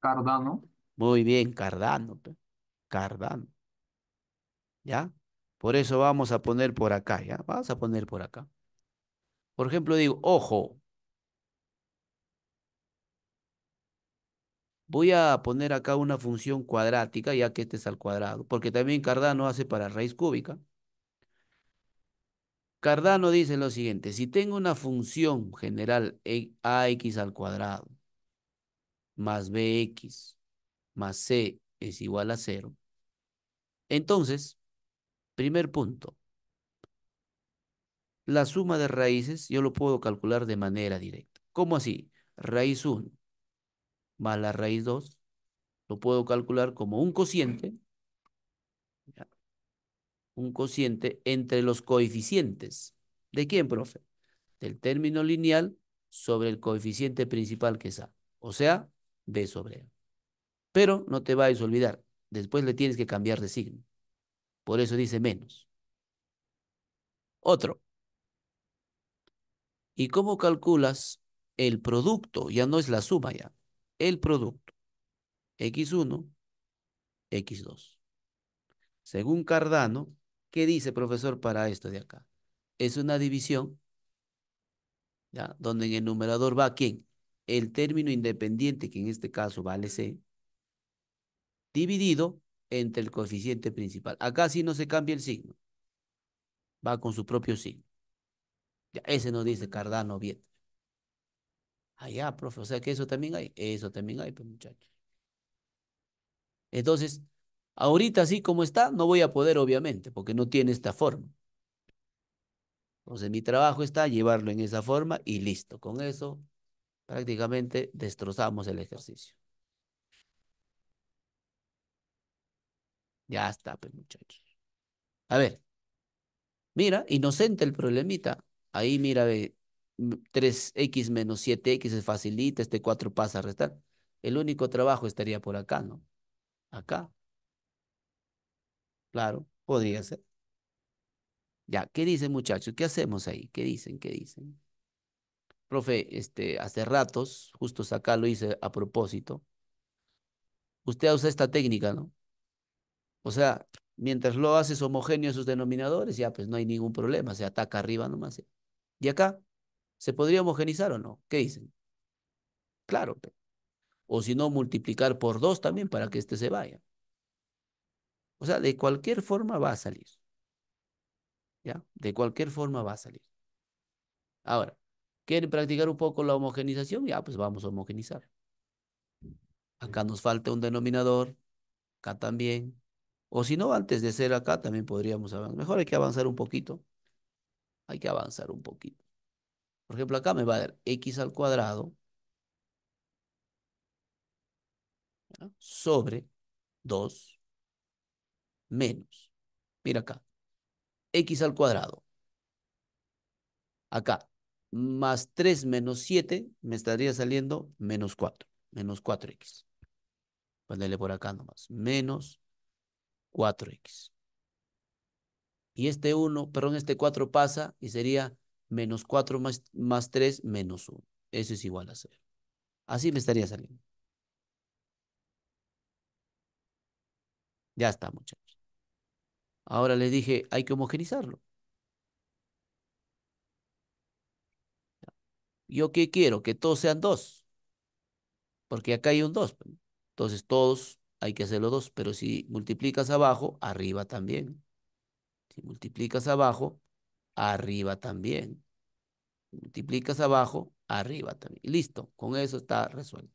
Cardano. Muy bien, Cardano. Cardano. ¿Ya? Por eso vamos a poner por acá, ¿ya? Vamos a poner por acá. Por ejemplo, digo, ojo. Voy a poner acá una función cuadrática, ya que este es al cuadrado, porque también Cardano hace para raíz cúbica. Cardano dice lo siguiente, si tengo una función general ax al cuadrado más bx más c es igual a cero, entonces, primer punto, la suma de raíces yo lo puedo calcular de manera directa. ¿Cómo así? Raíz 1 más la raíz 2 lo puedo calcular como un cociente un cociente entre los coeficientes. ¿De quién, profe? Del término lineal sobre el coeficiente principal que es A, o sea, B sobre A. Pero no te vayas a olvidar, después le tienes que cambiar de signo. Por eso dice menos. Otro. ¿Y cómo calculas el producto? Ya no es la suma ya, el producto. X1, X2. Según Cardano, ¿Qué dice, profesor, para esto de acá? Es una división, ¿ya? Donde en el numerador va quién? El término independiente, que en este caso vale C, dividido entre el coeficiente principal. Acá sí no se cambia el signo. Va con su propio signo. Ya, ese nos dice Cardano bien. Allá, ah, profesor, o sea que eso también hay. Eso también hay, pues muchachos. Entonces, Ahorita así como está, no voy a poder, obviamente, porque no tiene esta forma. Entonces mi trabajo está llevarlo en esa forma y listo. Con eso prácticamente destrozamos el ejercicio. Ya está, pues muchachos. A ver, mira, inocente el problemita. Ahí mira, 3x menos 7x se facilita, este 4 pasa a restar. El único trabajo estaría por acá, ¿no? Acá. Claro, podría ser. Ya, ¿qué dicen muchachos? ¿Qué hacemos ahí? ¿Qué dicen? ¿Qué dicen? Profe, este, hace ratos, justo acá lo hice a propósito. Usted usa esta técnica, ¿no? O sea, mientras lo haces homogéneo a sus denominadores, ya pues no hay ningún problema, se ataca arriba nomás. ¿eh? ¿Y acá? ¿Se podría homogenizar o no? ¿Qué dicen? Claro. O si no, multiplicar por dos también para que este se vaya. O sea, de cualquier forma va a salir. ¿Ya? De cualquier forma va a salir. Ahora, ¿quieren practicar un poco la homogenización? Ya, pues vamos a homogenizar. Acá nos falta un denominador, acá también. O si no, antes de ser acá también podríamos avanzar. Mejor hay que avanzar un poquito. Hay que avanzar un poquito. Por ejemplo, acá me va a dar x al cuadrado sobre 2 menos. Mira acá. X al cuadrado. Acá. Más 3 menos 7 me estaría saliendo menos 4. Menos 4X. Ponele por acá nomás. Menos 4X. Y este 1, perdón, este 4 pasa y sería menos 4 más 3 menos 1. Eso es igual a 0. Así me estaría saliendo. Ya está, muchachos. Ahora les dije, hay que homogenizarlo. ¿Yo qué quiero? Que todos sean dos. Porque acá hay un dos. Pues. Entonces todos hay que hacerlo dos. Pero si multiplicas abajo, arriba también. Si multiplicas abajo, arriba también. Si multiplicas abajo, arriba también. listo, con eso está resuelto.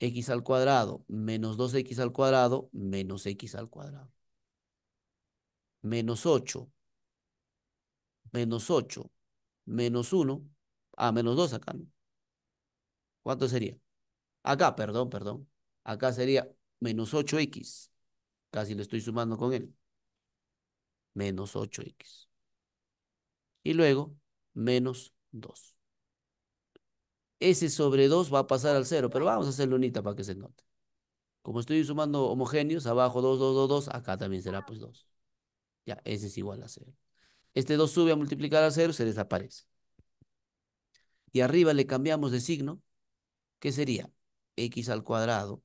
x al cuadrado menos 2x al cuadrado menos x al cuadrado menos 8, menos 8, menos 1, a ah, menos 2 acá. ¿Cuánto sería? Acá, perdón, perdón. Acá sería menos 8x. Casi lo estoy sumando con él. Menos 8x. Y luego, menos 2. Ese sobre 2 va a pasar al 0, pero vamos a hacerlo unita para que se note. Como estoy sumando homogéneos, abajo 2, 2, 2, 2, acá también será pues 2. Ya, ese es igual a 0. Este 2 sube a multiplicar a 0, se desaparece. Y arriba le cambiamos de signo, que sería x al cuadrado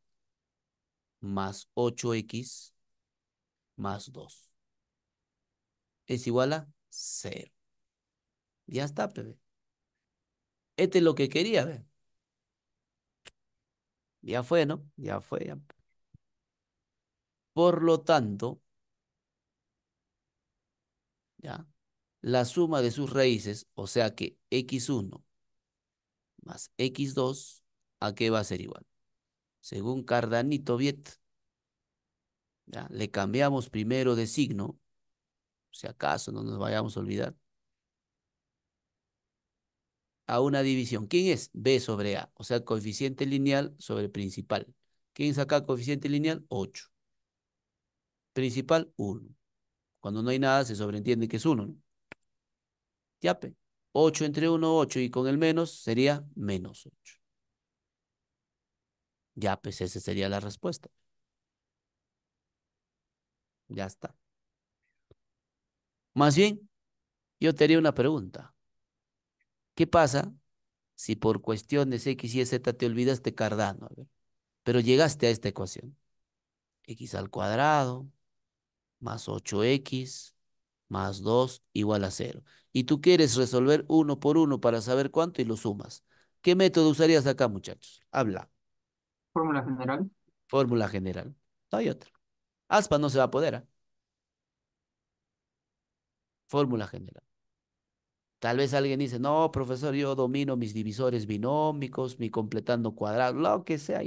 más 8x más 2. Es igual a 0. Ya está, bebé. Este es lo que quería ver. Ya fue, ¿no? Ya fue. Por lo tanto, ¿ya? La suma de sus raíces, o sea que x1 más x2, ¿a qué va a ser igual? Según Cardanito Viet, ¿ya? le cambiamos primero de signo, si acaso no nos vayamos a olvidar, a una división. ¿Quién es? B sobre A, o sea, coeficiente lineal sobre principal. ¿Quién es acá coeficiente lineal? 8. Principal, 1. Cuando no hay nada, se sobreentiende que es 1. Yape. 8 entre 1, 8. Y con el menos sería menos 8. Ya, pues esa sería la respuesta. Ya está. Más bien, yo te haría una pregunta. ¿Qué pasa si por cuestiones X, Y, Z te olvidaste Cardano? A ver, pero llegaste a esta ecuación. X al cuadrado más 8x más 2 igual a 0. Y tú quieres resolver uno por uno para saber cuánto y lo sumas. ¿Qué método usarías acá, muchachos? Habla. Fórmula general. Fórmula general. No hay otra. ASPA no se va a poder. ¿ah? Fórmula general. Tal vez alguien dice, no, profesor, yo domino mis divisores binómicos, mi completando cuadrado, lo que sea.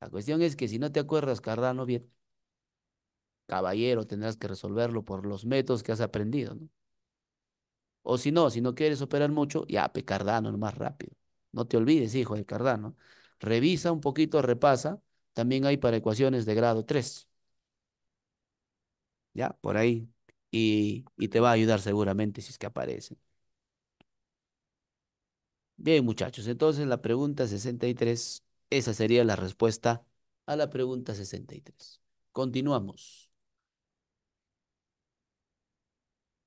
La cuestión es que si no te acuerdas, Cardano, bien, Caballero, tendrás que resolverlo por los métodos que has aprendido. O si no, si no quieres operar mucho, ya, pe Cardano, lo más rápido. No te olvides, hijo, de Cardano. Revisa un poquito, repasa. También hay para ecuaciones de grado 3. Ya, por ahí. Y, y te va a ayudar seguramente si es que aparece. Bien, muchachos, entonces la pregunta 63, esa sería la respuesta a la pregunta 63. Continuamos.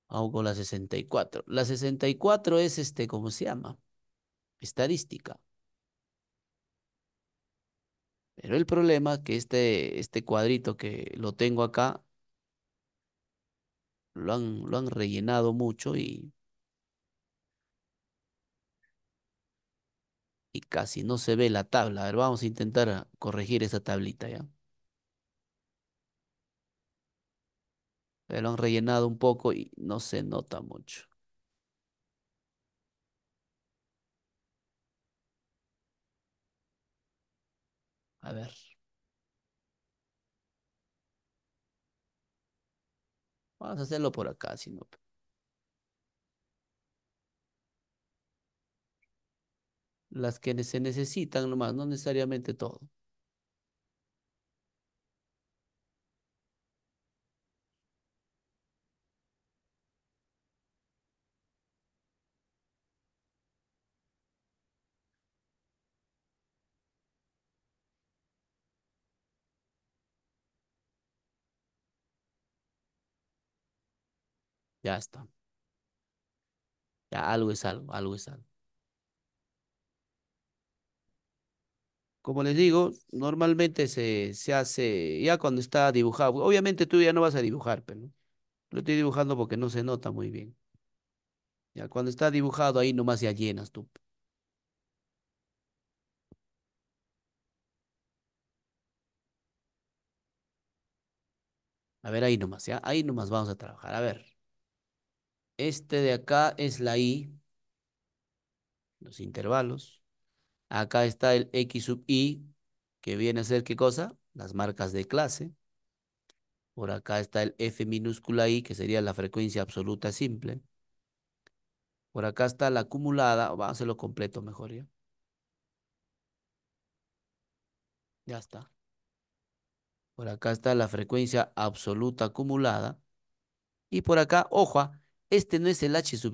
Vamos la 64. La 64 es este, ¿cómo se llama? Estadística. Pero el problema es que este, este cuadrito que lo tengo acá lo han, lo han rellenado mucho y, y casi no se ve la tabla. A ver, vamos a intentar corregir esa tablita ya. Pero han rellenado un poco y no se nota mucho. A ver. Vamos a hacerlo por acá, si no. Las que se necesitan nomás, no necesariamente todo. Ya está. Ya algo es algo, algo es algo. Como les digo, normalmente se, se hace ya cuando está dibujado. Obviamente tú ya no vas a dibujar, pero lo estoy dibujando porque no se nota muy bien. Ya cuando está dibujado ahí nomás ya llenas tú. A ver, ahí nomás, ya. Ahí nomás vamos a trabajar. A ver. Este de acá es la i, los intervalos. Acá está el x sub i, que viene a ser qué cosa? Las marcas de clase. Por acá está el f minúscula i, que sería la frecuencia absoluta simple. Por acá está la acumulada, vamos a hacerlo completo mejor ya. Ya está. Por acá está la frecuencia absoluta acumulada. Y por acá, ojo, ah, este no es el H sub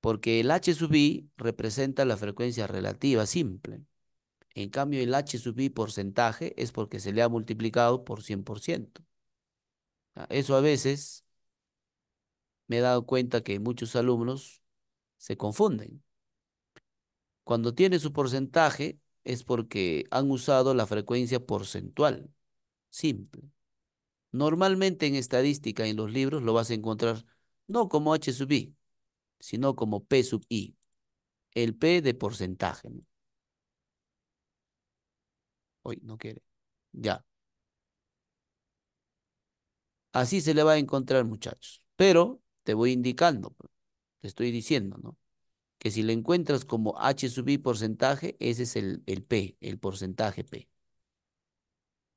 porque el H sub I representa la frecuencia relativa simple. En cambio, el H sub I porcentaje es porque se le ha multiplicado por 100%. Ah, eso a veces me he dado cuenta que muchos alumnos se confunden. Cuando tiene su porcentaje es porque han usado la frecuencia porcentual simple. Normalmente en estadística, en los libros, lo vas a encontrar no como H sub I, sino como P sub I. El P de porcentaje. Hoy no quiere. Ya. Así se le va a encontrar, muchachos. Pero te voy indicando, pues, te estoy diciendo, ¿no? Que si le encuentras como H sub I porcentaje, ese es el, el P, el porcentaje P.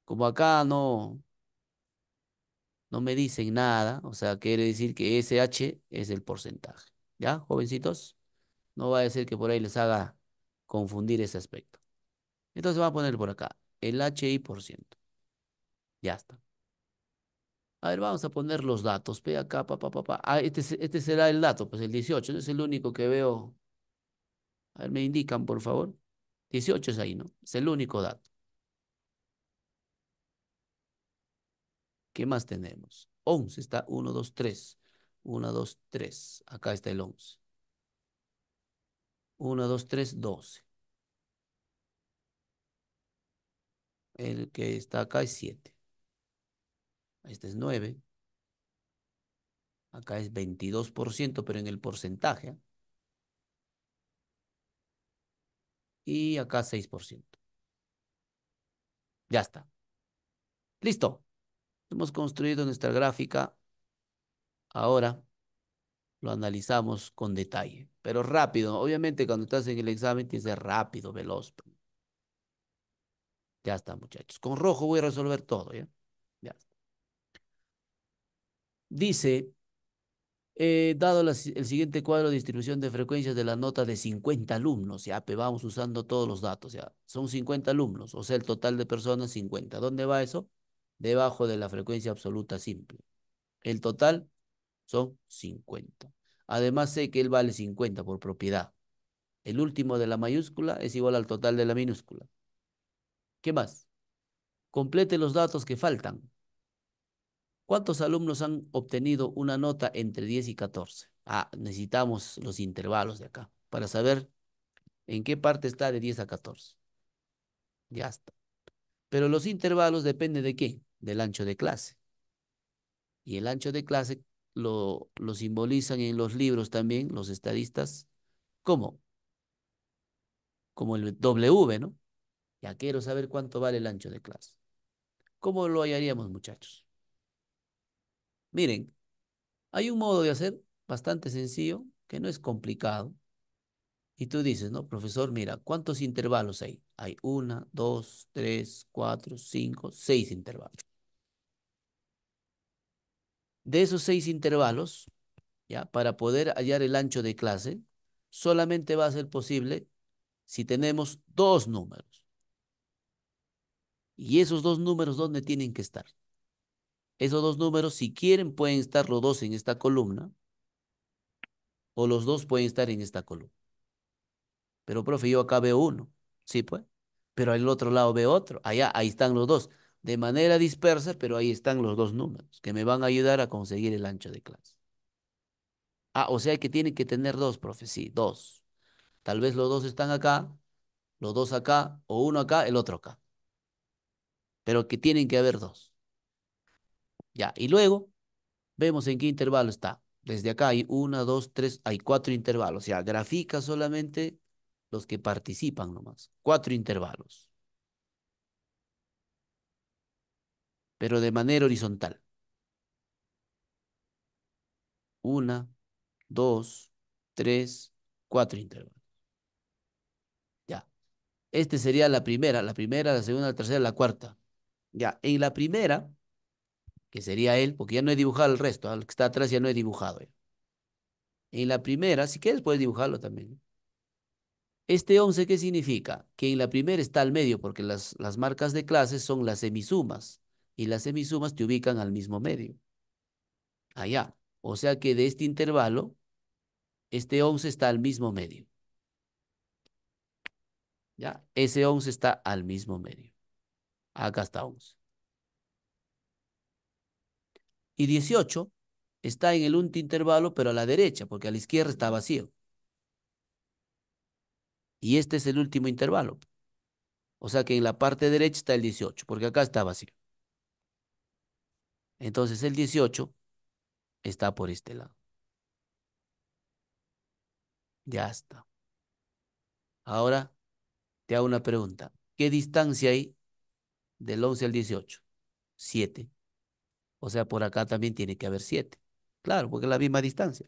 Como acá no, no me dicen nada, o sea, quiere decir que ese H es el porcentaje. ¿Ya, jovencitos? No va a decir que por ahí les haga confundir ese aspecto. Entonces va a poner por acá, el HI por ciento. Ya está. A ver, vamos a poner los datos. Ve acá, papá, papá. Ah, este, este será el dato, pues el 18, no es el único que veo. A ver, me indican, por favor. 18 es ahí, ¿no? Es el único dato. ¿Qué más tenemos? 11 está 1, 2, 3. 1, 2, 3. Acá está el 11. 1, 2, 3, 12. El que está acá es 7. Este es 9. Acá es 22%, pero en el porcentaje. ¿ah? Y acá 6%. Ya está. Listo. Hemos construido nuestra gráfica. Ahora lo analizamos con detalle, pero rápido. Obviamente cuando estás en el examen tienes que rápido, veloz. Ya está, muchachos. Con rojo voy a resolver todo, ¿ya? Dice, eh, dado el siguiente cuadro de distribución de frecuencias de la nota de 50 alumnos, ya vamos usando todos los datos, ya son 50 alumnos, o sea, el total de personas 50. ¿Dónde va eso? debajo de la frecuencia absoluta simple. El total son 50. Además sé que él vale 50 por propiedad. El último de la mayúscula es igual al total de la minúscula. ¿Qué más? Complete los datos que faltan. ¿Cuántos alumnos han obtenido una nota entre 10 y 14? Ah, necesitamos los intervalos de acá para saber en qué parte está de 10 a 14. Ya está. Pero los intervalos dependen de qué del ancho de clase. Y el ancho de clase lo, lo simbolizan en los libros también los estadistas como como el W, ¿no? Ya quiero saber cuánto vale el ancho de clase. ¿Cómo lo hallaríamos, muchachos? Miren, hay un modo de hacer bastante sencillo, que no es complicado. Y tú dices, no, profesor, mira, ¿cuántos intervalos hay? Hay una, dos, tres, cuatro, cinco, seis intervalos. De esos seis intervalos, ¿ya? para poder hallar el ancho de clase, solamente va a ser posible si tenemos dos números. ¿Y esos dos números dónde tienen que estar? Esos dos números, si quieren, pueden estar los dos en esta columna o los dos pueden estar en esta columna. Pero, profe, yo acá veo uno. Sí, pues. Pero al otro lado veo otro. Allá, ahí están los dos de manera dispersa, pero ahí están los dos números que me van a ayudar a conseguir el ancho de clase. Ah, o sea que tiene que tener dos, profe, sí, dos. Tal vez los dos están acá, los dos acá, o uno acá, el otro acá. Pero que tienen que haber dos. Ya, y luego vemos en qué intervalo está. Desde acá hay una, dos, tres, hay cuatro intervalos. O sea, grafica solamente los que participan nomás. Cuatro intervalos. pero de manera horizontal. Una, dos, tres, cuatro intervalos. Ya. Este sería la primera, la primera, la segunda, la tercera, la cuarta. Ya. En la primera, que sería él, porque ya no he dibujado el resto, al que está atrás ya no he dibujado. él. En la primera, si quieres puedes dibujarlo también. Este 11, ¿qué significa? Que en la primera está al medio, porque las, las marcas de clases son las semisumas y las semisumas te ubican al mismo medio. Allá. O sea que de este intervalo, este 11 está al mismo medio. ¿Ya? Ese 11 está al mismo medio. Acá está 11. Y 18 está en el último intervalo, pero a la derecha, porque a la izquierda está vacío. Y este es el último intervalo. O sea que en la parte derecha está el 18, porque acá está vacío. Entonces el 18 está por este lado. Ya está. Ahora te hago una pregunta. ¿Qué distancia hay del 11 al 18? 7. O sea, por acá también tiene que haber 7. Claro, porque es la misma distancia.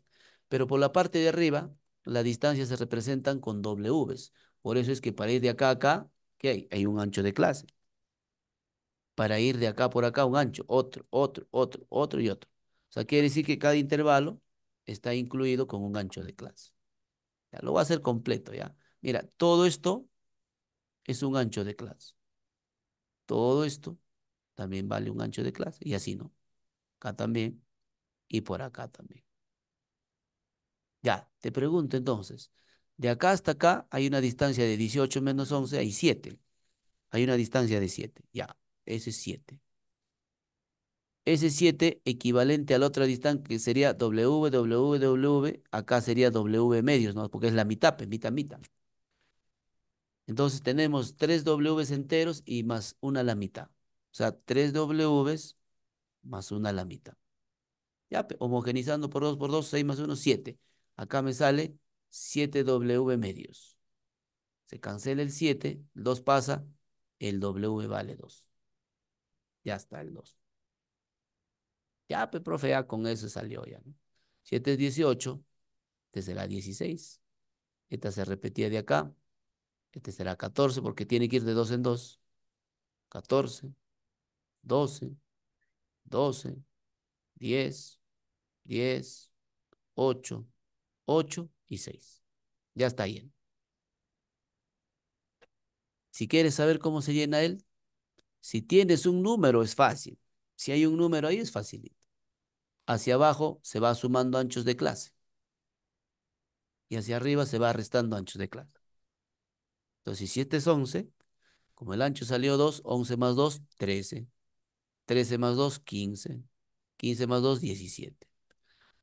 Pero por la parte de arriba, las distancias se representan con W. Por eso es que para ir de acá a acá, ¿qué hay? Hay un ancho de clase para ir de acá por acá un ancho, otro, otro, otro, otro y otro. O sea, quiere decir que cada intervalo está incluido con un ancho de clase. Ya, lo voy a hacer completo, ¿ya? Mira, todo esto es un ancho de clase. Todo esto también vale un ancho de clase. Y así, ¿no? Acá también y por acá también. Ya, te pregunto entonces, de acá hasta acá hay una distancia de 18 menos 11, hay 7. Hay una distancia de 7, ya. S7. S7 equivalente a la otra distancia que sería W, acá sería W medios, Porque es la mitad, mitad, mitad. Entonces tenemos 3 W enteros y más una a la mitad. O sea, 3 W más una a la mitad. Ya, homogenizando por 2 por 2, 6 más 1, 7. Acá me sale 7W medios. Se cancela el 7, 2 pasa, el W vale 2. Ya está el 2. Ya, pues, profe, ya con eso salió ya. 7 es 18, este será 16. Esta se repetía de acá. Este será 14 porque tiene que ir de 2 en 2. 14, 12, 12, 10, 10, 8, 8 y 6. Ya está ahí. Si quieres saber cómo se llena él, si tienes un número es fácil. Si hay un número ahí es facilito. Hacia abajo se va sumando anchos de clase. Y hacia arriba se va restando anchos de clase. Entonces, si 7 es 11, como el ancho salió 2, 11 más 2, 13. 13 más 2, 15. 15 más 2, 17.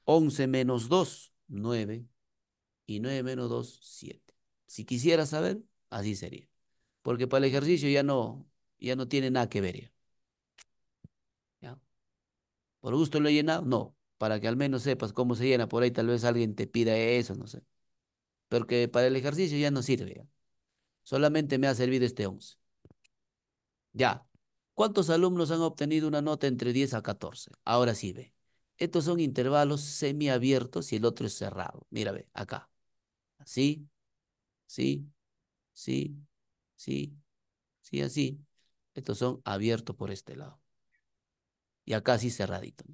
11 menos 2, 9. Y 9 menos 2, 7. Si quisiera saber, así sería. Porque para el ejercicio ya no, ya no tiene nada que ver. ¿Ya? ¿Por gusto lo he llenado? No, para que al menos sepas cómo se llena. Por ahí tal vez alguien te pida eso, no sé. Pero que para el ejercicio ya no sirve. Solamente me ha servido este 11. Ya. ¿Cuántos alumnos han obtenido una nota entre 10 a 14? Ahora sí ve. Estos son intervalos semiabiertos y el otro es cerrado. Mira, ve, acá. Así, sí, sí, sí, sí, así. Estos son abiertos por este lado. Y acá sí cerradito.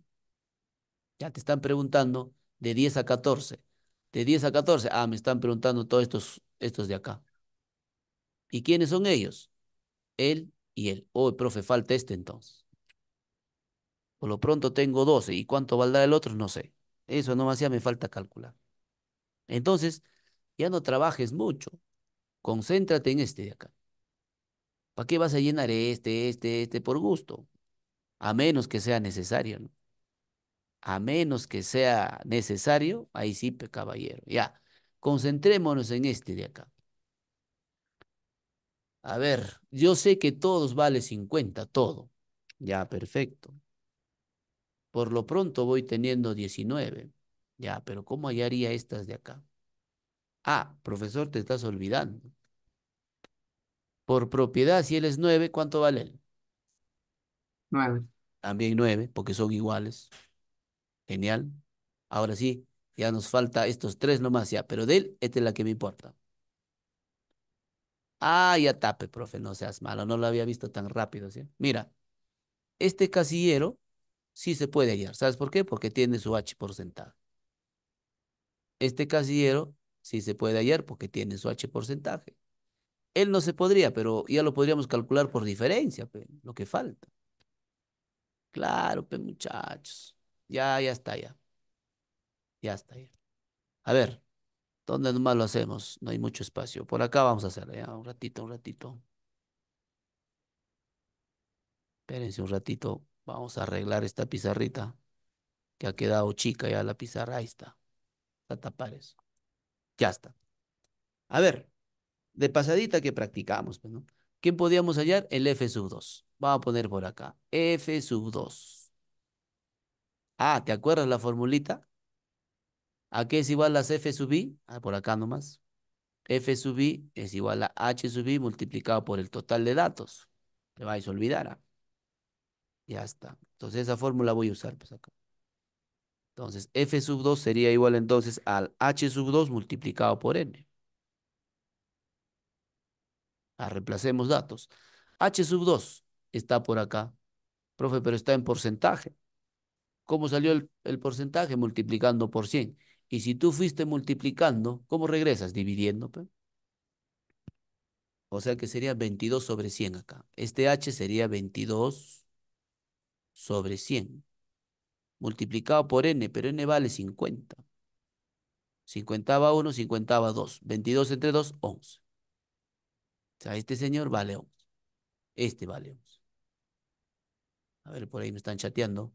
Ya te están preguntando de 10 a 14. De 10 a 14, ah, me están preguntando todos estos, estos de acá. ¿Y quiénes son ellos? Él y él. Oh, profe, falta este entonces. Por lo pronto tengo 12. ¿Y cuánto valdrá el otro? No sé. Eso no hacía, me falta calcular. Entonces, ya no trabajes mucho. Concéntrate en este de acá. ¿Para qué vas a llenar este, este, este por gusto? A menos que sea necesario, ¿no? A menos que sea necesario, ahí sí, caballero. Ya, concentrémonos en este de acá. A ver, yo sé que todos vale 50, todo. Ya, perfecto. Por lo pronto voy teniendo 19. Ya, pero ¿cómo hallaría estas de acá? Ah, profesor, te estás olvidando por propiedad, si él es 9, ¿cuánto vale él? 9. También 9, porque son iguales. Genial. Ahora sí, ya nos falta estos tres nomás ya, pero de él, esta es la que me importa. Ah, ya tape, profe, no seas malo, no lo había visto tan rápido. ¿sí? Mira, este casillero sí se puede hallar. ¿Sabes por qué? Porque tiene su H porcentaje. Este casillero sí se puede hallar porque tiene su H porcentaje él no se podría, pero ya lo podríamos calcular por diferencia, lo que falta. Claro, pe, muchachos. Ya, ya está, ya. Ya está, ya. A ver, ¿dónde nomás lo hacemos? No hay mucho espacio. Por acá vamos a hacerlo, ya. Un ratito, un ratito. Espérense un ratito. Vamos a arreglar esta pizarrita. Que ha quedado chica ya la pizarra. Ahí está. A tapar eso. Ya está. A ver, de pasadita que practicamos, pues, ¿no? ¿Quién podíamos hallar? El F sub 2. Vamos a poner por acá. F sub 2. Ah, ¿te acuerdas la formulita? ¿A qué es igual las F sub I? Ah, por acá nomás. F sub I es igual a H sub I multiplicado por el total de datos. Te vais a olvidar. ¿ah? Ya está. Entonces esa fórmula voy a usar pues acá. Entonces F sub 2 sería igual entonces al H sub 2 multiplicado por N. Ah, reemplacemos datos. H sub 2 está por acá. Profe, pero está en porcentaje. ¿Cómo salió el, porcentaje? Multiplicando por 100. Y si tú fuiste multiplicando, ¿cómo regresas? Dividiendo. O sea que sería 22 sobre 100 acá. Este H sería 22 sobre 100. Multiplicado por N, pero N vale 50. 50 va 1, 50 va 2. 22 entre 2, 11 sea, este señor vale Este vale A ver, por ahí me están chateando.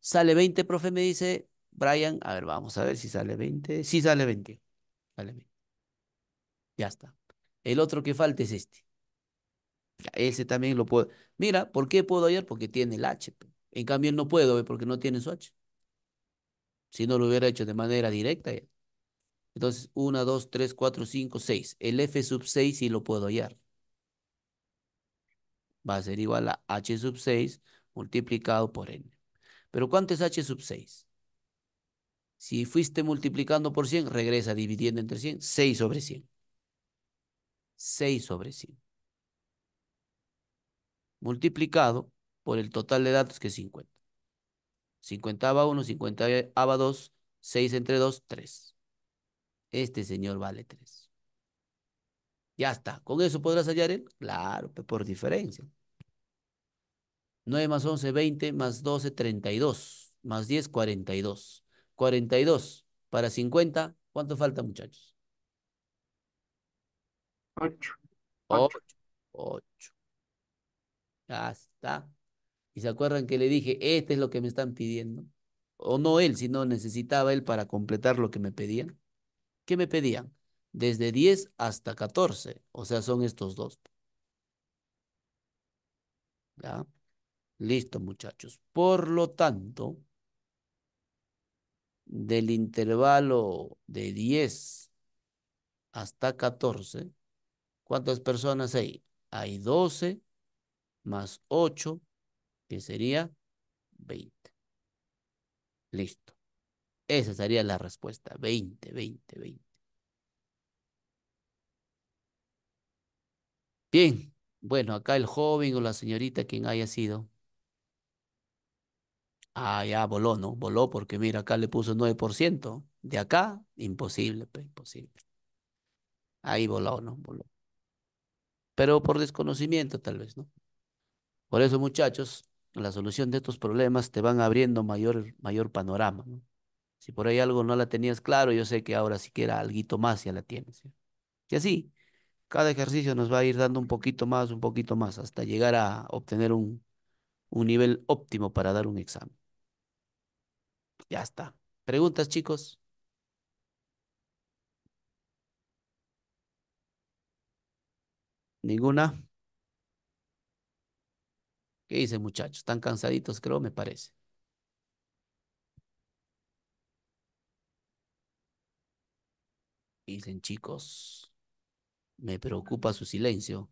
Sale 20, profe, me dice Brian. A ver, vamos a ver si sale 20. Sí, sale 20. Sale 20. Ya está. El otro que falta es este. Ese también lo puedo. Mira, ¿por qué puedo hallar? Porque tiene el H. En cambio, no puedo, porque no tiene su H. Si no lo hubiera hecho de manera directa, entonces, 1, 2, 3, 4, 5, 6. El f sub 6 sí lo puedo hallar. Va a ser igual a h sub 6 multiplicado por n. Pero ¿cuánto es h sub 6? Si fuiste multiplicando por 100, regresa dividiendo entre 100. 6 sobre 100. 6 sobre 100. Multiplicado por el total de datos que es 50. 50 va 1, 50 ABA 2, 6 entre 2, 3. Este señor vale 3. Ya está. ¿Con eso podrás hallar él? Claro, por diferencia. 9 más 11, 20, más 12, 32, más 10, 42. 42 para 50, ¿cuánto falta, muchachos? 8. 8. 8. Ya está. Y se acuerdan que le dije, este es lo que me están pidiendo. O no él, sino necesitaba él para completar lo que me pedían. ¿qué me pedían? Desde 10 hasta 14, o sea, son estos dos. ¿Ya? Listo, muchachos. Por lo tanto, del intervalo de 10 hasta 14, ¿cuántas personas hay? Hay 12 más 8, que sería 20. Listo. Esa sería la respuesta. 20, 20, 20. Bien, bueno, acá el joven o la señorita, quien haya sido. Ah, ya voló, ¿no? Voló porque mira, acá le puso 9%. De acá, imposible, imposible. Ahí voló, ¿no? Voló. Pero por desconocimiento, tal vez, ¿no? Por eso, muchachos, la solución de estos problemas te van abriendo mayor, mayor panorama, ¿no? Si por ahí algo no la tenías claro, yo sé que ahora siquiera algo más ya la tienes. Y así, cada ejercicio nos va a ir dando un poquito más, un poquito más, hasta llegar a obtener un, un nivel óptimo para dar un examen. Ya está. ¿Preguntas, chicos? ¿Ninguna? ¿Qué dicen muchachos? Están cansaditos, creo, me parece. dicen, chicos, me preocupa su silencio.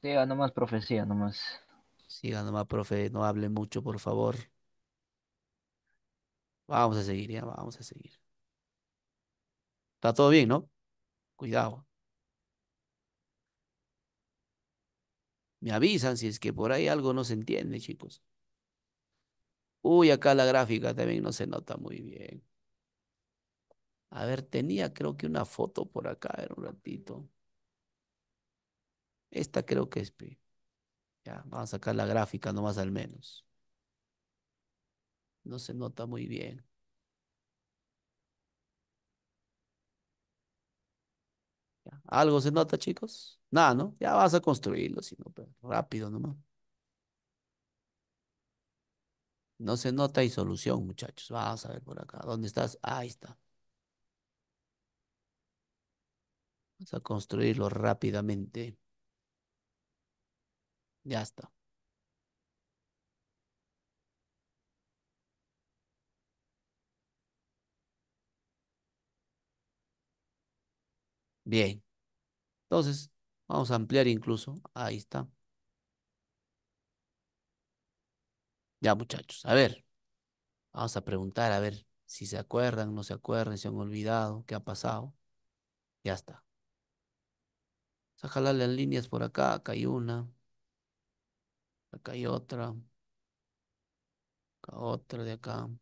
Siga nomás, profecía, nomás. Siga nomás, profe, no hable mucho, por favor. Vamos a seguir, ya, vamos a seguir. Está todo bien, ¿no? Cuidado. Me avisan si es que por ahí algo no se entiende, chicos. Uy, acá la gráfica también no se nota muy bien. A ver, tenía creo que una foto por acá, a ver, un ratito. Esta creo que es Ya, vamos a sacar la gráfica nomás al menos. No se nota muy bien. ¿Algo se nota, chicos? Nada, ¿no? Ya vas a construirlo, sino pues, rápido nomás. No se nota y solución, muchachos. Vamos a ver por acá. ¿Dónde estás? ahí está. Vamos a construirlo rápidamente. Ya está. Bien. Entonces, vamos a ampliar incluso. Ahí está. Ya, muchachos. A ver. Vamos a preguntar, a ver si se acuerdan, no se acuerdan, si han olvidado, qué ha pasado. Ya está. O las líneas por acá, acá hay una, acá hay otra, acá otra de acá, acá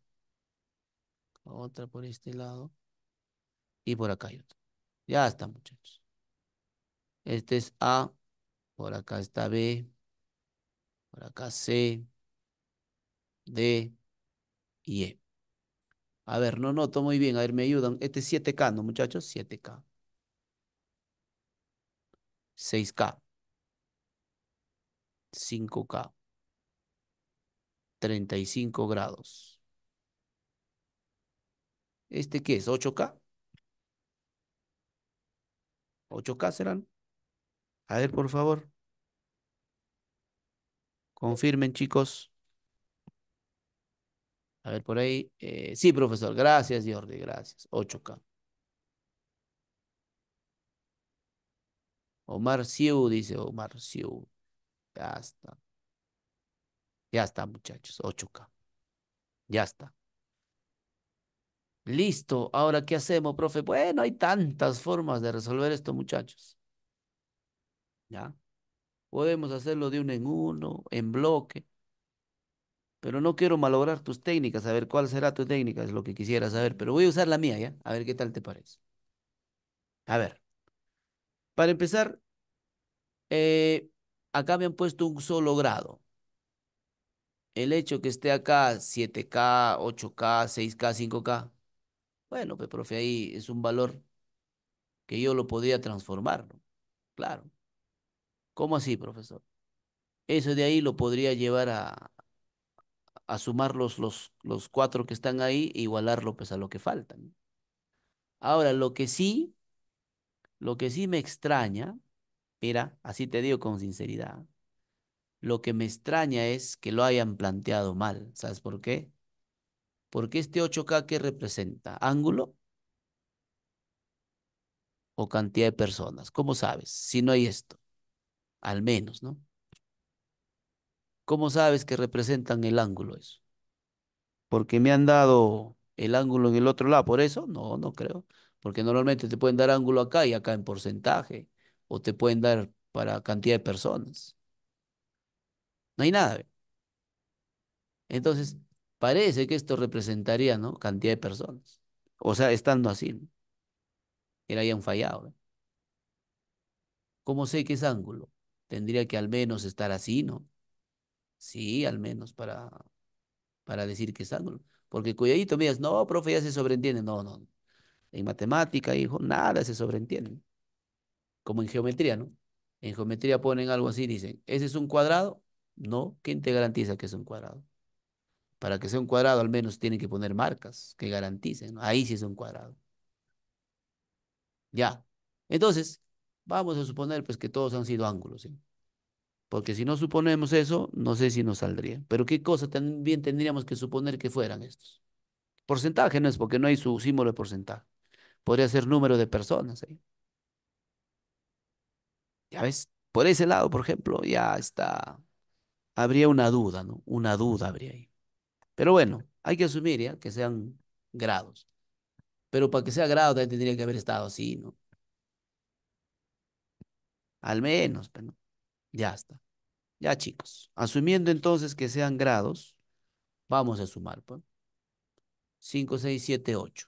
otra por este lado y por acá hay otra. Ya está, muchachos. Este es A, por acá está B, por acá C, D y E. A ver, no noto muy bien. A ver, me ayudan. Este es 7K, ¿no, muchachos? 7K. 6K, 5K, 35 grados. ¿Este qué es? ¿8K? ¿8K serán? A ver, por favor. Confirmen, chicos. A ver, por ahí. Eh, sí, profesor. Gracias, Jordi. Gracias. 8K. Omar Siu, dice Omar Siu. Ya está. Ya está, muchachos. 8 Ya está. Listo. Ahora, ¿qué hacemos, profe? Bueno, hay tantas formas de resolver esto, muchachos. ¿Ya? Podemos hacerlo de uno en uno, en bloque. Pero no quiero malograr tus técnicas, a ver cuál será tu técnica, es lo que quisiera saber. Pero voy a usar la mía, ¿ya? A ver qué tal te parece. A ver. Para empezar, eh, acá me han puesto un solo grado. El hecho que esté acá 7K, 8K, 6K, 5K. Bueno, pues profe, ahí es un valor que yo lo podría transformar. Claro. ¿Cómo así, profesor? Eso de ahí lo podría llevar a, sumar los, los, cuatro que están ahí e igualarlo pues, a lo que faltan. Ahora, lo que sí lo que sí me extraña, mira, así te digo con sinceridad, lo que me extraña es que lo hayan planteado mal. ¿Sabes por qué? Porque este 8K que representa ángulo o cantidad de personas. ¿Cómo sabes? Si no hay esto, al menos, ¿no? ¿Cómo sabes que representan el ángulo eso? Porque me han dado el ángulo en el otro lado, por eso, no, no creo porque normalmente te pueden dar ángulo acá y acá en porcentaje, o te pueden dar para cantidad de personas. No hay nada. Entonces, parece que esto representaría, ¿no? Cantidad de personas. O sea, estando así, Era ya un fallado. ¿Cómo sé que es ángulo? Tendría que al menos estar así, ¿no? Sí, al menos para, para decir que es ángulo. Porque cuidadito me no, profe, ya se sobreentiende. no, no. En matemática, hijo, nada se sobreentiende. Como en geometría, ¿no? En geometría ponen algo así, y dicen, ¿ese es un cuadrado? No, ¿quién te garantiza que es un cuadrado? Para que sea un cuadrado, al menos tienen que poner marcas que garanticen. Ahí sí es un cuadrado. Ya. Entonces, vamos a suponer pues que todos han sido ángulos, Porque si no suponemos eso, no sé si nos saldría. Pero qué cosa también tendríamos que suponer que fueran estos. Porcentaje no es porque no hay su símbolo de porcentaje. Podría ser número de personas. ahí. Ya ves, por ese lado, por ejemplo, ya está. Habría una duda, ¿no? Una duda habría ahí. Pero bueno, hay que asumir ¿ya? que sean grados. Pero para que sea grado también tendría que haber estado así, ¿no? Al menos, pero ya está. Ya chicos, asumiendo entonces que sean grados, vamos a sumar. ¿por? 5, 6, 7, 8.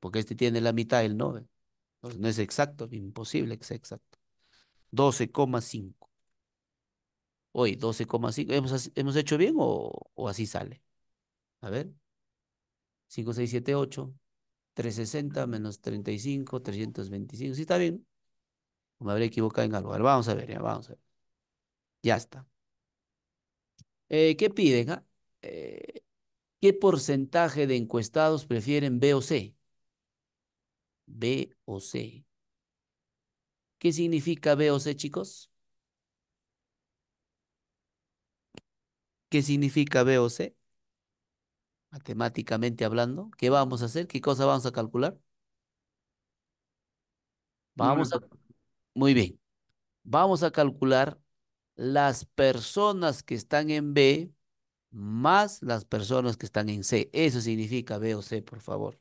porque este tiene la mitad del 9. no es exacto, imposible que sea exacto. 12,5. Hoy 12,5. ¿Hemos, hecho bien o, así sale? A ver. 5, 6, 7, 8. 360 menos 35, 325. Sí, está bien. Me habré equivocado en algo. A ver, vamos a ver, ya, vamos a ver. Ya está. Eh, ¿Qué piden? Ah? Eh, ¿Qué porcentaje de encuestados prefieren B o C? B o C. ¿Qué significa B o C, chicos? ¿Qué significa B o C? Matemáticamente hablando, ¿qué vamos a hacer? ¿Qué cosa vamos a calcular? Vamos a... Muy bien. Vamos a calcular las personas que están en B más las personas que están en C. Eso significa B o C, por favor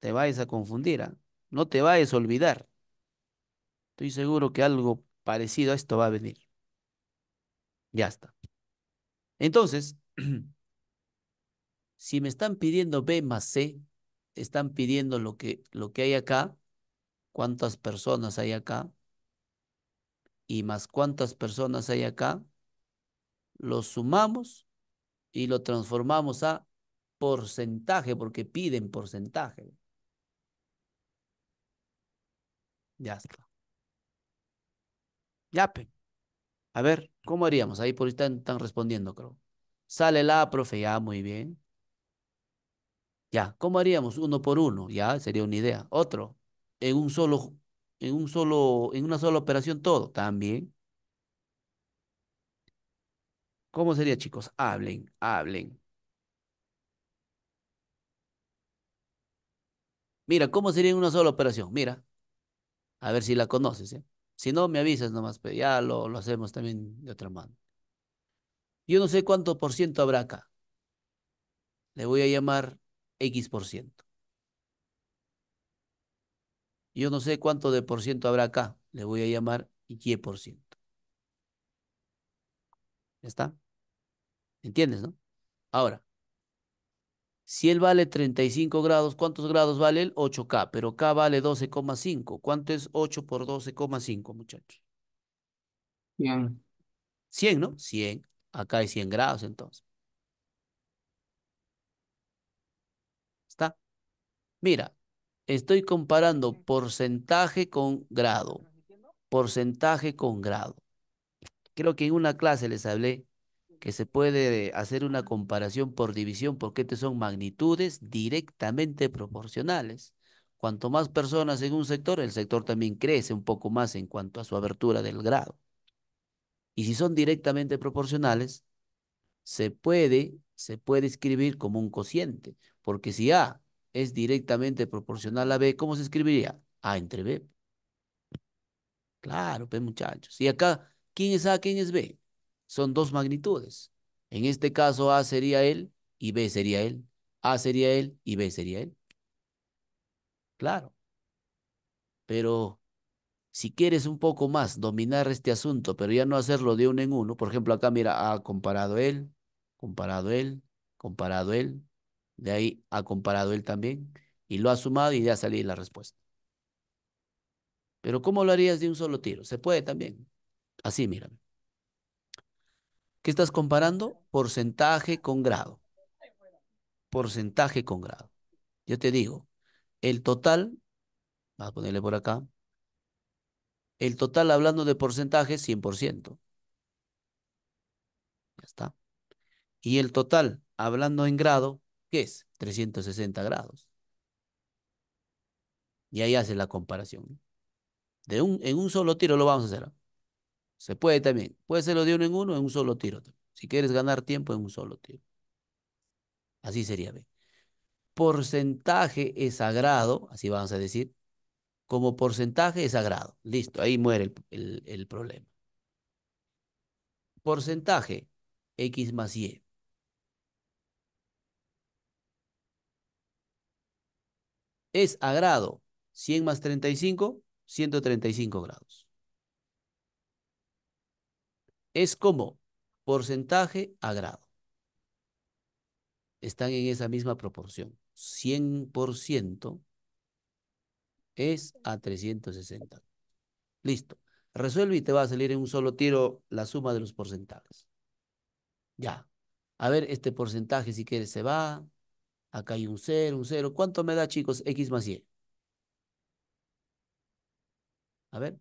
te vayas a confundir, ¿ah? no te vayas a olvidar. Estoy seguro que algo parecido a esto va a venir. Ya está. Entonces, si me están pidiendo B más C, están pidiendo lo que, lo que hay acá, cuántas personas hay acá, y más cuántas personas hay acá, lo sumamos y lo transformamos a porcentaje, porque piden porcentaje. Ya está. Ya, A ver, ¿cómo haríamos? Ahí por ahí están, respondiendo, creo. Sale la, profe, ya, muy bien. Ya, ¿cómo haríamos? Uno por uno, ya, sería una idea. Otro, en un solo, en un solo, en una sola operación todo, también. ¿Cómo sería, chicos? Hablen, hablen. Mira, ¿cómo sería en una sola operación? Mira, a ver si la conoces. ¿eh? Si no, me avisas nomás, pero pues, ya lo, hacemos también de otra mano. Yo no sé cuánto por ciento habrá acá. Le voy a llamar X por ciento. Yo no sé cuánto de por ciento habrá acá. Le voy a llamar Y por ciento. ¿Ya está? ¿Entiendes, no? Ahora, si él vale 35 grados, ¿cuántos grados vale el 8K, pero K vale 12,5. ¿Cuánto es 8 por 12,5, muchachos? 100. 100, ¿no? 100. Acá hay 100 grados, entonces. ¿Está? Mira, estoy comparando porcentaje con grado. Porcentaje con grado. Creo que en una clase les hablé que se puede hacer una comparación por división porque estas son magnitudes directamente proporcionales. Cuanto más personas en un sector, el sector también crece un poco más en cuanto a su abertura del grado. Y si son directamente proporcionales, se puede, se puede escribir como un cociente, porque si A es directamente proporcional a B, ¿cómo se escribiría? A entre B. Claro, pues muchachos. Y acá, ¿quién es A, quién es B? son dos magnitudes. En este caso A sería él y B sería él. A sería él y B sería él. Claro. Pero si quieres un poco más dominar este asunto, pero ya no hacerlo de uno en uno, por ejemplo acá mira ha comparado él, comparado él, comparado él, de ahí ha comparado él también, y lo ha sumado y ya salido la respuesta. Pero ¿cómo lo harías de un solo tiro? Se puede también. Así, mírame. ¿Qué estás comparando? Porcentaje con grado. Porcentaje con grado. Yo te digo, el total, vamos a ponerle por acá, el total hablando de porcentaje, 100%. Ya está. Y el total hablando en grado, ¿qué es? 360 grados. Y ahí hace la comparación. De un, en un solo tiro lo vamos a hacer. Se puede también. Puede ser lo de uno en uno en un solo tiro. Si quieres ganar tiempo en un solo tiro. Así sería B. Porcentaje es sagrado, así vamos a decir. Como porcentaje es sagrado. Listo, ahí muere el, el problema. Porcentaje, X más Y. Es agrado, 100 más 35, 135 grados es como porcentaje a grado. Están en esa misma proporción. 100% es a 360. Listo. Resuelve y te va a salir en un solo tiro la suma de los porcentajes. Ya. A ver, este porcentaje si quieres se va. Acá hay un 0, un 0. ¿Cuánto me da, chicos? X más Y. A ver.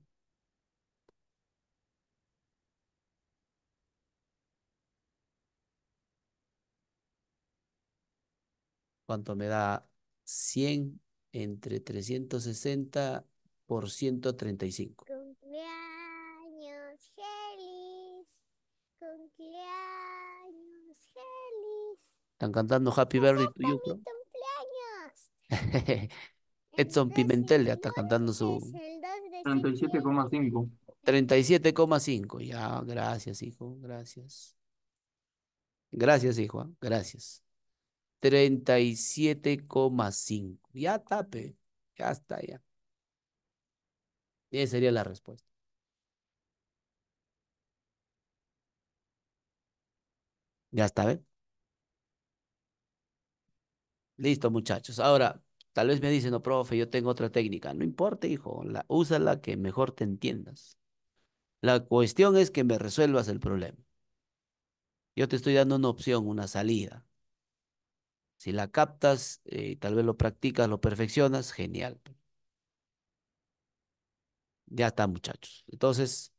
¿Cuánto me da? 100 entre 360 por 135. Cumpleaños feliz. Cumpleaños feliz. Están cantando Happy Birthday to you. cumpleaños. Edson Pimentel ya está cantando su... 37,5. 37,5. Ya, gracias, hijo. Gracias. Gracias, hijo. Ah, gracias. 37,5. Ya tape, ya está, ya. Esa sería la respuesta. Ya está, ve Listo, muchachos. Ahora, tal vez me dicen, no, profe, yo tengo otra técnica. No importa, hijo, la, usa la que mejor te entiendas. La cuestión es que me resuelvas el problema. Yo te estoy dando una opción, una salida. Si la captas, eh, tal vez lo practicas, lo perfeccionas, genial. Ya está, muchachos. Entonces,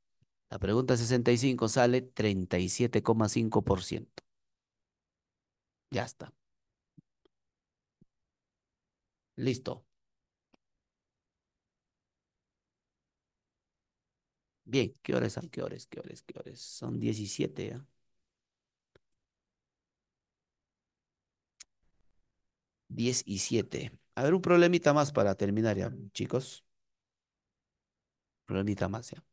la pregunta 65 sale 37,5%. Ya está. Listo. Bien, ¿qué horas son? ¿Qué horas? ¿Qué horas? ¿Qué horas? Son 17, ¿eh? 10 y 7. A ver, un problemita más para terminar ya, chicos. Problemita más ya.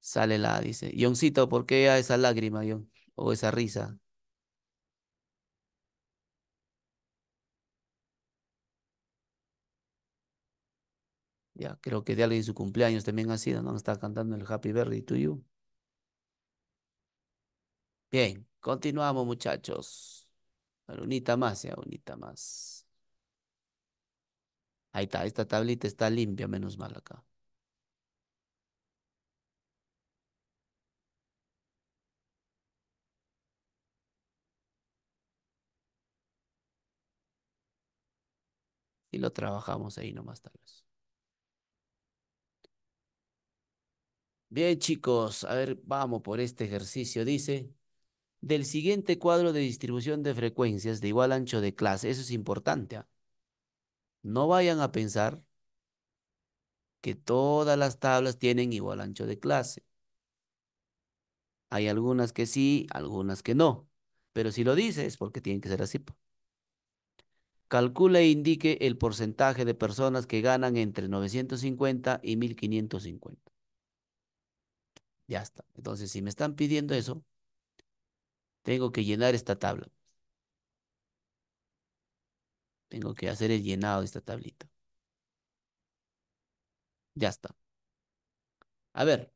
Sale la, dice. Ioncito, ¿por qué a esa lágrima, Ion? O esa risa. Ya, creo que de alguien su cumpleaños también ha sido, ¿no? Está cantando el Happy Birthday to You. Bien, continuamos, muchachos ver, unita más, ya, unita más. Ahí está, esta tablita está limpia, menos mal acá. Y lo trabajamos ahí nomás tal vez. Bien, chicos, a ver, vamos por este ejercicio. Dice, del siguiente cuadro de distribución de frecuencias de igual ancho de clase. Eso es importante. ¿ah? No vayan a pensar que todas las tablas tienen igual ancho de clase. Hay algunas que sí, algunas que no. Pero si lo dice es porque tiene que ser así. Calcula e indique el porcentaje de personas que ganan entre 950 y 1550. Ya está. Entonces, si me están pidiendo eso, tengo que llenar esta tabla. Tengo que hacer el llenado de esta tablita. Ya está. A ver.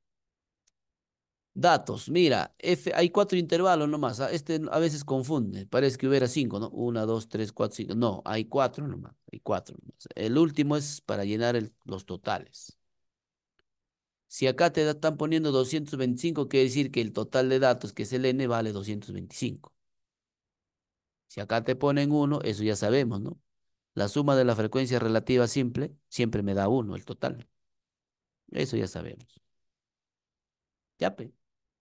Datos. Mira, hay cuatro intervalos nomás. Ah, este a veces confunde. Parece que hubiera cinco, ¿no? Una, dos, tres, cuatro, cinco. No, hay cuatro nomás. Hay cuatro El último es para llenar los totales. Si acá te están poniendo 225, quiere decir que el total de datos, que es el n, vale 225. Si acá te ponen 1, eso ya sabemos, ¿no? La suma de la frecuencia relativa simple siempre me da 1, el total. Eso ya sabemos. Ya, pues,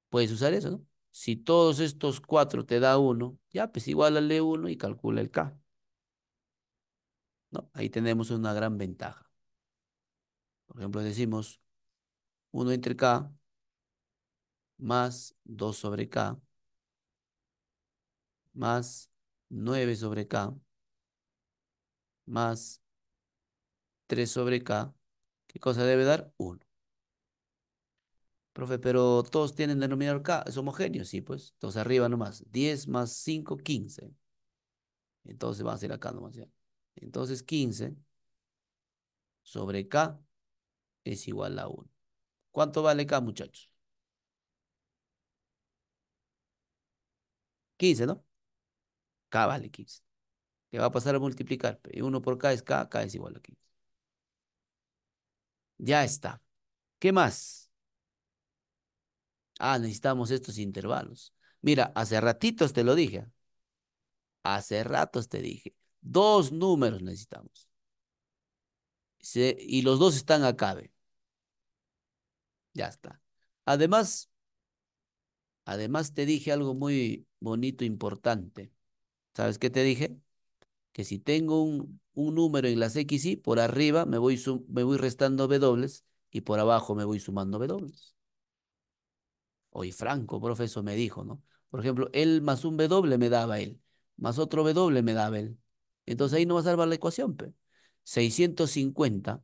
puedes usar eso, ¿no? Si todos estos cuatro te da 1, ya, pues igualale 1 y calcula el K. ¿No? Ahí tenemos una gran ventaja. Por ejemplo, decimos 1 entre K más 2 sobre K más 9 sobre K más 3 sobre K. ¿Qué cosa debe dar? 1. Profe, pero todos tienen denominador K, es homogéneo, sí, pues. Entonces arriba nomás, 10 más 5, 15. Entonces va a ser acá nomás Entonces 15 sobre K es igual a 1. ¿Cuánto vale K, muchachos? 15, ¿no? K vale 15. Que va a pasar a multiplicar. Y 1 por K es K, K es igual a 15. Ya está. ¿Qué más? Ah, necesitamos estos intervalos. Mira, hace ratitos te lo dije. ¿ah? Hace ratos te dije. Dos números necesitamos. y los dos están acá, ¿ve? Ya está. Además, además te dije algo muy bonito, importante. ¿Sabes qué te dije? Que si tengo un, un número en las Y, por arriba me voy, me voy restando B dobles y por abajo me voy sumando B dobles. Hoy Franco, profesor, me dijo, ¿no? Por ejemplo, él más un B me daba él, más otro B doble me daba él. Entonces ahí no va a salvar la ecuación, pe. 650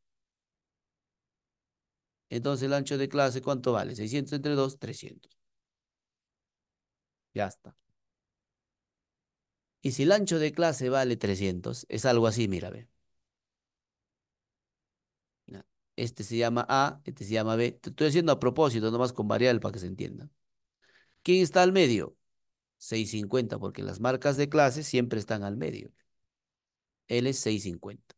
Entonces el ancho de clase, ¿cuánto vale? 600 entre 2, 300. Ya está. Y si el ancho de clase vale 300, es algo así, mira, ve. Este se llama A, este se llama B. Te estoy haciendo a propósito, nomás con variable para que se entienda. ¿Quién está al medio? 650, porque las marcas de clase siempre están al medio. L es 650.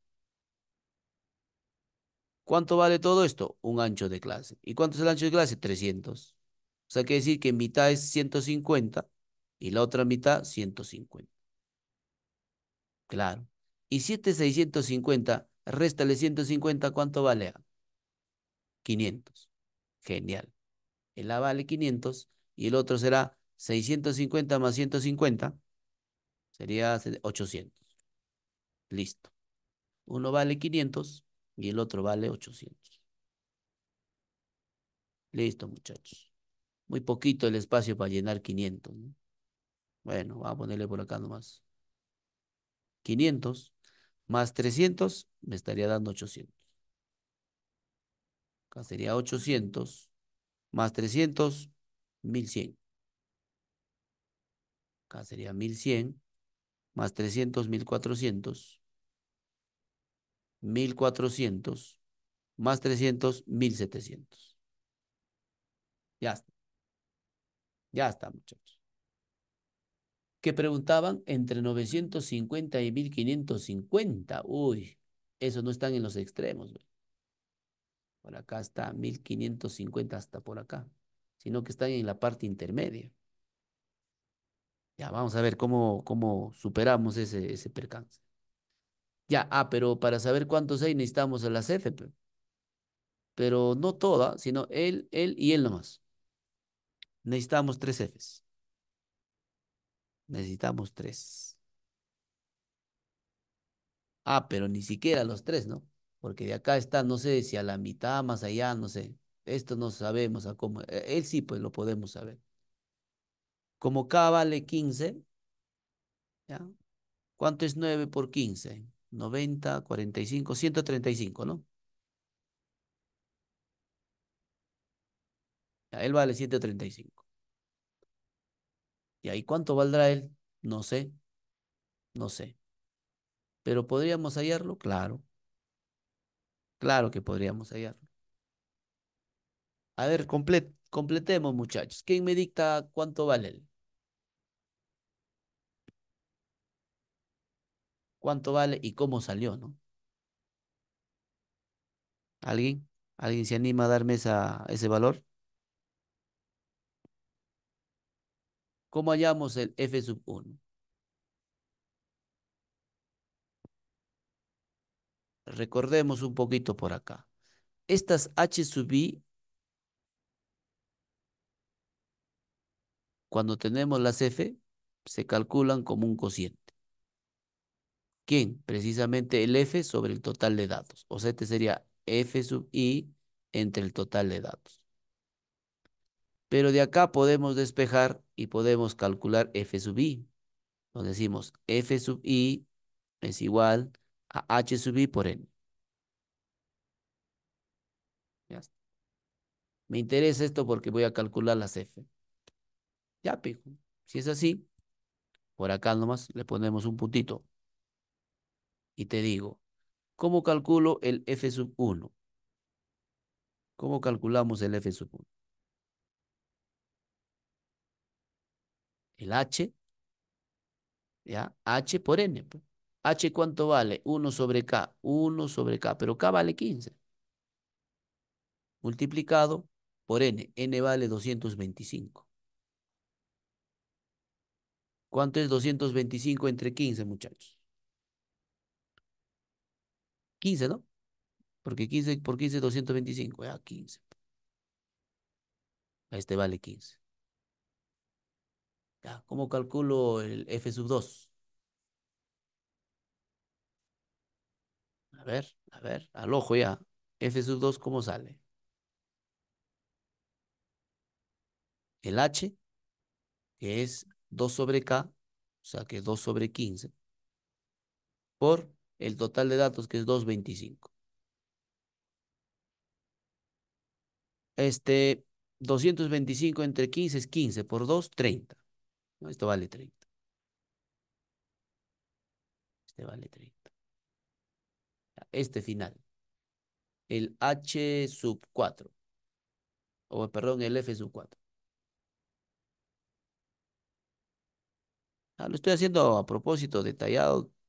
¿Cuánto vale todo esto? Un ancho de clase. ¿Y cuánto es el ancho de clase? 300. O sea, quiere decir que mitad es 150 y la otra mitad 150. Claro. Y si este 650, réstale 150, ¿cuánto vale? 500. Genial. El A vale 500 y el otro será 650 más 150. Sería 800. Listo. Uno vale 500 y el otro vale 800. Listo, muchachos. Muy poquito el espacio para llenar 500. Bueno, vamos a ponerle por acá nomás. 500 más 300 me estaría dando 800. Acá sería 800 más 300, 1100. Acá sería 1100 más 300, 1400 1400 más 300, 1700. Ya está. Ya está, muchachos. Que preguntaban entre 950 y 1550. Uy, eso no están en los extremos. Por acá está 1550 hasta por acá, sino que están en la parte intermedia. Ya, vamos a ver cómo, cómo superamos ese, ese percance. Ya, ah, pero para saber cuántos hay necesitamos las F, Pero no toda, sino él, él y él nomás. Necesitamos tres Fs. Necesitamos tres. Ah, pero ni siquiera los tres, ¿no? Porque de acá está, no sé, si a la mitad, más allá, no sé. Esto no sabemos a cómo. E, él sí, pues lo podemos saber. Como K vale 15, ¿ya? ¿Cuánto es 9 por 15? 90, 45, 135, ¿no? él vale 135. ¿Y ahí cuánto valdrá él? No sé. No sé. ¿Pero podríamos hallarlo? Claro. Claro que podríamos hallarlo. A ver, completemos, muchachos. ¿Quién me dicta cuánto vale él? cuánto vale y cómo salió, ¿no? ¿Alguien? ¿Alguien se anima a darme ese valor? ¿Cómo hallamos el F sub 1? Recordemos un poquito por acá. Estas H sub I, cuando tenemos las F, se calculan como un cociente. ¿Quién? Precisamente el F sobre el total de datos. O sea, este sería F sub I entre el total de datos. Pero de acá podemos despejar y podemos calcular F sub I. Nos decimos F sub I es igual a H sub I por N. Ya Me interesa esto porque voy a calcular las F. Ya, pico. Si es así, por acá nomás le ponemos un puntito y te digo, ¿cómo calculo el F sub 1? ¿Cómo calculamos el F sub 1? El H, ¿ya? H por N. Pues. H cuánto vale? 1 sobre K, 1 sobre K, pero K vale 15. Multiplicado por N, N vale 225. ¿Cuánto es 225 entre 15, muchachos? 15, ¿no? Porque 15 por 15 es 225, ya 15. A este vale 15. Ya, ¿cómo calculo el F sub 2? A ver, a ver, al ojo ya. F sub 2, ¿cómo sale? El H, que es 2 sobre K, o sea que 2 sobre 15, por el total de datos, que es 225. Este, 225 entre 15 es 15, por 2, 30. esto vale 30. Este vale 30. Este final. El H sub 4. O perdón, el F sub 4. Ah, lo estoy haciendo a propósito, detallado,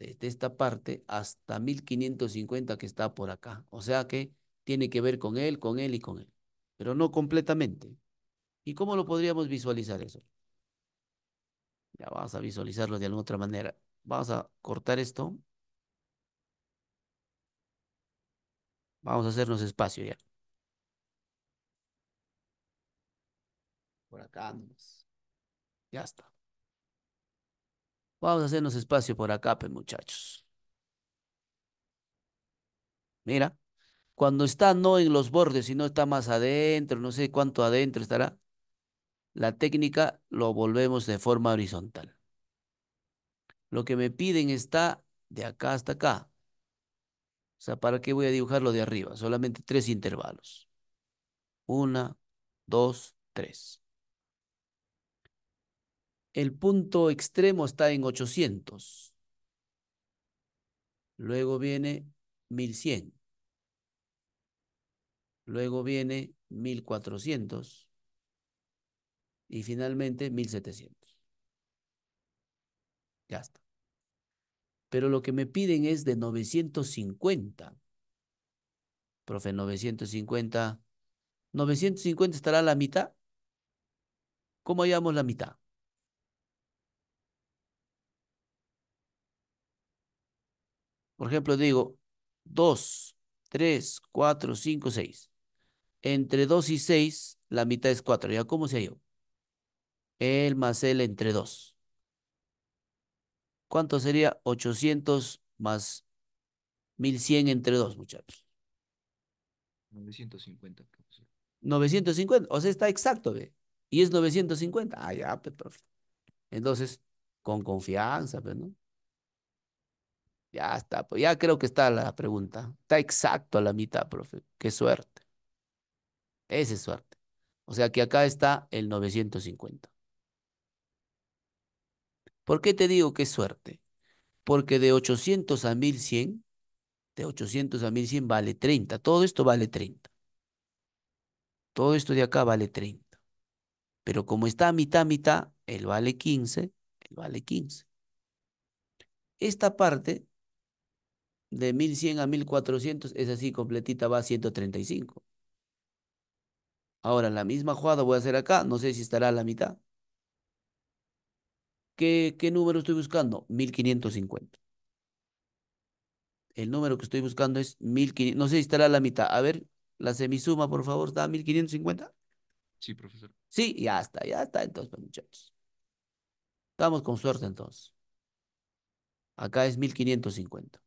desde esta parte hasta 1550 que está por acá. O sea que tiene que ver con él, con él y con él, pero no completamente. ¿Y cómo lo podríamos visualizar eso? Ya vamos a visualizarlo de alguna otra manera. Vamos a cortar esto. Vamos a hacernos espacio ya. Por acá Ya está. Vamos a hacernos espacio por acá, pues, muchachos. Mira, cuando está no en los bordes, sino está más adentro, no sé cuánto adentro estará, la técnica lo volvemos de forma horizontal. Lo que me piden está de acá hasta acá. O sea, ¿para qué voy a dibujarlo de arriba? Solamente tres intervalos. Una, dos, tres el punto extremo está en 800. Luego viene 1100. Luego viene 1400. Y finalmente 1700. Ya está. Pero lo que me piden es de 950. Profe, 950. ¿950 estará a la mitad? ¿Cómo hallamos la mitad? Por ejemplo, digo 2, 3, 4, 5, 6. Entre 2 y 6, la mitad es 4. ¿Ya cómo se halló? L más L entre 2. ¿Cuánto sería 800 más 1100 entre 2, muchachos? 950. 950, o sea, está exacto, ¿ve? Y es 950. Ah, ya, pues, profe. Entonces, con confianza, pues, ¿no? Ya está, pues ya creo que está la pregunta. Está exacto a la mitad, profe. Qué suerte. Esa es suerte. O sea que acá está el 950. ¿Por qué te digo qué suerte? Porque de 800 a 1100, de 800 a 1100 vale 30. Todo esto vale 30. Todo esto de acá vale 30. Pero como está a mitad, mitad, él vale 15, él vale 15. Esta parte de 1100 a 1400, es así, completita va a 135. Ahora, la misma jugada voy a hacer acá, no sé si estará a la mitad. ¿Qué, número estoy buscando? 1550. El número que estoy buscando es 1500, no sé si estará a la mitad. A ver, la semisuma, por favor, ¿está 1550? Sí, profesor. Sí, ya está, ya está entonces, pues, muchachos. Estamos con suerte entonces. Acá es 1550.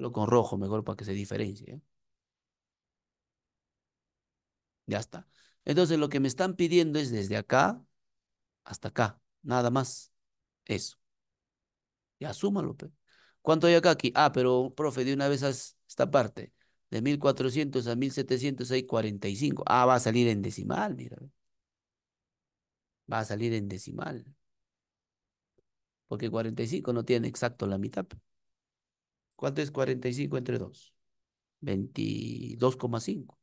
Lo con rojo, mejor para que se diferencie. ¿eh? Ya está. Entonces lo que me están pidiendo es desde acá hasta acá, nada más. Eso. Ya súmalo. ¿Cuánto hay acá aquí? Ah, pero profe, de una vez esta parte. De 1400 a 1700 hay 45. Ah, va a salir en decimal, mira. Va a salir en decimal. Porque 45 no tiene exacto la mitad. ¿Cuánto es 45 entre 2? 22,5.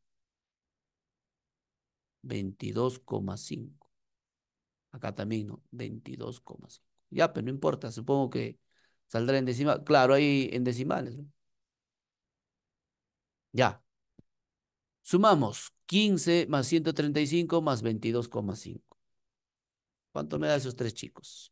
22,5. Acá también, ¿no? 22,5. Ya, pero no importa, supongo que saldrá en decimal. Claro, ahí en decimales, Ya. Sumamos 15 más 135 más 22,5. ¿Cuánto me da esos tres chicos?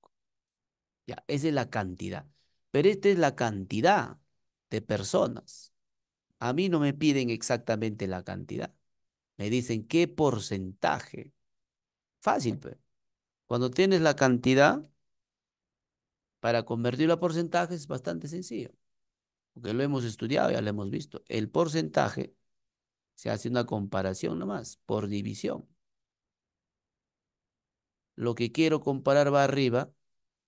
Ya, esa es la cantidad. Pero esta es la cantidad de personas. A mí no me piden exactamente la cantidad. Me dicen qué porcentaje. Fácil, pues. Cuando tienes la cantidad, para convertir a porcentaje es bastante sencillo. Porque lo hemos estudiado, ya lo hemos visto. El porcentaje se hace una comparación nomás, por división. Lo que quiero comparar va arriba,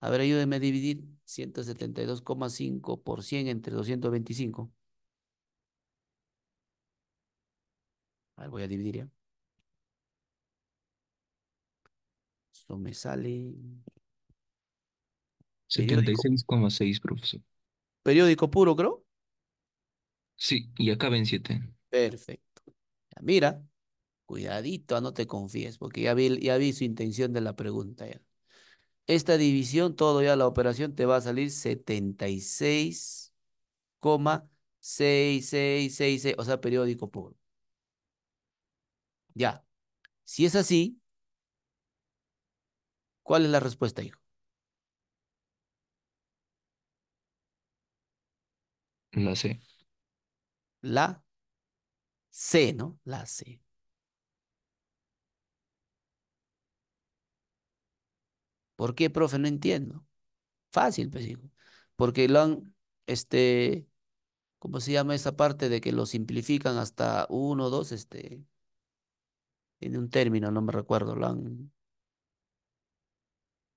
A ver, ayúdeme a dividir 172,5 por 100 entre 225. A voy a dividir ya. Esto me sale... 76,6, profesor. Periódico puro, creo. Sí, y acá ven 7. Perfecto. Mira, cuidadito, no te confíes, porque ya ya vi su intención de la pregunta. Ya. Esta división, todo ya la operación, te va a salir seis, o sea, periódico puro. Ya. Si es así, ¿cuál es la respuesta, hijo? La C. La C, ¿no? La C. ¿Por qué, profe? No entiendo. Fácil, pues, hijo. Porque lo han, este, ¿cómo se llama esa parte de que lo simplifican hasta uno, dos, este, en un término, no me recuerdo, lo han,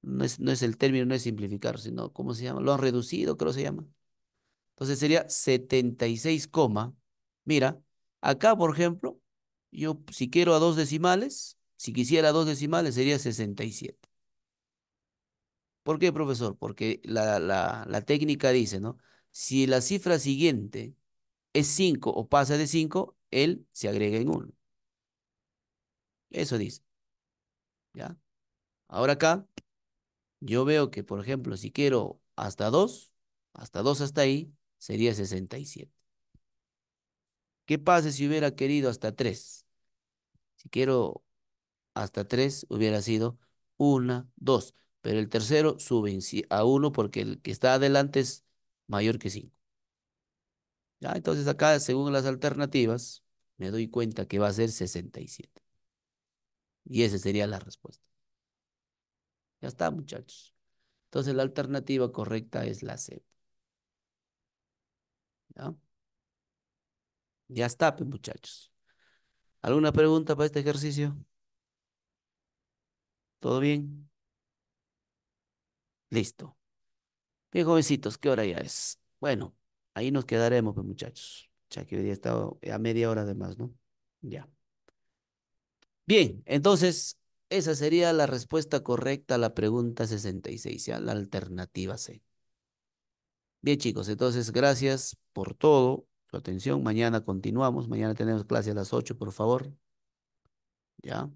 no es, el término, no es simplificar, sino, ¿cómo se llama? Lo han reducido, creo se llama. Entonces sería 76, mira, acá, por ejemplo, yo si quiero a dos decimales, si quisiera a dos decimales sería 67. ¿Por qué, profesor? Porque la, técnica dice, ¿no? Si la cifra siguiente es 5 o pasa de 5, él se agrega en 1. Eso dice. ¿Ya? Ahora acá, yo veo que, por ejemplo, si quiero hasta 2, hasta 2 hasta ahí, sería 67. ¿Qué pasa si hubiera querido hasta 3? Si quiero hasta 3, hubiera sido 1, 2 pero el tercero sube a 1 porque el que está adelante es mayor que 5. ¿Ya? Entonces acá, según las alternativas, me doy cuenta que va a ser 67. Y esa sería la respuesta. Ya está, muchachos. Entonces la alternativa correcta es la C. ¿Ya? está, pues, muchachos. ¿Alguna pregunta para este ejercicio? ¿Todo bien? Listo. Bien, jovencitos, ¿qué hora ya es? Bueno, ahí nos quedaremos, pues, muchachos. Ya que hoy día está estado a media hora de más, ¿no? Ya. Bien, entonces, esa sería la respuesta correcta a la pregunta 66, a la alternativa C. Bien, chicos, entonces, gracias por todo, su atención. Mañana continuamos. Mañana tenemos clase a las 8, por favor. Ya.